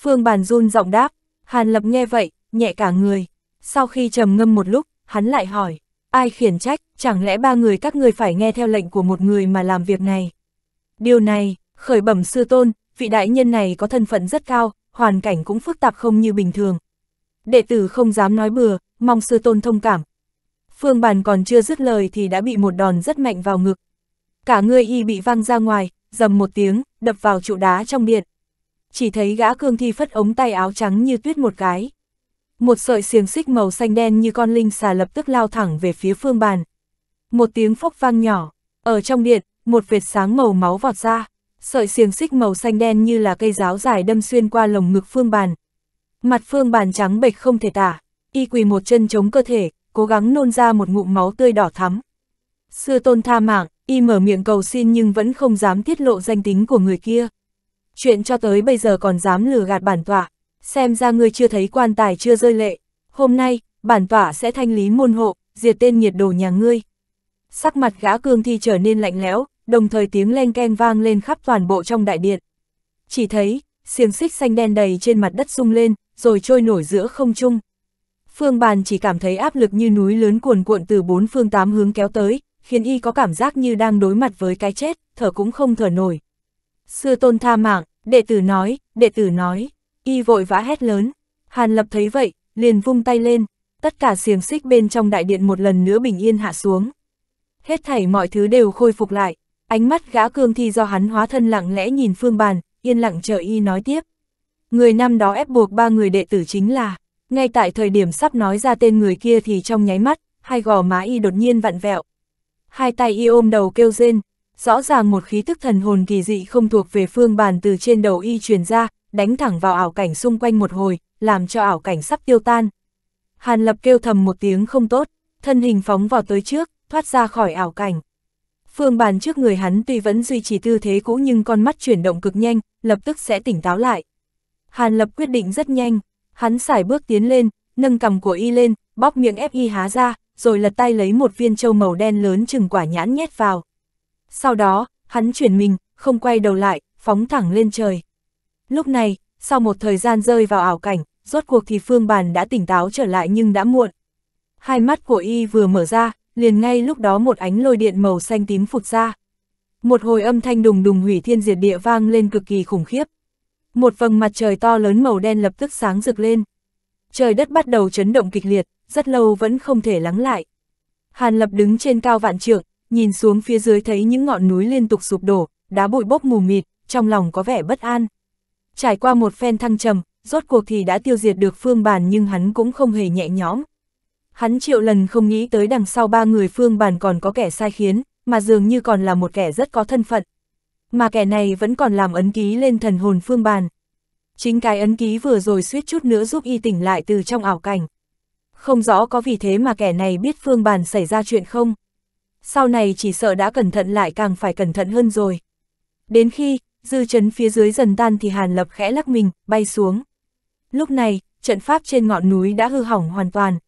Phương Bàn run giọng đáp, hàn lập nghe vậy, nhẹ cả người, sau khi trầm ngâm một lúc, hắn lại hỏi. Ai khiển trách, chẳng lẽ ba người các người phải nghe theo lệnh của một người mà làm việc này? Điều này, khởi bẩm sư tôn, vị đại nhân này có thân phận rất cao, hoàn cảnh cũng phức tạp không như bình thường. Đệ tử không dám nói bừa, mong sư tôn thông cảm. Phương Bàn còn chưa dứt lời thì đã bị một đòn rất mạnh vào ngực. Cả người y bị văng ra ngoài, dầm một tiếng, đập vào trụ đá trong điện. Chỉ thấy gã cương thi phất ống tay áo trắng như tuyết một cái. Một sợi xiềng xích màu xanh đen như con linh xà lập tức lao thẳng về phía phương bàn. Một tiếng phốc vang nhỏ, ở trong điện, một vệt sáng màu máu vọt ra, sợi xiềng xích màu xanh đen như là cây giáo dài đâm xuyên qua lồng ngực phương bàn. Mặt phương bàn trắng bệch không thể tả, y quỳ một chân chống cơ thể, cố gắng nôn ra một ngụm máu tươi đỏ thắm. Sư tôn tha mạng, y mở miệng cầu xin nhưng vẫn không dám tiết lộ danh tính của người kia. Chuyện cho tới bây giờ còn dám lừa gạt bản tọa, xem ra ngươi chưa thấy quan tài chưa rơi lệ, hôm nay, bản tỏa sẽ thanh lý môn hộ, diệt tên nhiệt đồ nhà ngươi. Sắc mặt gã cương thi trở nên lạnh lẽo, đồng thời tiếng len keng vang lên khắp toàn bộ trong đại điện. Chỉ thấy, xiềng xích xanh đen đầy trên mặt đất rung lên, rồi trôi nổi giữa không trung. Phương Bàn chỉ cảm thấy áp lực như núi lớn cuồn cuộn từ bốn phương tám hướng kéo tới, khiến y có cảm giác như đang đối mặt với cái chết, thở cũng không thở nổi. Sư tôn tha mạng, đệ tử nói, đệ tử nói y vội vã hét lớn. Hàn Lập thấy vậy, liền vung tay lên, tất cả xiềng xích bên trong đại điện một lần nữa bình yên hạ xuống. Hết thảy mọi thứ đều khôi phục lại, ánh mắt gã cương thi do hắn hóa thân lặng lẽ nhìn phương bàn, yên lặng chờ y nói tiếp. Người năm đó ép buộc ba người đệ tử chính là, ngay tại thời điểm sắp nói ra tên người kia thì trong nháy mắt, hai gò má y đột nhiên vặn vẹo. Hai tay y ôm đầu kêu rên, rõ ràng một khí tức thần hồn kỳ dị không thuộc về phương bàn từ trên đầu y truyền ra, đánh thẳng vào ảo cảnh xung quanh một hồi, làm cho ảo cảnh sắp tiêu tan. Hàn Lập kêu thầm một tiếng không tốt, thân hình phóng vào tới trước, thoát ra khỏi ảo cảnh. Phương bàn trước người hắn tuy vẫn duy trì tư thế cũ nhưng con mắt chuyển động cực nhanh, lập tức sẽ tỉnh táo lại. Hàn Lập quyết định rất nhanh, hắn xài bước tiến lên, nâng cầm của y lên, bóp miệng ép y há ra, rồi lật tay lấy một viên châu màu đen lớn chừng quả nhãn nhét vào. Sau đó, hắn chuyển mình, không quay đầu lại, phóng thẳng lên trời. Lúc này, sau một thời gian rơi vào ảo cảnh, rốt cuộc thì Phương Bàn đã tỉnh táo trở lại nhưng đã muộn. Hai mắt của y vừa mở ra, liền ngay lúc đó một ánh lôi điện màu xanh tím phụt ra. Một hồi âm thanh đùng đùng hủy thiên diệt địa vang lên cực kỳ khủng khiếp. Một vầng mặt trời to lớn màu đen lập tức sáng rực lên. Trời đất bắt đầu chấn động kịch liệt, rất lâu vẫn không thể lắng lại. Hàn Lập đứng trên cao vạn trượng, nhìn xuống phía dưới thấy những ngọn núi liên tục sụp đổ, đá bụi bốc mù mịt, trong lòng có vẻ bất an. Trải qua một phen thăng trầm, rốt cuộc thì đã tiêu diệt được phương bàn nhưng hắn cũng không hề nhẹ nhõm. Hắn triệu lần không nghĩ tới đằng sau ba người phương bàn còn có kẻ sai khiến, mà dường như còn là một kẻ rất có thân phận. Mà kẻ này vẫn còn làm ấn ký lên thần hồn phương bàn. Chính cái ấn ký vừa rồi suýt chút nữa giúp y tỉnh lại từ trong ảo cảnh. Không rõ có vì thế mà kẻ này biết phương bàn xảy ra chuyện không? Sau này chỉ sợ đã cẩn thận lại càng phải cẩn thận hơn rồi. Đến khi, dư chấn phía dưới dần tan thì Hàn Lập khẽ lắc mình, bay xuống. Lúc này, trận pháp trên ngọn núi đã hư hỏng hoàn toàn.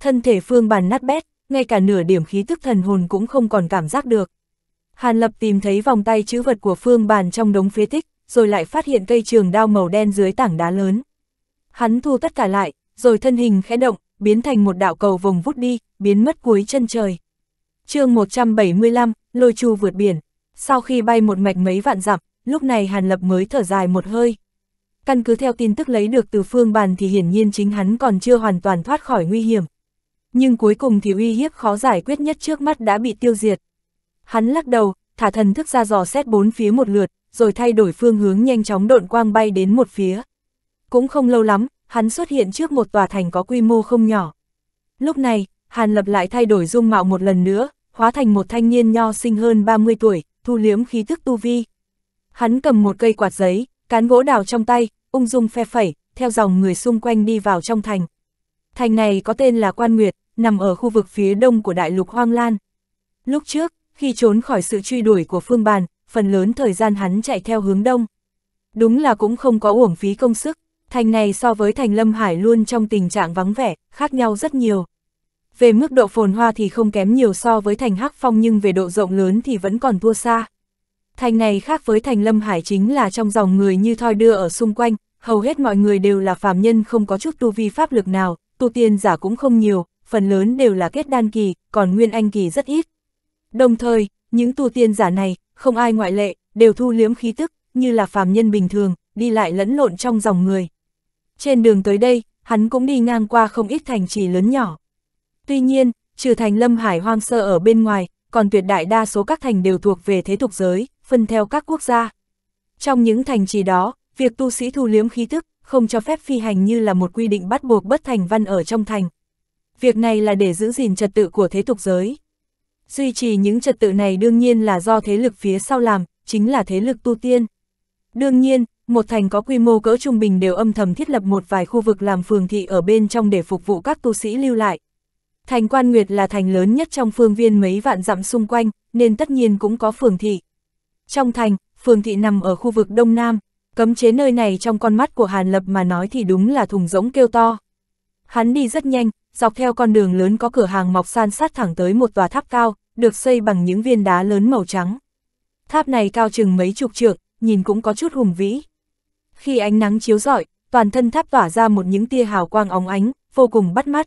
Thân thể phương bàn nát bét, ngay cả nửa điểm khí tức thần hồn cũng không còn cảm giác được. Hàn Lập tìm thấy vòng tay chữ vật của phương bàn trong đống phế tích, rồi lại phát hiện cây trường đao màu đen dưới tảng đá lớn. Hắn thu tất cả lại, rồi thân hình khẽ động, biến thành một đạo cầu vòng vút đi, biến mất cuối chân trời. chương 175, lôi chu vượt biển. Sau khi bay một mạch mấy vạn dặm, lúc này Hàn Lập mới thở dài một hơi. Căn cứ theo tin tức lấy được từ phương bàn thì hiển nhiên chính hắn còn chưa hoàn toàn thoát khỏi nguy hiểm. Nhưng cuối cùng thì uy hiếp khó giải quyết nhất trước mắt đã bị tiêu diệt. Hắn lắc đầu, thả thần thức ra dò xét bốn phía một lượt, rồi thay đổi phương hướng nhanh chóng độn quang bay đến một phía. Cũng không lâu lắm, hắn xuất hiện trước một tòa thành có quy mô không nhỏ. Lúc này, Hàn Lập lại thay đổi dung mạo một lần nữa, hóa thành một thanh niên nho sinh hơn 30 tuổi, thu liếm khí thức tu vi. Hắn cầm một cây quạt giấy, cán gỗ đào trong tay, ung dung phe phẩy, theo dòng người xung quanh đi vào trong thành. Thành này có tên là Quan Nguyệt, nằm ở khu vực phía đông của đại lục Hoang Lan. Lúc trước, khi trốn khỏi sự truy đuổi của Phương Bàn, phần lớn thời gian hắn chạy theo hướng đông. Đúng là cũng không có uổng phí công sức, thành này so với thành Lâm Hải luôn trong tình trạng vắng vẻ, khác nhau rất nhiều. Về mức độ phồn hoa thì không kém nhiều so với thành Hắc Phong nhưng về độ rộng lớn thì vẫn còn thua xa. Thành này khác với thành Lâm Hải chính là trong dòng người như thoi đưa ở xung quanh, hầu hết mọi người đều là phàm nhân không có chút tu vi pháp lực nào, tu tiên giả cũng không nhiều, phần lớn đều là kết đan kỳ, còn nguyên anh kỳ rất ít. Đồng thời, những tu tiên giả này, không ai ngoại lệ, đều thu liếm khí tức, như là phàm nhân bình thường, đi lại lẫn lộn trong dòng người. Trên đường tới đây, hắn cũng đi ngang qua không ít thành trì lớn nhỏ. Tuy nhiên, trừ thành Lâm Hải hoang sơ ở bên ngoài, còn tuyệt đại đa số các thành đều thuộc về thế tục giới, phân theo các quốc gia. Trong những thành trì đó, việc tu sĩ thu liếm khí tức, không cho phép phi hành như là một quy định bắt buộc bất thành văn ở trong thành. Việc này là để giữ gìn trật tự của thế tục giới. Duy trì những trật tự này đương nhiên là do thế lực phía sau làm, chính là thế lực tu tiên. Đương nhiên, một thành có quy mô cỡ trung bình đều âm thầm thiết lập một vài khu vực làm phường thị ở bên trong để phục vụ các tu sĩ lưu lại. Thành Quan Nguyệt là thành lớn nhất trong phương viên mấy vạn dặm xung quanh, nên tất nhiên cũng có phường thị. Trong thành, phường thị nằm ở khu vực Đông Nam, cấm chế nơi này trong con mắt của Hàn Lập mà nói thì đúng là thùng rỗng kêu to. Hắn đi rất nhanh, dọc theo con đường lớn có cửa hàng mọc san sát thẳng tới một tòa tháp cao, được xây bằng những viên đá lớn màu trắng. Tháp này cao chừng mấy chục trượng, nhìn cũng có chút hùng vĩ. Khi ánh nắng chiếu rọi, toàn thân tháp tỏa ra một những tia hào quang óng ánh, vô cùng bắt mắt.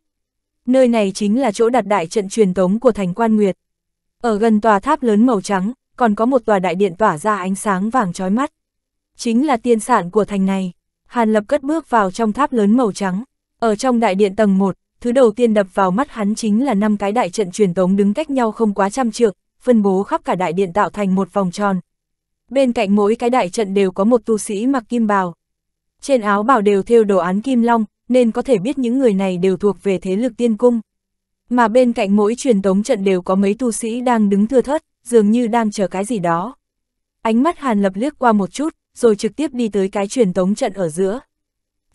Nơi này chính là chỗ đặt đại trận truyền tống của thành quan Nguyệt. Ở gần tòa tháp lớn màu trắng, còn có một tòa đại điện tỏa ra ánh sáng vàng chói mắt. Chính là tiên sản của thành này. Hàn Lập cất bước vào trong tháp lớn màu trắng. Ở trong đại điện tầng 1, thứ đầu tiên đập vào mắt hắn chính là năm cái đại trận truyền tống đứng cách nhau không quá trăm trượng, phân bố khắp cả đại điện tạo thành một vòng tròn. Bên cạnh mỗi cái đại trận đều có một tu sĩ mặc kim bào. Trên áo bào đều thêu đồ án kim long, nên có thể biết những người này đều thuộc về thế lực tiên cung. Mà bên cạnh mỗi truyền tống trận đều có mấy tu sĩ đang đứng thưa thớt, dường như đang chờ cái gì đó. Ánh mắt Hàn Lập liếc qua một chút, rồi trực tiếp đi tới cái truyền tống trận ở giữa.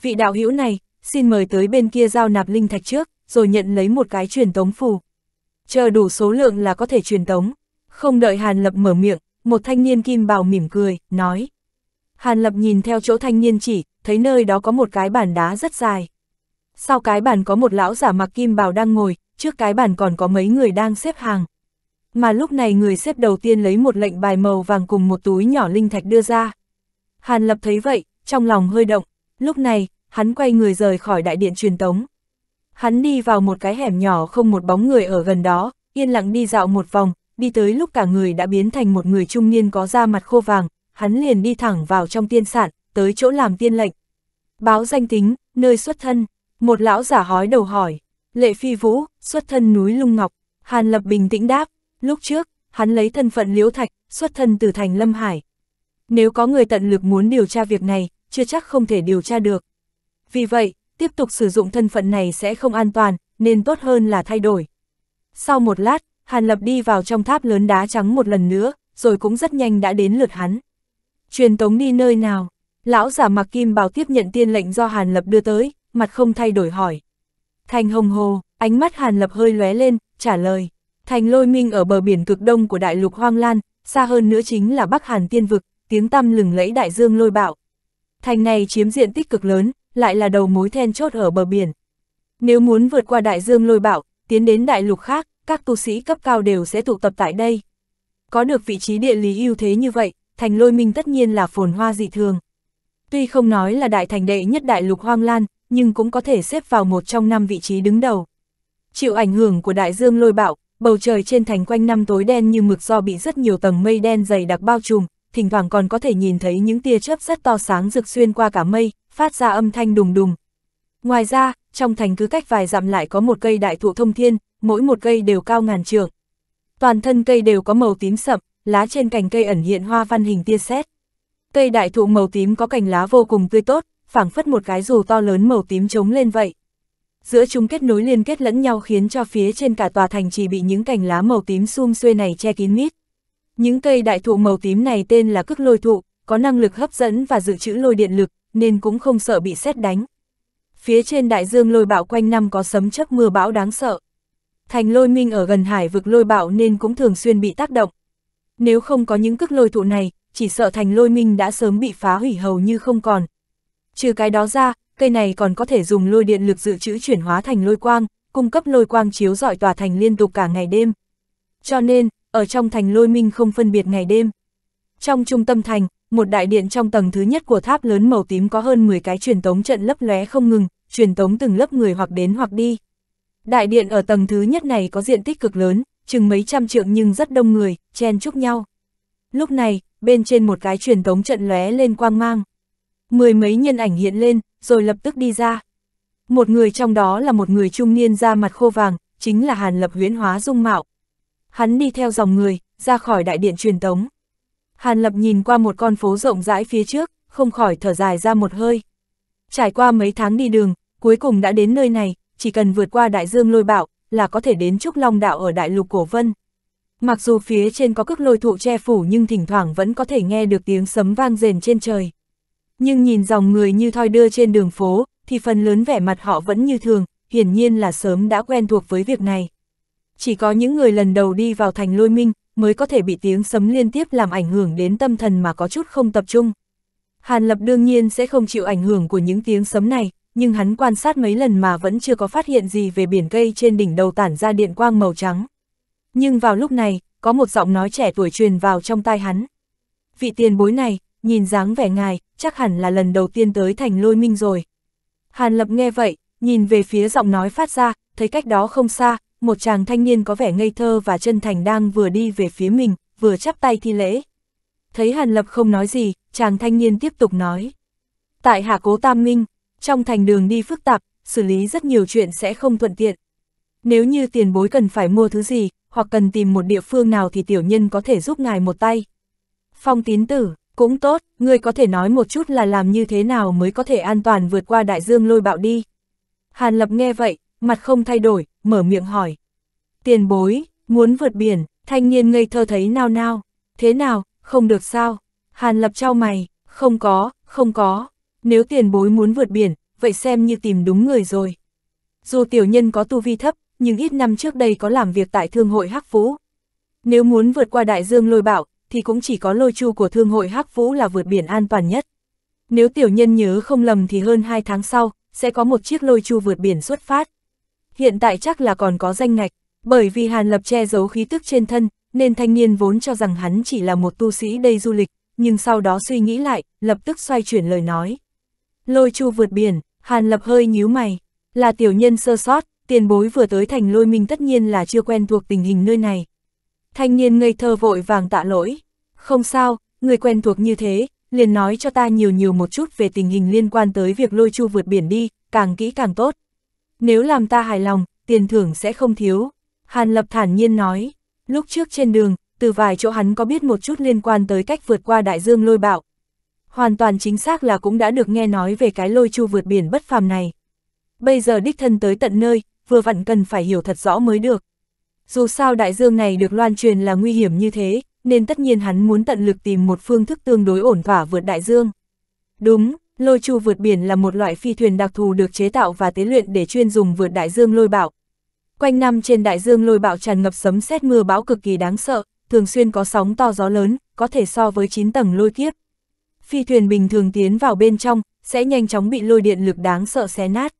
Vị đạo hữu này, xin mời tới bên kia giao nạp linh thạch trước, rồi nhận lấy một cái truyền tống phù. Chờ đủ số lượng là có thể truyền tống. Không đợi Hàn Lập mở miệng, một thanh niên kim bào mỉm cười, nói. Hàn Lập nhìn theo chỗ thanh niên chỉ, thấy nơi đó có một cái bàn đá rất dài. Sau cái bàn có một lão giả mặc kim bào đang ngồi, trước cái bàn còn có mấy người đang xếp hàng mà lúc này người xếp đầu tiên lấy một lệnh bài màu vàng cùng một túi nhỏ linh thạch đưa ra. Hàn Lập thấy vậy, trong lòng hơi động, lúc này, hắn quay người rời khỏi đại điện truyền tống. Hắn đi vào một cái hẻm nhỏ không một bóng người ở gần đó, yên lặng đi dạo một vòng, đi tới lúc cả người đã biến thành một người trung niên có da mặt khô vàng, hắn liền đi thẳng vào trong tiên sản, tới chỗ làm tiên lệnh. Báo danh tính, nơi xuất thân, một lão giả hói đầu hỏi, lệ phi vũ, xuất thân núi lung ngọc, Hàn Lập bình tĩnh đáp, Lúc trước, hắn lấy thân phận Liễu Thạch, xuất thân từ thành Lâm Hải. Nếu có người tận lực muốn điều tra việc này, chưa chắc không thể điều tra được. Vì vậy, tiếp tục sử dụng thân phận này sẽ không an toàn, nên tốt hơn là thay đổi. Sau một lát, Hàn Lập đi vào trong tháp lớn đá trắng một lần nữa, rồi cũng rất nhanh đã đến lượt hắn. Truyền tống đi nơi nào? Lão giả mặc kim bào tiếp nhận tiên lệnh do Hàn Lập đưa tới, mặt không thay đổi hỏi. Thành hồng hồ, ánh mắt Hàn Lập hơi lóe lên, trả lời. Thành lôi minh ở bờ biển cực đông của đại lục Hoang Lan, xa hơn nữa chính là Bắc Hàn tiên vực, tiếng tăm lừng lẫy đại dương lôi bạo. Thành này chiếm diện tích cực lớn, lại là đầu mối then chốt ở bờ biển. Nếu muốn vượt qua đại dương lôi bạo, tiến đến đại lục khác, các tu sĩ cấp cao đều sẽ tụ tập tại đây. Có được vị trí địa lý ưu thế như vậy, thành lôi minh tất nhiên là phồn hoa dị thường. Tuy không nói là đại thành đệ nhất đại lục hoang lan, nhưng cũng có thể xếp vào một trong năm vị trí đứng đầu. Chịu ảnh hưởng của đại dương lôi bạo, bầu trời trên thành quanh năm tối đen như mực do bị rất nhiều tầng mây đen dày đặc bao trùm, thỉnh thoảng còn có thể nhìn thấy những tia chớp rất to sáng rực xuyên qua cả mây, phát ra âm thanh đùng đùng. Ngoài ra, trong thành cứ cách vài dặm lại có một cây đại thụ thông thiên, mỗi một cây đều cao ngàn trượng. Toàn thân cây đều có màu tím sậm, lá trên cành cây ẩn hiện hoa văn hình tia sét. Cây đại thụ màu tím có cành lá vô cùng tươi tốt, phảng phất một cái dù to lớn màu tím trống lên vậy giữa chúng kết nối liên kết lẫn nhau khiến cho phía trên cả tòa thành chỉ bị những cành lá màu tím sum xuê này che kín mít. Những cây đại thụ màu tím này tên là cức lôi thụ, có năng lực hấp dẫn và dự trữ lôi điện lực, nên cũng không sợ bị xét đánh. Phía trên đại dương lôi bão quanh năm có sấm chớp mưa bão đáng sợ. Thành lôi minh ở gần hải vực lôi bão nên cũng thường xuyên bị tác động. Nếu không có những cức lôi thụ này, chỉ sợ thành lôi minh đã sớm bị phá hủy hầu như không còn. Trừ cái đó ra, cây này còn có thể dùng lôi điện lực dự trữ chuyển hóa thành lôi quang, cung cấp lôi quang chiếu rọi tòa thành liên tục cả ngày đêm. Cho nên, ở trong thành lôi minh không phân biệt ngày đêm. Trong trung tâm thành, một đại điện trong tầng thứ nhất của tháp lớn màu tím có hơn 10 cái truyền tống trận lấp lóe không ngừng, truyền tống từng lớp người hoặc đến hoặc đi. Đại điện ở tầng thứ nhất này có diện tích cực lớn, chừng mấy trăm trượng nhưng rất đông người, chen chúc nhau. Lúc này, bên trên một cái truyền tống trận lóe lên quang mang. Mười mấy nhân ảnh hiện lên, rồi lập tức đi ra. Một người trong đó là một người trung niên da mặt khô vàng, chính là Hàn Lập huyễn hóa dung mạo. Hắn đi theo dòng người, ra khỏi đại điện truyền tống. Hàn Lập nhìn qua một con phố rộng rãi phía trước, không khỏi thở dài ra một hơi. Trải qua mấy tháng đi đường, cuối cùng đã đến nơi này, chỉ cần vượt qua đại dương lôi bạo, là có thể đến Trúc Long Đạo ở đại lục Cổ Vân. Mặc dù phía trên có cước lôi thụ che phủ nhưng thỉnh thoảng vẫn có thể nghe được tiếng sấm vang rền trên trời. Nhưng nhìn dòng người như thoi đưa trên đường phố, thì phần lớn vẻ mặt họ vẫn như thường, hiển nhiên là sớm đã quen thuộc với việc này. Chỉ có những người lần đầu đi vào thành lôi minh, mới có thể bị tiếng sấm liên tiếp làm ảnh hưởng đến tâm thần mà có chút không tập trung. Hàn Lập đương nhiên sẽ không chịu ảnh hưởng của những tiếng sấm này, nhưng hắn quan sát mấy lần mà vẫn chưa có phát hiện gì về biển cây trên đỉnh đầu tản ra điện quang màu trắng. Nhưng vào lúc này, có một giọng nói trẻ tuổi truyền vào trong tai hắn. Vị tiền bối này, nhìn dáng vẻ ngài, chắc hẳn là lần đầu tiên tới thành lôi minh rồi. Hàn Lập nghe vậy, nhìn về phía giọng nói phát ra, thấy cách đó không xa, một chàng thanh niên có vẻ ngây thơ và chân thành đang vừa đi về phía mình, vừa chắp tay thi lễ. Thấy Hàn Lập không nói gì, chàng thanh niên tiếp tục nói. Tại Hạ Cố Tam Minh, trong thành đường đi phức tạp, xử lý rất nhiều chuyện sẽ không thuận tiện. Nếu như tiền bối cần phải mua thứ gì, hoặc cần tìm một địa phương nào thì tiểu nhân có thể giúp ngài một tay. Phong tín tử, cũng tốt, ngươi có thể nói một chút là làm như thế nào mới có thể an toàn vượt qua đại dương lôi bạo đi. Hàn Lập nghe vậy, mặt không thay đổi, mở miệng hỏi. Tiền bối, muốn vượt biển, thanh niên ngây thơ thấy nao nao, thế nào, không được sao? Hàn Lập trao mày, không có, không có, nếu tiền bối muốn vượt biển, vậy xem như tìm đúng người rồi. Dù tiểu nhân có tu vi thấp, nhưng ít năm trước đây có làm việc tại Thương hội Hắc Phú. Nếu muốn vượt qua đại dương lôi bạo, thì cũng chỉ có lôi chu của Thương hội Hắc Vũ là vượt biển an toàn nhất. Nếu tiểu nhân nhớ không lầm thì hơn 2 tháng sau, sẽ có một chiếc lôi chu vượt biển xuất phát. Hiện tại chắc là còn có danh ngạch, bởi vì Hàn Lập che giấu khí tức trên thân, nên thanh niên vốn cho rằng hắn chỉ là một tu sĩ đây du lịch, nhưng sau đó suy nghĩ lại, lập tức xoay chuyển lời nói. Lôi chu vượt biển, Hàn Lập hơi nhíu mày, là tiểu nhân sơ sót, tiền bối vừa tới thành lôi minh tất nhiên là chưa quen thuộc tình hình nơi này, Thanh niên ngây thơ vội vàng tạ lỗi. Không sao, người quen thuộc như thế, liền nói cho ta nhiều nhiều một chút về tình hình liên quan tới việc lôi chu vượt biển đi, càng kỹ càng tốt. Nếu làm ta hài lòng, tiền thưởng sẽ không thiếu. Hàn Lập thản nhiên nói, lúc trước trên đường, từ vài chỗ hắn có biết một chút liên quan tới cách vượt qua đại dương lôi bạo. Hoàn toàn chính xác là cũng đã được nghe nói về cái lôi chu vượt biển bất phàm này. Bây giờ đích thân tới tận nơi, vừa vặn cần phải hiểu thật rõ mới được dù sao đại dương này được loan truyền là nguy hiểm như thế, nên tất nhiên hắn muốn tận lực tìm một phương thức tương đối ổn thỏa vượt đại dương. Đúng, lôi chu vượt biển là một loại phi thuyền đặc thù được chế tạo và tế luyện để chuyên dùng vượt đại dương lôi bạo. Quanh năm trên đại dương lôi bạo tràn ngập sấm sét mưa bão cực kỳ đáng sợ, thường xuyên có sóng to gió lớn, có thể so với 9 tầng lôi kiếp. Phi thuyền bình thường tiến vào bên trong, sẽ nhanh chóng bị lôi điện lực đáng sợ xé nát.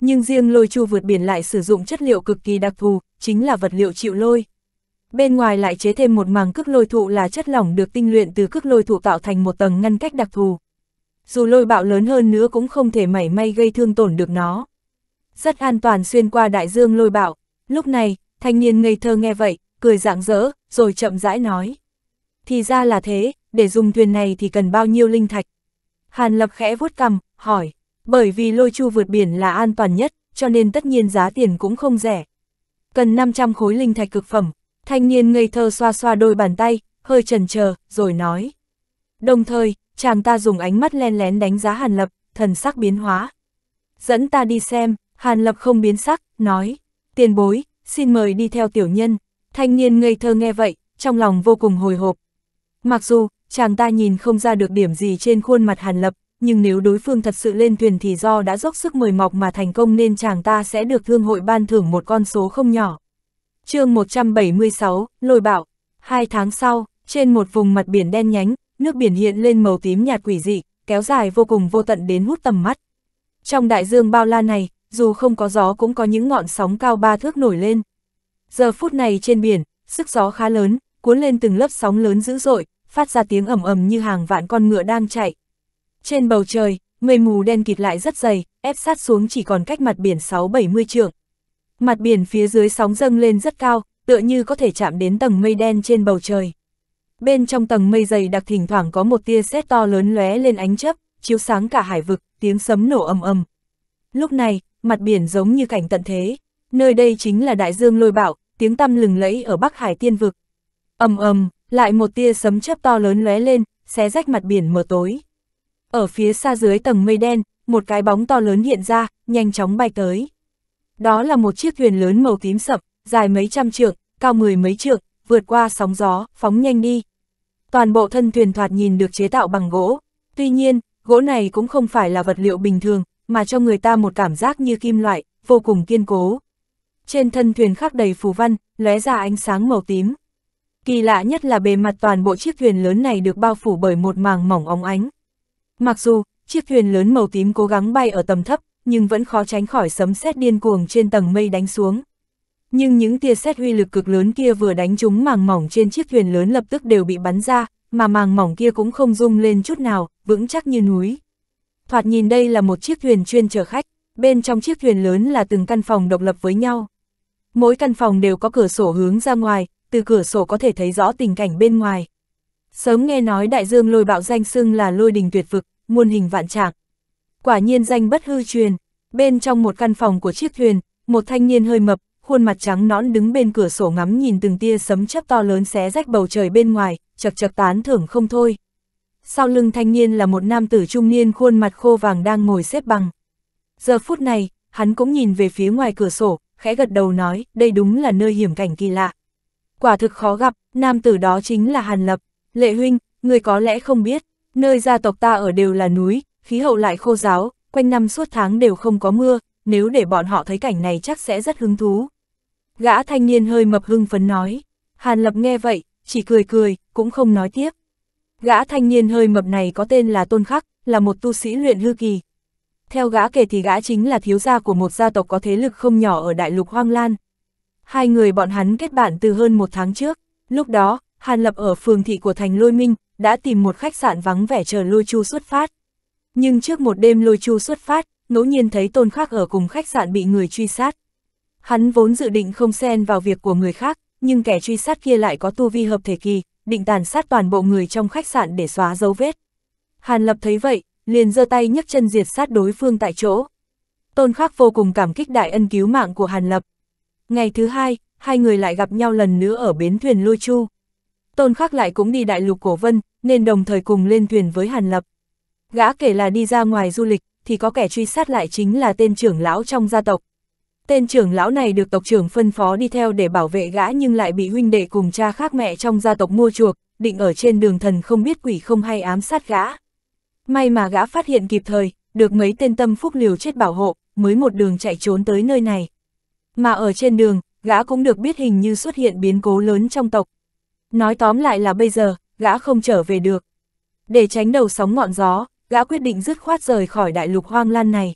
Nhưng riêng lôi chu vượt biển lại sử dụng chất liệu cực kỳ đặc thù, chính là vật liệu chịu lôi. Bên ngoài lại chế thêm một màng cước lôi thụ là chất lỏng được tinh luyện từ cước lôi thụ tạo thành một tầng ngăn cách đặc thù. Dù lôi bạo lớn hơn nữa cũng không thể mảy may gây thương tổn được nó. Rất an toàn xuyên qua đại dương lôi bạo. Lúc này, thanh niên ngây thơ nghe vậy, cười rạng rỡ, rồi chậm rãi nói. Thì ra là thế, để dùng thuyền này thì cần bao nhiêu linh thạch? Hàn lập khẽ vuốt cằm, hỏi. Bởi vì lôi chu vượt biển là an toàn nhất, cho nên tất nhiên giá tiền cũng không rẻ. Cần 500 khối linh thạch cực phẩm, thanh niên ngây thơ xoa xoa đôi bàn tay, hơi chần chờ, rồi nói. Đồng thời, chàng ta dùng ánh mắt len lén đánh giá Hàn Lập, thần sắc biến hóa. Dẫn ta đi xem, Hàn Lập không biến sắc, nói. Tiền bối, xin mời đi theo tiểu nhân. Thanh niên ngây thơ nghe vậy, trong lòng vô cùng hồi hộp. Mặc dù, chàng ta nhìn không ra được điểm gì trên khuôn mặt Hàn Lập, nhưng nếu đối phương thật sự lên thuyền thì do đã dốc sức mời mọc mà thành công nên chàng ta sẽ được thương hội ban thưởng một con số không nhỏ. chương 176, Lôi Bạo Hai tháng sau, trên một vùng mặt biển đen nhánh, nước biển hiện lên màu tím nhạt quỷ dị, kéo dài vô cùng vô tận đến hút tầm mắt. Trong đại dương bao la này, dù không có gió cũng có những ngọn sóng cao ba thước nổi lên. Giờ phút này trên biển, sức gió khá lớn, cuốn lên từng lớp sóng lớn dữ dội, phát ra tiếng ầm ầm như hàng vạn con ngựa đang chạy. Trên bầu trời, mây mù đen kịt lại rất dày, ép sát xuống chỉ còn cách mặt biển 6-70 trượng. Mặt biển phía dưới sóng dâng lên rất cao, tựa như có thể chạm đến tầng mây đen trên bầu trời. Bên trong tầng mây dày đặc thỉnh thoảng có một tia sét to lớn lóe lên ánh chớp, chiếu sáng cả hải vực, tiếng sấm nổ ầm ầm. Lúc này, mặt biển giống như cảnh tận thế, nơi đây chính là đại dương lôi bạo, tiếng tăm lừng lẫy ở Bắc Hải Tiên vực. Ầm ầm, lại một tia sấm chớp to lớn lóe lên, xé rách mặt biển mờ tối. Ở phía xa dưới tầng mây đen, một cái bóng to lớn hiện ra, nhanh chóng bay tới. Đó là một chiếc thuyền lớn màu tím sậm, dài mấy trăm trượng, cao mười mấy trượng, vượt qua sóng gió, phóng nhanh đi. Toàn bộ thân thuyền thoạt nhìn được chế tạo bằng gỗ. Tuy nhiên, gỗ này cũng không phải là vật liệu bình thường, mà cho người ta một cảm giác như kim loại, vô cùng kiên cố. Trên thân thuyền khắc đầy phù văn, lóe ra ánh sáng màu tím. Kỳ lạ nhất là bề mặt toàn bộ chiếc thuyền lớn này được bao phủ bởi một màng mỏng óng ánh, Mặc dù, chiếc thuyền lớn màu tím cố gắng bay ở tầm thấp, nhưng vẫn khó tránh khỏi sấm sét điên cuồng trên tầng mây đánh xuống. Nhưng những tia sét huy lực cực lớn kia vừa đánh trúng màng mỏng trên chiếc thuyền lớn lập tức đều bị bắn ra, mà màng mỏng kia cũng không rung lên chút nào, vững chắc như núi. Thoạt nhìn đây là một chiếc thuyền chuyên chở khách, bên trong chiếc thuyền lớn là từng căn phòng độc lập với nhau. Mỗi căn phòng đều có cửa sổ hướng ra ngoài, từ cửa sổ có thể thấy rõ tình cảnh bên ngoài, Sớm nghe nói đại dương lôi bạo danh xưng là lôi đình tuyệt vực, muôn hình vạn trạng. Quả nhiên danh bất hư truyền, bên trong một căn phòng của chiếc thuyền, một thanh niên hơi mập, khuôn mặt trắng nõn đứng bên cửa sổ ngắm nhìn từng tia sấm chớp to lớn xé rách bầu trời bên ngoài, chật chật tán thưởng không thôi. Sau lưng thanh niên là một nam tử trung niên khuôn mặt khô vàng đang ngồi xếp bằng. Giờ phút này, hắn cũng nhìn về phía ngoài cửa sổ, khẽ gật đầu nói, đây đúng là nơi hiểm cảnh kỳ lạ. Quả thực khó gặp, nam tử đó chính là Hàn Lập. Lệ huynh, người có lẽ không biết, nơi gia tộc ta ở đều là núi, khí hậu lại khô giáo, quanh năm suốt tháng đều không có mưa, nếu để bọn họ thấy cảnh này chắc sẽ rất hứng thú. Gã thanh niên hơi mập hưng phấn nói, Hàn Lập nghe vậy, chỉ cười cười, cũng không nói tiếp. Gã thanh niên hơi mập này có tên là Tôn Khắc, là một tu sĩ luyện hư kỳ. Theo gã kể thì gã chính là thiếu gia của một gia tộc có thế lực không nhỏ ở đại lục Hoang Lan. Hai người bọn hắn kết bạn từ hơn một tháng trước, lúc đó, Hàn Lập ở phường thị của thành Lôi Minh, đã tìm một khách sạn vắng vẻ chờ Lôi Chu xuất phát. Nhưng trước một đêm Lôi Chu xuất phát, ngẫu nhiên thấy Tôn Khắc ở cùng khách sạn bị người truy sát. Hắn vốn dự định không xen vào việc của người khác, nhưng kẻ truy sát kia lại có tu vi hợp thể kỳ, định tàn sát toàn bộ người trong khách sạn để xóa dấu vết. Hàn Lập thấy vậy, liền giơ tay nhấc chân diệt sát đối phương tại chỗ. Tôn Khắc vô cùng cảm kích đại ân cứu mạng của Hàn Lập. Ngày thứ hai, hai người lại gặp nhau lần nữa ở bến thuyền Lôi Chu. Tôn Khắc lại cũng đi đại lục cổ vân, nên đồng thời cùng lên thuyền với Hàn Lập. Gã kể là đi ra ngoài du lịch, thì có kẻ truy sát lại chính là tên trưởng lão trong gia tộc. Tên trưởng lão này được tộc trưởng phân phó đi theo để bảo vệ gã nhưng lại bị huynh đệ cùng cha khác mẹ trong gia tộc mua chuộc, định ở trên đường thần không biết quỷ không hay ám sát gã. May mà gã phát hiện kịp thời, được mấy tên tâm phúc liều chết bảo hộ, mới một đường chạy trốn tới nơi này. Mà ở trên đường, gã cũng được biết hình như xuất hiện biến cố lớn trong tộc, Nói tóm lại là bây giờ, gã không trở về được. Để tránh đầu sóng ngọn gió, gã quyết định dứt khoát rời khỏi đại lục hoang lan này.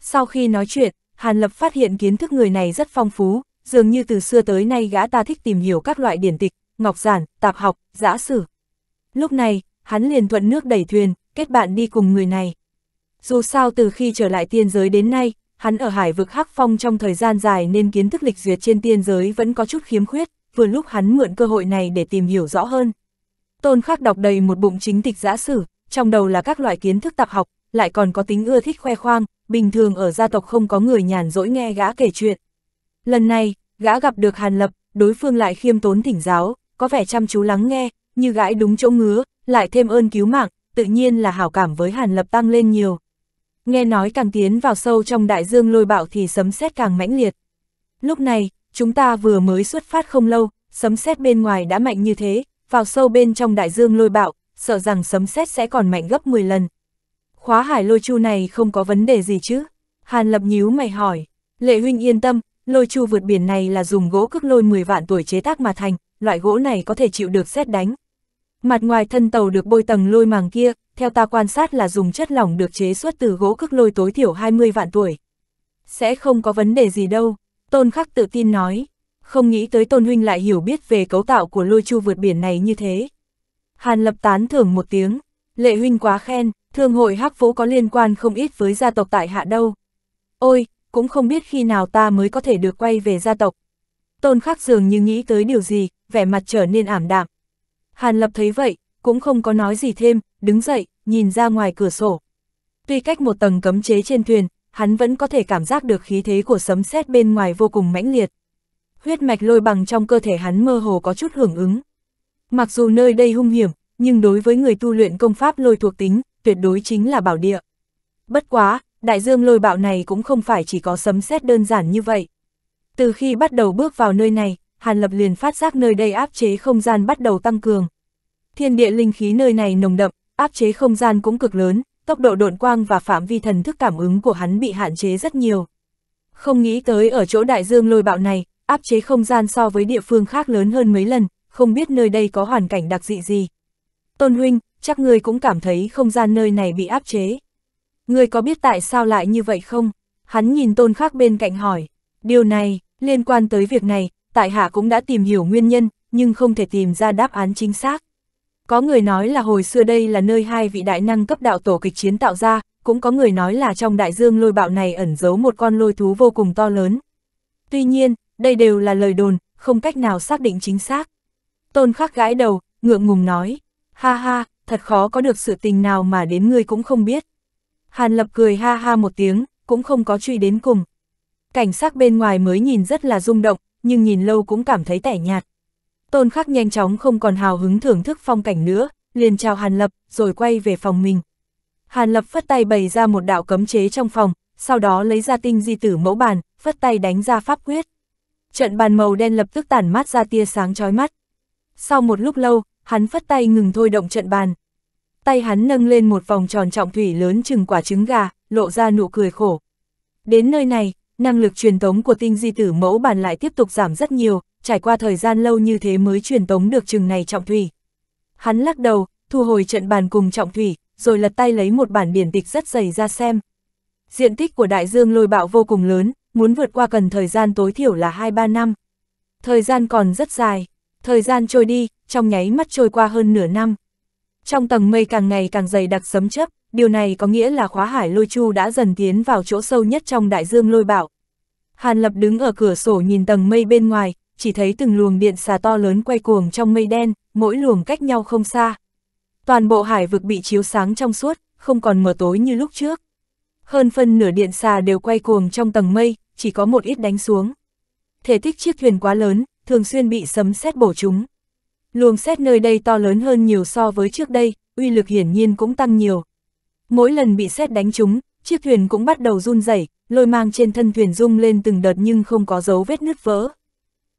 Sau khi nói chuyện, Hàn Lập phát hiện kiến thức người này rất phong phú, dường như từ xưa tới nay gã ta thích tìm hiểu các loại điển tịch, ngọc giản, tạp học, giã sử. Lúc này, hắn liền thuận nước đẩy thuyền, kết bạn đi cùng người này. Dù sao từ khi trở lại tiên giới đến nay, hắn ở hải vực Hắc Phong trong thời gian dài nên kiến thức lịch duyệt trên tiên giới vẫn có chút khiếm khuyết vừa lúc hắn mượn cơ hội này để tìm hiểu rõ hơn. Tôn Khắc đọc đầy một bụng chính tịch giả sử, trong đầu là các loại kiến thức tạp học, lại còn có tính ưa thích khoe khoang, bình thường ở gia tộc không có người nhàn rỗi nghe gã kể chuyện. Lần này, gã gặp được Hàn Lập, đối phương lại khiêm tốn thỉnh giáo, có vẻ chăm chú lắng nghe, như gãi đúng chỗ ngứa, lại thêm ơn cứu mạng, tự nhiên là hảo cảm với Hàn Lập tăng lên nhiều. Nghe nói càng tiến vào sâu trong đại dương lôi bạo thì sấm sét càng mãnh liệt. Lúc này, chúng ta vừa mới xuất phát không lâu, sấm sét bên ngoài đã mạnh như thế, vào sâu bên trong đại dương lôi bạo, sợ rằng sấm sét sẽ còn mạnh gấp 10 lần. Khóa hải lôi chu này không có vấn đề gì chứ? Hàn Lập nhíu mày hỏi. Lệ huynh yên tâm, lôi chu vượt biển này là dùng gỗ cước lôi 10 vạn tuổi chế tác mà thành, loại gỗ này có thể chịu được xét đánh. Mặt ngoài thân tàu được bôi tầng lôi màng kia, theo ta quan sát là dùng chất lỏng được chế xuất từ gỗ cước lôi tối thiểu 20 vạn tuổi. Sẽ không có vấn đề gì đâu, Tôn Khắc tự tin nói, không nghĩ tới Tôn Huynh lại hiểu biết về cấu tạo của lôi chu vượt biển này như thế. Hàn Lập tán thưởng một tiếng, Lệ Huynh quá khen, thương hội hắc phố có liên quan không ít với gia tộc tại Hạ đâu. Ôi, cũng không biết khi nào ta mới có thể được quay về gia tộc. Tôn Khắc dường như nghĩ tới điều gì, vẻ mặt trở nên ảm đạm. Hàn Lập thấy vậy, cũng không có nói gì thêm, đứng dậy, nhìn ra ngoài cửa sổ. Tuy cách một tầng cấm chế trên thuyền, hắn vẫn có thể cảm giác được khí thế của sấm sét bên ngoài vô cùng mãnh liệt. Huyết mạch lôi bằng trong cơ thể hắn mơ hồ có chút hưởng ứng. Mặc dù nơi đây hung hiểm, nhưng đối với người tu luyện công pháp lôi thuộc tính, tuyệt đối chính là bảo địa. Bất quá, đại dương lôi bạo này cũng không phải chỉ có sấm sét đơn giản như vậy. Từ khi bắt đầu bước vào nơi này, Hàn Lập liền phát giác nơi đây áp chế không gian bắt đầu tăng cường. Thiên địa linh khí nơi này nồng đậm, áp chế không gian cũng cực lớn, tốc độ độn quang và phạm vi thần thức cảm ứng của hắn bị hạn chế rất nhiều. Không nghĩ tới ở chỗ đại dương lôi bạo này, áp chế không gian so với địa phương khác lớn hơn mấy lần, không biết nơi đây có hoàn cảnh đặc dị gì. Tôn huynh, chắc ngươi cũng cảm thấy không gian nơi này bị áp chế. Ngươi có biết tại sao lại như vậy không? Hắn nhìn tôn khác bên cạnh hỏi. Điều này, liên quan tới việc này, tại hạ cũng đã tìm hiểu nguyên nhân, nhưng không thể tìm ra đáp án chính xác. Có người nói là hồi xưa đây là nơi hai vị đại năng cấp đạo tổ kịch chiến tạo ra, cũng có người nói là trong đại dương lôi bạo này ẩn giấu một con lôi thú vô cùng to lớn. Tuy nhiên, đây đều là lời đồn, không cách nào xác định chính xác. Tôn khắc gãi đầu, ngượng ngùng nói, ha ha, thật khó có được sự tình nào mà đến ngươi cũng không biết. Hàn lập cười ha ha một tiếng, cũng không có truy đến cùng. Cảnh sát bên ngoài mới nhìn rất là rung động, nhưng nhìn lâu cũng cảm thấy tẻ nhạt. Tôn Khắc nhanh chóng không còn hào hứng thưởng thức phong cảnh nữa, liền chào Hàn Lập, rồi quay về phòng mình. Hàn Lập phất tay bày ra một đạo cấm chế trong phòng, sau đó lấy ra tinh di tử mẫu bàn, phất tay đánh ra pháp quyết. Trận bàn màu đen lập tức tản mát ra tia sáng chói mắt. Sau một lúc lâu, hắn phất tay ngừng thôi động trận bàn. Tay hắn nâng lên một vòng tròn trọng thủy lớn chừng quả trứng gà, lộ ra nụ cười khổ. Đến nơi này, năng lực truyền tống của tinh di tử mẫu bàn lại tiếp tục giảm rất nhiều, trải qua thời gian lâu như thế mới truyền tống được chừng này trọng thủy. Hắn lắc đầu, thu hồi trận bàn cùng trọng thủy, rồi lật tay lấy một bản điển tịch rất dày ra xem. Diện tích của đại dương lôi bạo vô cùng lớn, muốn vượt qua cần thời gian tối thiểu là 2-3 năm. Thời gian còn rất dài, thời gian trôi đi, trong nháy mắt trôi qua hơn nửa năm. Trong tầng mây càng ngày càng dày đặc sấm chấp, điều này có nghĩa là khóa hải lôi chu đã dần tiến vào chỗ sâu nhất trong đại dương lôi bạo. Hàn Lập đứng ở cửa sổ nhìn tầng mây bên ngoài, chỉ thấy từng luồng điện xà to lớn quay cuồng trong mây đen, mỗi luồng cách nhau không xa. Toàn bộ hải vực bị chiếu sáng trong suốt, không còn mờ tối như lúc trước. Hơn phân nửa điện xà đều quay cuồng trong tầng mây, chỉ có một ít đánh xuống. Thể tích chiếc thuyền quá lớn, thường xuyên bị sấm sét bổ chúng. Luồng xét nơi đây to lớn hơn nhiều so với trước đây, uy lực hiển nhiên cũng tăng nhiều. Mỗi lần bị xét đánh chúng, chiếc thuyền cũng bắt đầu run rẩy, lôi mang trên thân thuyền rung lên từng đợt nhưng không có dấu vết nứt vỡ,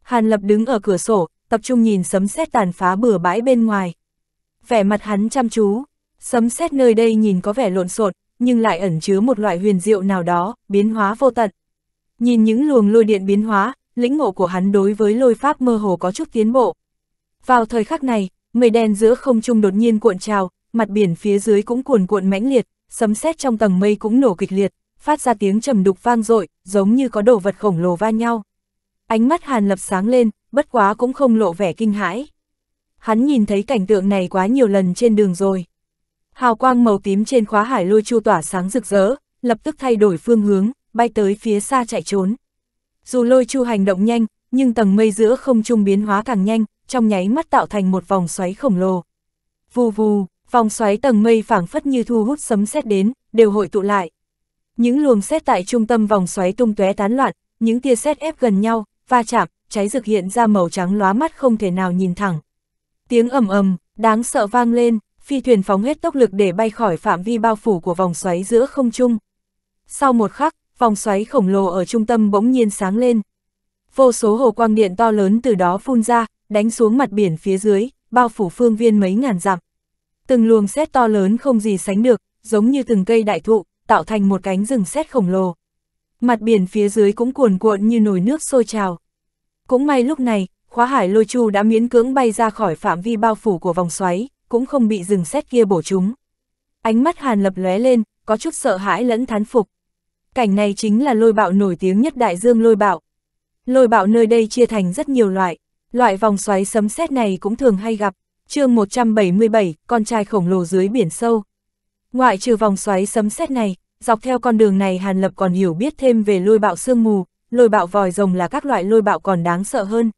Hàn Lập đứng ở cửa sổ, tập trung nhìn sấm sét tàn phá bừa bãi bên ngoài. Vẻ mặt hắn chăm chú, sấm sét nơi đây nhìn có vẻ lộn xộn, nhưng lại ẩn chứa một loại huyền diệu nào đó, biến hóa vô tận. Nhìn những luồng lôi điện biến hóa, lĩnh ngộ của hắn đối với lôi pháp mơ hồ có chút tiến bộ. Vào thời khắc này, mây đen giữa không trung đột nhiên cuộn trào, mặt biển phía dưới cũng cuồn cuộn mãnh liệt, sấm sét trong tầng mây cũng nổ kịch liệt, phát ra tiếng trầm đục vang dội, giống như có đồ vật khổng lồ va nhau. Ánh mắt Hàn Lập sáng lên, bất quá cũng không lộ vẻ kinh hãi. Hắn nhìn thấy cảnh tượng này quá nhiều lần trên đường rồi. Hào quang màu tím trên khóa hải lôi chu tỏa sáng rực rỡ, lập tức thay đổi phương hướng, bay tới phía xa chạy trốn. Dù lôi chu hành động nhanh, nhưng tầng mây giữa không trung biến hóa càng nhanh, trong nháy mắt tạo thành một vòng xoáy khổng lồ. Vù vù, vòng xoáy tầng mây phảng phất như thu hút sấm sét đến, đều hội tụ lại. Những luồng sét tại trung tâm vòng xoáy tung tóe tán loạn, những tia sét ép gần nhau, va chạm, cháy rực hiện ra màu trắng lóa mắt không thể nào nhìn thẳng. Tiếng ầm ầm, đáng sợ vang lên, phi thuyền phóng hết tốc lực để bay khỏi phạm vi bao phủ của vòng xoáy giữa không trung. Sau một khắc, vòng xoáy khổng lồ ở trung tâm bỗng nhiên sáng lên. Vô số hồ quang điện to lớn từ đó phun ra, đánh xuống mặt biển phía dưới, bao phủ phương viên mấy ngàn dặm. Từng luồng xét to lớn không gì sánh được, giống như từng cây đại thụ, tạo thành một cánh rừng xét khổng lồ mặt biển phía dưới cũng cuồn cuộn như nồi nước sôi trào. Cũng may lúc này, khóa hải lôi chu đã miễn cưỡng bay ra khỏi phạm vi bao phủ của vòng xoáy, cũng không bị rừng xét kia bổ chúng. Ánh mắt Hàn Lập lóe lên, có chút sợ hãi lẫn thán phục. Cảnh này chính là lôi bạo nổi tiếng nhất đại dương lôi bạo. Lôi bạo nơi đây chia thành rất nhiều loại, loại vòng xoáy sấm sét này cũng thường hay gặp. chương 177, con trai khổng lồ dưới biển sâu. Ngoại trừ vòng xoáy sấm sét này, dọc theo con đường này Hàn Lập còn hiểu biết thêm về lôi bạo sương mù, lôi bạo vòi rồng là các loại lôi bạo còn đáng sợ hơn.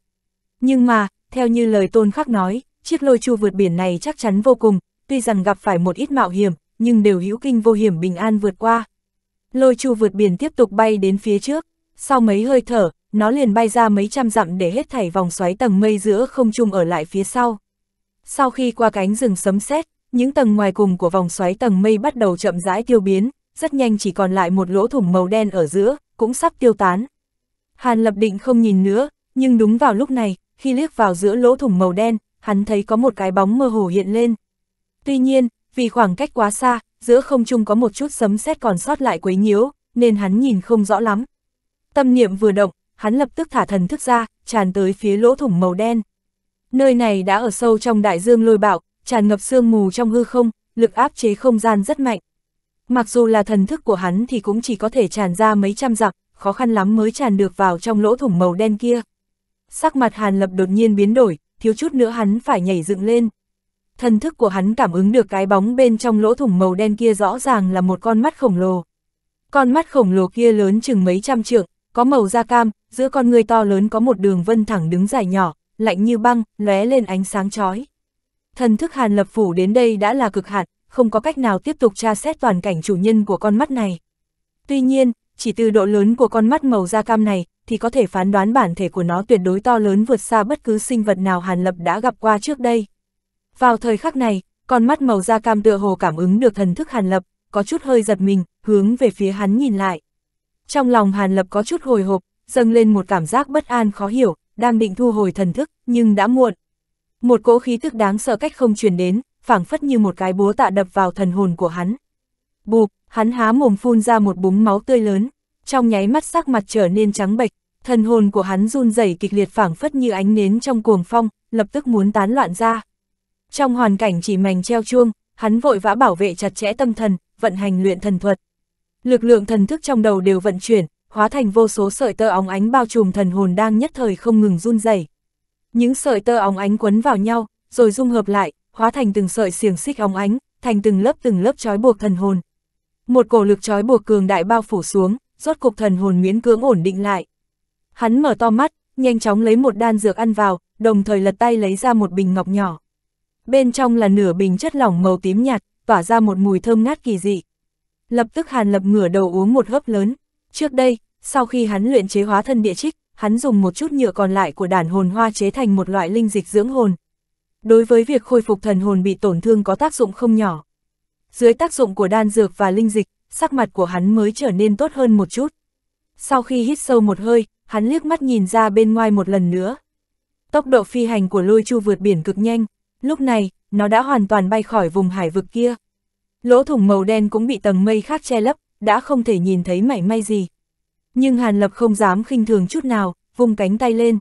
Nhưng mà, theo như lời tôn khắc nói, chiếc lôi chu vượt biển này chắc chắn vô cùng, tuy rằng gặp phải một ít mạo hiểm, nhưng đều hữu kinh vô hiểm bình an vượt qua. Lôi chu vượt biển tiếp tục bay đến phía trước, sau mấy hơi thở, nó liền bay ra mấy trăm dặm để hết thảy vòng xoáy tầng mây giữa không trung ở lại phía sau. Sau khi qua cánh rừng sấm sét, những tầng ngoài cùng của vòng xoáy tầng mây bắt đầu chậm rãi tiêu biến, rất nhanh chỉ còn lại một lỗ thủng màu đen ở giữa, cũng sắp tiêu tán. Hàn lập định không nhìn nữa, nhưng đúng vào lúc này, khi liếc vào giữa lỗ thủng màu đen, hắn thấy có một cái bóng mơ hồ hiện lên. Tuy nhiên, vì khoảng cách quá xa, giữa không trung có một chút sấm sét còn sót lại quấy nhiễu, nên hắn nhìn không rõ lắm. Tâm niệm vừa động, hắn lập tức thả thần thức ra, tràn tới phía lỗ thủng màu đen. Nơi này đã ở sâu trong đại dương lôi bạo, tràn ngập sương mù trong hư không, lực áp chế không gian rất mạnh mặc dù là thần thức của hắn thì cũng chỉ có thể tràn ra mấy trăm dặm, khó khăn lắm mới tràn được vào trong lỗ thủng màu đen kia. Sắc mặt Hàn Lập đột nhiên biến đổi, thiếu chút nữa hắn phải nhảy dựng lên. Thần thức của hắn cảm ứng được cái bóng bên trong lỗ thủng màu đen kia rõ ràng là một con mắt khổng lồ. Con mắt khổng lồ kia lớn chừng mấy trăm trượng, có màu da cam, giữa con người to lớn có một đường vân thẳng đứng dài nhỏ, lạnh như băng, lóe lên ánh sáng chói. Thần thức Hàn Lập phủ đến đây đã là cực hạn, không có cách nào tiếp tục tra xét toàn cảnh chủ nhân của con mắt này. Tuy nhiên, chỉ từ độ lớn của con mắt màu da cam này, thì có thể phán đoán bản thể của nó tuyệt đối to lớn vượt xa bất cứ sinh vật nào Hàn Lập đã gặp qua trước đây. Vào thời khắc này, con mắt màu da cam tựa hồ cảm ứng được thần thức Hàn Lập, có chút hơi giật mình, hướng về phía hắn nhìn lại. Trong lòng Hàn Lập có chút hồi hộp, dâng lên một cảm giác bất an khó hiểu, đang định thu hồi thần thức, nhưng đã muộn. Một cỗ khí tức đáng sợ cách không truyền đến, phảng phất như một cái búa tạ đập vào thần hồn của hắn. Bụp, hắn há mồm phun ra một búng máu tươi lớn, trong nháy mắt sắc mặt trở nên trắng bệch, thần hồn của hắn run rẩy kịch liệt phảng phất như ánh nến trong cuồng phong, lập tức muốn tán loạn ra. Trong hoàn cảnh chỉ mảnh treo chuông, hắn vội vã bảo vệ chặt chẽ tâm thần, vận hành luyện thần thuật. Lực lượng thần thức trong đầu đều vận chuyển, hóa thành vô số sợi tơ óng ánh bao trùm thần hồn đang nhất thời không ngừng run rẩy. Những sợi tơ óng ánh quấn vào nhau, rồi dung hợp lại, hóa thành từng sợi xiềng xích óng ánh, thành từng lớp từng lớp trói buộc thần hồn. Một cổ lực trói buộc cường đại bao phủ xuống, rốt cục thần hồn miễn cưỡng ổn định lại. Hắn mở to mắt, nhanh chóng lấy một đan dược ăn vào, đồng thời lật tay lấy ra một bình ngọc nhỏ. Bên trong là nửa bình chất lỏng màu tím nhạt, tỏa ra một mùi thơm ngát kỳ dị. Lập tức Hàn Lập ngửa đầu uống một hớp lớn. Trước đây, sau khi hắn luyện chế hóa thân địa trích, hắn dùng một chút nhựa còn lại của đàn hồn hoa chế thành một loại linh dịch dưỡng hồn đối với việc khôi phục thần hồn bị tổn thương có tác dụng không nhỏ. Dưới tác dụng của đan dược và linh dịch, sắc mặt của hắn mới trở nên tốt hơn một chút. Sau khi hít sâu một hơi, hắn liếc mắt nhìn ra bên ngoài một lần nữa. Tốc độ phi hành của lôi chu vượt biển cực nhanh, lúc này, nó đã hoàn toàn bay khỏi vùng hải vực kia. Lỗ thủng màu đen cũng bị tầng mây khác che lấp, đã không thể nhìn thấy mảy may gì. Nhưng Hàn Lập không dám khinh thường chút nào, vung cánh tay lên.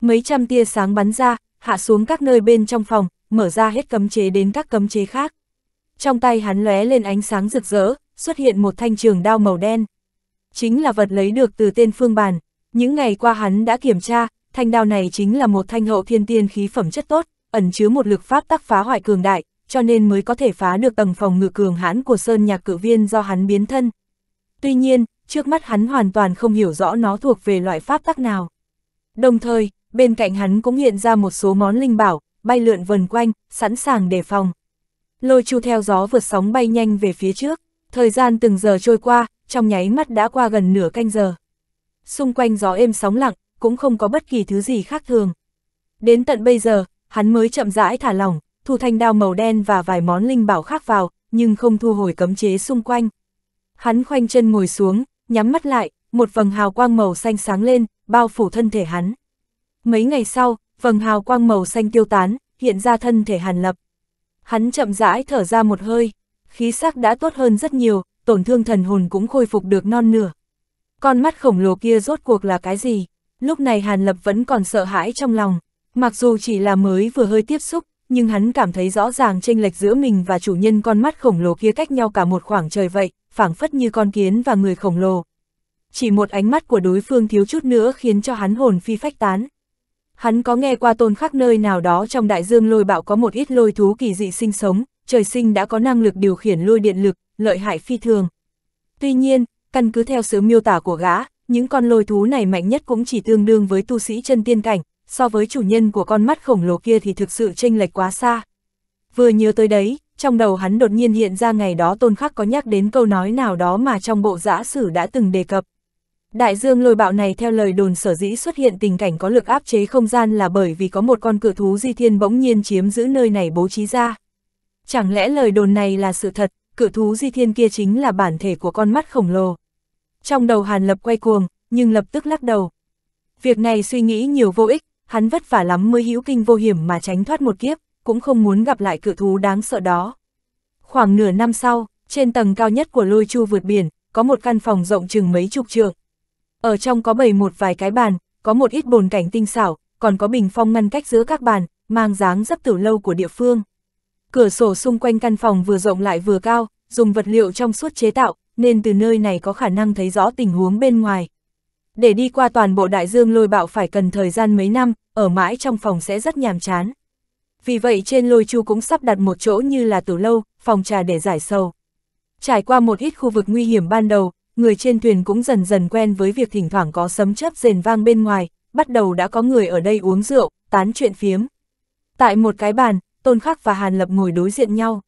Mấy trăm tia sáng bắn ra, hạ xuống các nơi bên trong phòng, mở ra hết cấm chế đến các cấm chế khác. Trong tay hắn lóe lên ánh sáng rực rỡ, xuất hiện một thanh trường đao màu đen. Chính là vật lấy được từ tên phương bàn. Những ngày qua hắn đã kiểm tra, thanh đao này chính là một thanh hậu thiên tiên khí phẩm chất tốt, ẩn chứa một lực pháp tắc phá hoại cường đại, cho nên mới có thể phá được tầng phòng ngự cường hãn của sơn nhạc cự viên do hắn biến thân. Tuy nhiên, trước mắt hắn hoàn toàn không hiểu rõ nó thuộc về loại pháp tắc nào. Đồng thời, bên cạnh hắn cũng hiện ra một số món linh bảo, bay lượn vần quanh, sẵn sàng đề phòng. Lôi chu theo gió vượt sóng bay nhanh về phía trước, thời gian từng giờ trôi qua, trong nháy mắt đã qua gần nửa canh giờ. Xung quanh gió êm sóng lặng, cũng không có bất kỳ thứ gì khác thường. Đến tận bây giờ, hắn mới chậm rãi thả lỏng, thu thanh đao màu đen và vài món linh bảo khác vào, nhưng không thu hồi cấm chế xung quanh. Hắn khoanh chân ngồi xuống, nhắm mắt lại, một vầng hào quang màu xanh sáng lên, bao phủ thân thể hắn. Mấy ngày sau, vầng hào quang màu xanh tiêu tán, hiện ra thân thể Hàn Lập. Hắn chậm rãi thở ra một hơi, khí sắc đã tốt hơn rất nhiều, tổn thương thần hồn cũng khôi phục được non nửa. Con mắt khổng lồ kia rốt cuộc là cái gì? Lúc này Hàn Lập vẫn còn sợ hãi trong lòng, mặc dù chỉ là mới vừa hơi tiếp xúc, nhưng hắn cảm thấy rõ ràng chênh lệch giữa mình và chủ nhân con mắt khổng lồ kia cách nhau cả một khoảng trời vậy, phảng phất như con kiến và người khổng lồ. Chỉ một ánh mắt của đối phương thiếu chút nữa khiến cho hắn hồn phi phách tán hắn có nghe qua tôn khắc nơi nào đó trong đại dương lôi bạo có một ít lôi thú kỳ dị sinh sống, trời sinh đã có năng lực điều khiển lôi điện lực, lợi hại phi thường. Tuy nhiên, căn cứ theo sớm miêu tả của gã, những con lôi thú này mạnh nhất cũng chỉ tương đương với tu sĩ chân tiên cảnh, so với chủ nhân của con mắt khổng lồ kia thì thực sự chênh lệch quá xa. Vừa nhớ tới đấy, trong đầu hắn đột nhiên hiện ra ngày đó tôn khắc có nhắc đến câu nói nào đó mà trong bộ giã sử đã từng đề cập. Đại dương lôi bạo này theo lời đồn sở dĩ xuất hiện tình cảnh có lực áp chế không gian là bởi vì có một con cự thú di thiên bỗng nhiên chiếm giữ nơi này bố trí ra. Chẳng lẽ lời đồn này là sự thật, cự thú di thiên kia chính là bản thể của con mắt khổng lồ. Trong đầu Hàn Lập quay cuồng, nhưng lập tức lắc đầu. Việc này suy nghĩ nhiều vô ích, hắn vất vả lắm mới hữu kinh vô hiểm mà tránh thoát một kiếp, cũng không muốn gặp lại cự thú đáng sợ đó. Khoảng nửa năm sau, trên tầng cao nhất của lôi chu vượt biển, có một căn phòng rộng chừng mấy chục trượng, ở trong có bày một vài cái bàn, có một ít bồn cảnh tinh xảo, còn có bình phong ngăn cách giữa các bàn, mang dáng dấp tử lâu của địa phương. Cửa sổ xung quanh căn phòng vừa rộng lại vừa cao, dùng vật liệu trong suốt chế tạo, nên từ nơi này có khả năng thấy rõ tình huống bên ngoài. Để đi qua toàn bộ đại dương lôi bạo phải cần thời gian mấy năm, ở mãi trong phòng sẽ rất nhàm chán. Vì vậy trên lôi chu cũng sắp đặt một chỗ như là tủ lâu, phòng trà để giải sầu. Trải qua một ít khu vực nguy hiểm ban đầu, người trên thuyền cũng dần dần quen với việc thỉnh thoảng có sấm chớp rền vang bên ngoài, bắt đầu đã có người ở đây uống rượu, tán chuyện phiếm. Tại một cái bàn, Tôn Khắc và Hàn Lập ngồi đối diện nhau.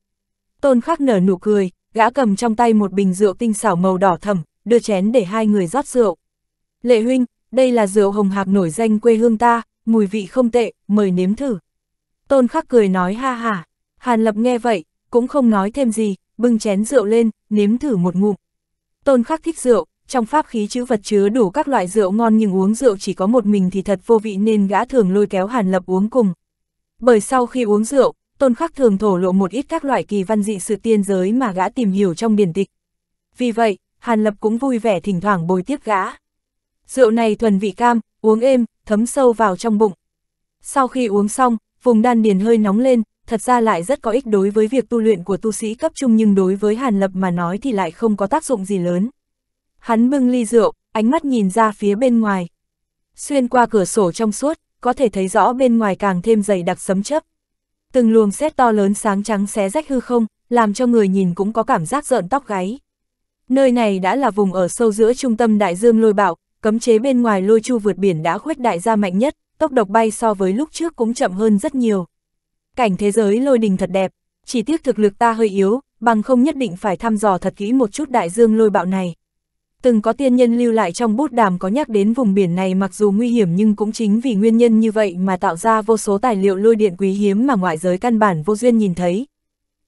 Tôn Khắc nở nụ cười, gã cầm trong tay một bình rượu tinh xảo màu đỏ thẫm, đưa chén để hai người rót rượu. Lệ huynh, đây là rượu hồng hạc nổi danh quê hương ta, mùi vị không tệ, mời nếm thử. Tôn Khắc cười nói ha ha, Hàn Lập nghe vậy, cũng không nói thêm gì, bưng chén rượu lên, nếm thử một ngụm. Tôn Khắc thích rượu, trong pháp khí chữ vật chứa đủ các loại rượu ngon nhưng uống rượu chỉ có một mình thì thật vô vị nên gã thường lôi kéo Hàn Lập uống cùng. Bởi sau khi uống rượu, Tôn Khắc thường thổ lộ một ít các loại kỳ văn dị sự tiên giới mà gã tìm hiểu trong biển tịch. Vì vậy, Hàn Lập cũng vui vẻ thỉnh thoảng bồi tiếp gã. Rượu này thuần vị cam, uống êm, thấm sâu vào trong bụng. Sau khi uống xong, vùng đan điền hơi nóng lên, thật ra lại rất có ích đối với việc tu luyện của tu sĩ cấp trung nhưng đối với Hàn Lập mà nói thì lại không có tác dụng gì lớn. Hắn bưng ly rượu, ánh mắt nhìn ra phía bên ngoài. Xuyên qua cửa sổ trong suốt, có thể thấy rõ bên ngoài càng thêm dày đặc sấm chấp. Từng luồng xét to lớn sáng trắng xé rách hư không, làm cho người nhìn cũng có cảm giác rợn tóc gáy. Nơi này đã là vùng ở sâu giữa trung tâm đại dương lôi bạo, cấm chế bên ngoài lôi chu vượt biển đã khuếch đại ra mạnh nhất, tốc độc bay so với lúc trước cũng chậm hơn rất nhiều cảnh thế giới lôi đình thật đẹp, chỉ tiếc thực lực ta hơi yếu, bằng không nhất định phải thăm dò thật kỹ một chút đại dương lôi bạo này. Từng có tiên nhân lưu lại trong bút đàm có nhắc đến vùng biển này mặc dù nguy hiểm nhưng cũng chính vì nguyên nhân như vậy mà tạo ra vô số tài liệu lôi điện quý hiếm mà ngoại giới căn bản vô duyên nhìn thấy.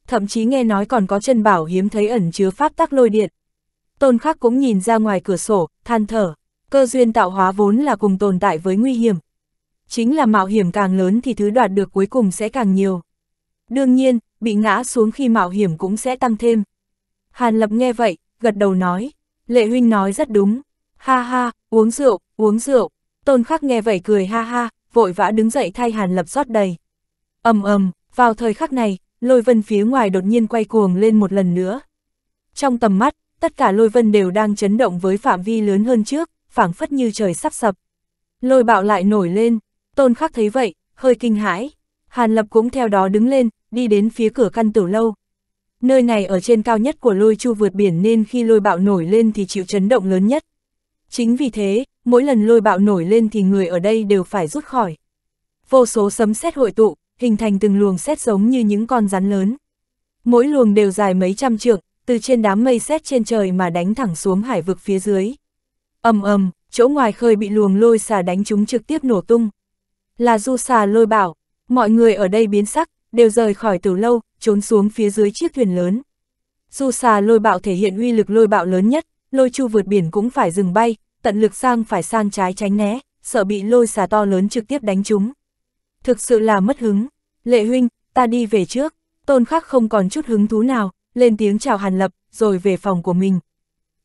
Thậm chí nghe nói còn có chân bảo hiếm thấy ẩn chứa pháp tắc lôi điện. Tôn khắc cũng nhìn ra ngoài cửa sổ, than thở, cơ duyên tạo hóa vốn là cùng tồn tại với nguy hiểm, chính là mạo hiểm càng lớn thì thứ đoạt được cuối cùng sẽ càng nhiều. Đương nhiên, bị ngã xuống khi mạo hiểm cũng sẽ tăng thêm. Hàn Lập nghe vậy, gật đầu nói, Lệ Huynh nói rất đúng, ha ha, uống rượu, uống rượu, Tôn Khắc nghe vậy cười ha ha, vội vã đứng dậy thay Hàn Lập rót đầy. ầm ầm, vào thời khắc này, lôi vân phía ngoài đột nhiên quay cuồng lên một lần nữa. Trong tầm mắt, tất cả lôi vân đều đang chấn động với phạm vi lớn hơn trước, phảng phất như trời sắp sập. Lôi bạo lại nổi lên, Tôn Khắc thấy vậy, hơi kinh hãi. Hàn Lập cũng theo đó đứng lên, đi đến phía cửa căn tử lâu. Nơi này ở trên cao nhất của lôi chu vượt biển nên khi lôi bạo nổi lên thì chịu chấn động lớn nhất. Chính vì thế, mỗi lần lôi bạo nổi lên thì người ở đây đều phải rút khỏi. Vô số sấm sét hội tụ, hình thành từng luồng sét giống như những con rắn lớn. Mỗi luồng đều dài mấy trăm trượng, từ trên đám mây sét trên trời mà đánh thẳng xuống hải vực phía dưới. Ầm ầm, chỗ ngoài khơi bị luồng lôi xà đánh chúng trực tiếp nổ tung. Là du xà lôi bảo, mọi người ở đây biến sắc, đều rời khỏi từ lâu, trốn xuống phía dưới chiếc thuyền lớn. Du xà lôi bạo thể hiện uy lực lôi bạo lớn nhất, lôi chu vượt biển cũng phải dừng bay, tận lực sang phải sang trái tránh né, sợ bị lôi xà to lớn trực tiếp đánh chúng Thực sự là mất hứng. Lệ huynh, ta đi về trước. Tôn khắc không còn chút hứng thú nào, lên tiếng chào Hàn Lập, rồi về phòng của mình.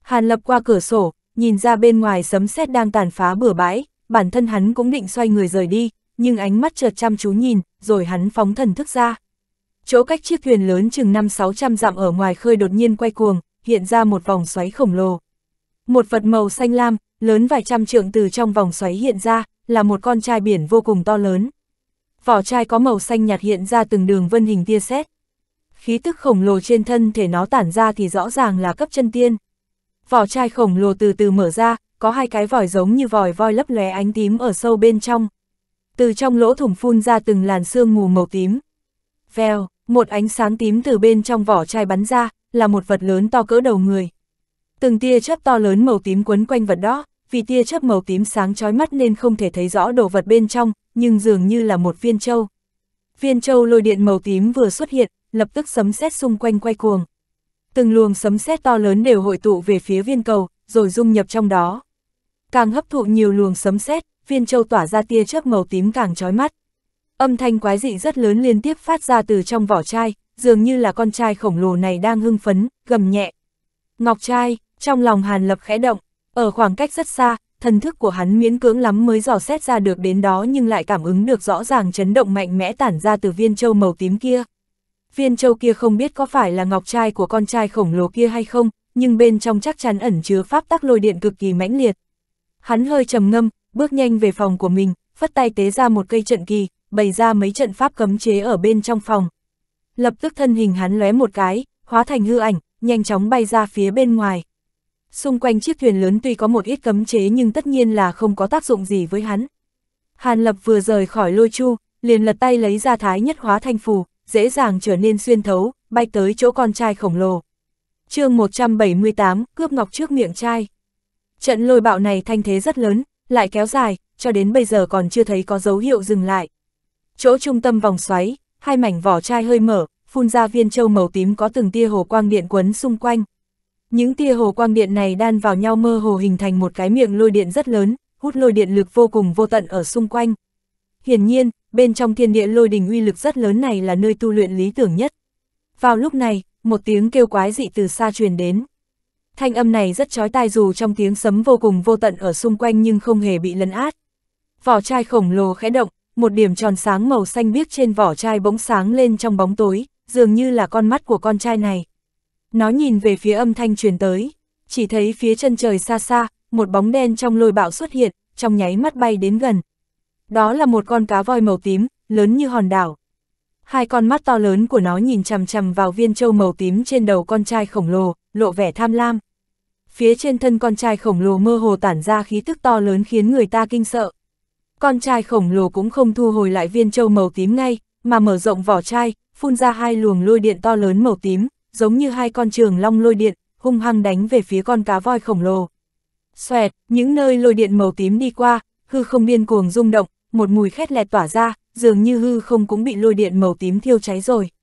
Hàn Lập qua cửa sổ, nhìn ra bên ngoài sấm sét đang tàn phá bừa bãi, bản thân hắn cũng định xoay người rời đi, nhưng ánh mắt chợt chăm chú nhìn, rồi hắn phóng thần thức ra. Chỗ cách chiếc thuyền lớn chừng 5-600 dặm ở ngoài khơi đột nhiên quay cuồng, hiện ra một vòng xoáy khổng lồ. Một vật màu xanh lam, lớn vài trăm trượng từ trong vòng xoáy hiện ra, là một con trai biển vô cùng to lớn. Vỏ chai có màu xanh nhạt hiện ra từng đường vân hình tia sét. Khí tức khổng lồ trên thân thể nó tản ra thì rõ ràng là cấp chân tiên. Vỏ chai khổng lồ từ từ mở ra, có hai cái vòi giống như vòi voi lấp lóe ánh tím ở sâu bên trong, từ trong lỗ thủng phun ra từng làn sương mù màu tím. Vèo, một ánh sáng tím từ bên trong vỏ chai bắn ra, là một vật lớn to cỡ đầu người. Từng tia chớp to lớn màu tím quấn quanh vật đó, vì tia chớp màu tím sáng chói mắt nên không thể thấy rõ đồ vật bên trong, nhưng dường như là một viên châu. Viên châu lôi điện màu tím vừa xuất hiện, lập tức sấm sét xung quanh quay cuồng. Từng luồng sấm sét to lớn đều hội tụ về phía viên cầu, rồi dung nhập trong đó. Càng hấp thụ nhiều luồng sấm sét, viên châu tỏa ra tia chớp màu tím càng chói mắt. Âm thanh quái dị rất lớn liên tiếp phát ra từ trong vỏ chai, dường như là con trai khổng lồ này đang hưng phấn, gầm nhẹ. Ngọc trai, trong lòng Hàn Lập khẽ động, ở khoảng cách rất xa, thần thức của hắn miễn cưỡng lắm mới dò xét ra được đến đó nhưng lại cảm ứng được rõ ràng chấn động mạnh mẽ tản ra từ viên châu màu tím kia. Viên châu kia không biết có phải là ngọc trai của con trai khổng lồ kia hay không, nhưng bên trong chắc chắn ẩn chứa pháp tắc lôi điện cực kỳ mãnh liệt. Hắn hơi trầm ngâm, bước nhanh về phòng của mình, phất tay tế ra một cây trận kỳ, bày ra mấy trận pháp cấm chế ở bên trong phòng. Lập tức thân hình hắn lóe một cái, hóa thành hư ảnh, nhanh chóng bay ra phía bên ngoài. Xung quanh chiếc thuyền lớn tuy có một ít cấm chế nhưng tất nhiên là không có tác dụng gì với hắn. Hàn Lập vừa rời khỏi lôi chu, liền lật tay lấy ra thái nhất hóa thanh phù, dễ dàng trở nên xuyên thấu, bay tới chỗ con trai khổng lồ. chương 178, cướp ngọc trước miệng trai. Trận lôi bạo này thanh thế rất lớn, lại kéo dài, cho đến bây giờ còn chưa thấy có dấu hiệu dừng lại. Chỗ trung tâm vòng xoáy, hai mảnh vỏ chai hơi mở, phun ra viên châu màu tím có từng tia hồ quang điện quấn xung quanh. Những tia hồ quang điện này đan vào nhau mơ hồ hình thành một cái miệng lôi điện rất lớn, hút lôi điện lực vô cùng vô tận ở xung quanh. Hiển nhiên, bên trong thiên địa lôi đình uy lực rất lớn này là nơi tu luyện lý tưởng nhất. Vào lúc này, một tiếng kêu quái dị từ xa truyền đến thanh âm này rất chói tai dù trong tiếng sấm vô cùng vô tận ở xung quanh nhưng không hề bị lấn át. Vỏ chai khổng lồ khẽ động, một điểm tròn sáng màu xanh biếc trên vỏ chai bỗng sáng lên trong bóng tối, dường như là con mắt của con trai này. Nó nhìn về phía âm thanh truyền tới, chỉ thấy phía chân trời xa xa, một bóng đen trong lôi bạo xuất hiện, trong nháy mắt bay đến gần. Đó là một con cá voi màu tím, lớn như hòn đảo, hai con mắt to lớn của nó nhìn chằm chằm vào viên châu màu tím trên đầu con trai khổng lồ, lộ vẻ tham lam. Phía trên thân con trai khổng lồ mơ hồ tản ra khí tức to lớn khiến người ta kinh sợ. Con trai khổng lồ cũng không thu hồi lại viên châu màu tím ngay, mà mở rộng vỏ chai, phun ra hai luồng lôi điện to lớn màu tím, giống như hai con trường long lôi điện, hung hăng đánh về phía con cá voi khổng lồ. Xoẹt, những nơi lôi điện màu tím đi qua, hư không điên cuồng rung động, một mùi khét lẹt tỏa ra, dường như hư không cũng bị lôi điện màu tím thiêu cháy rồi.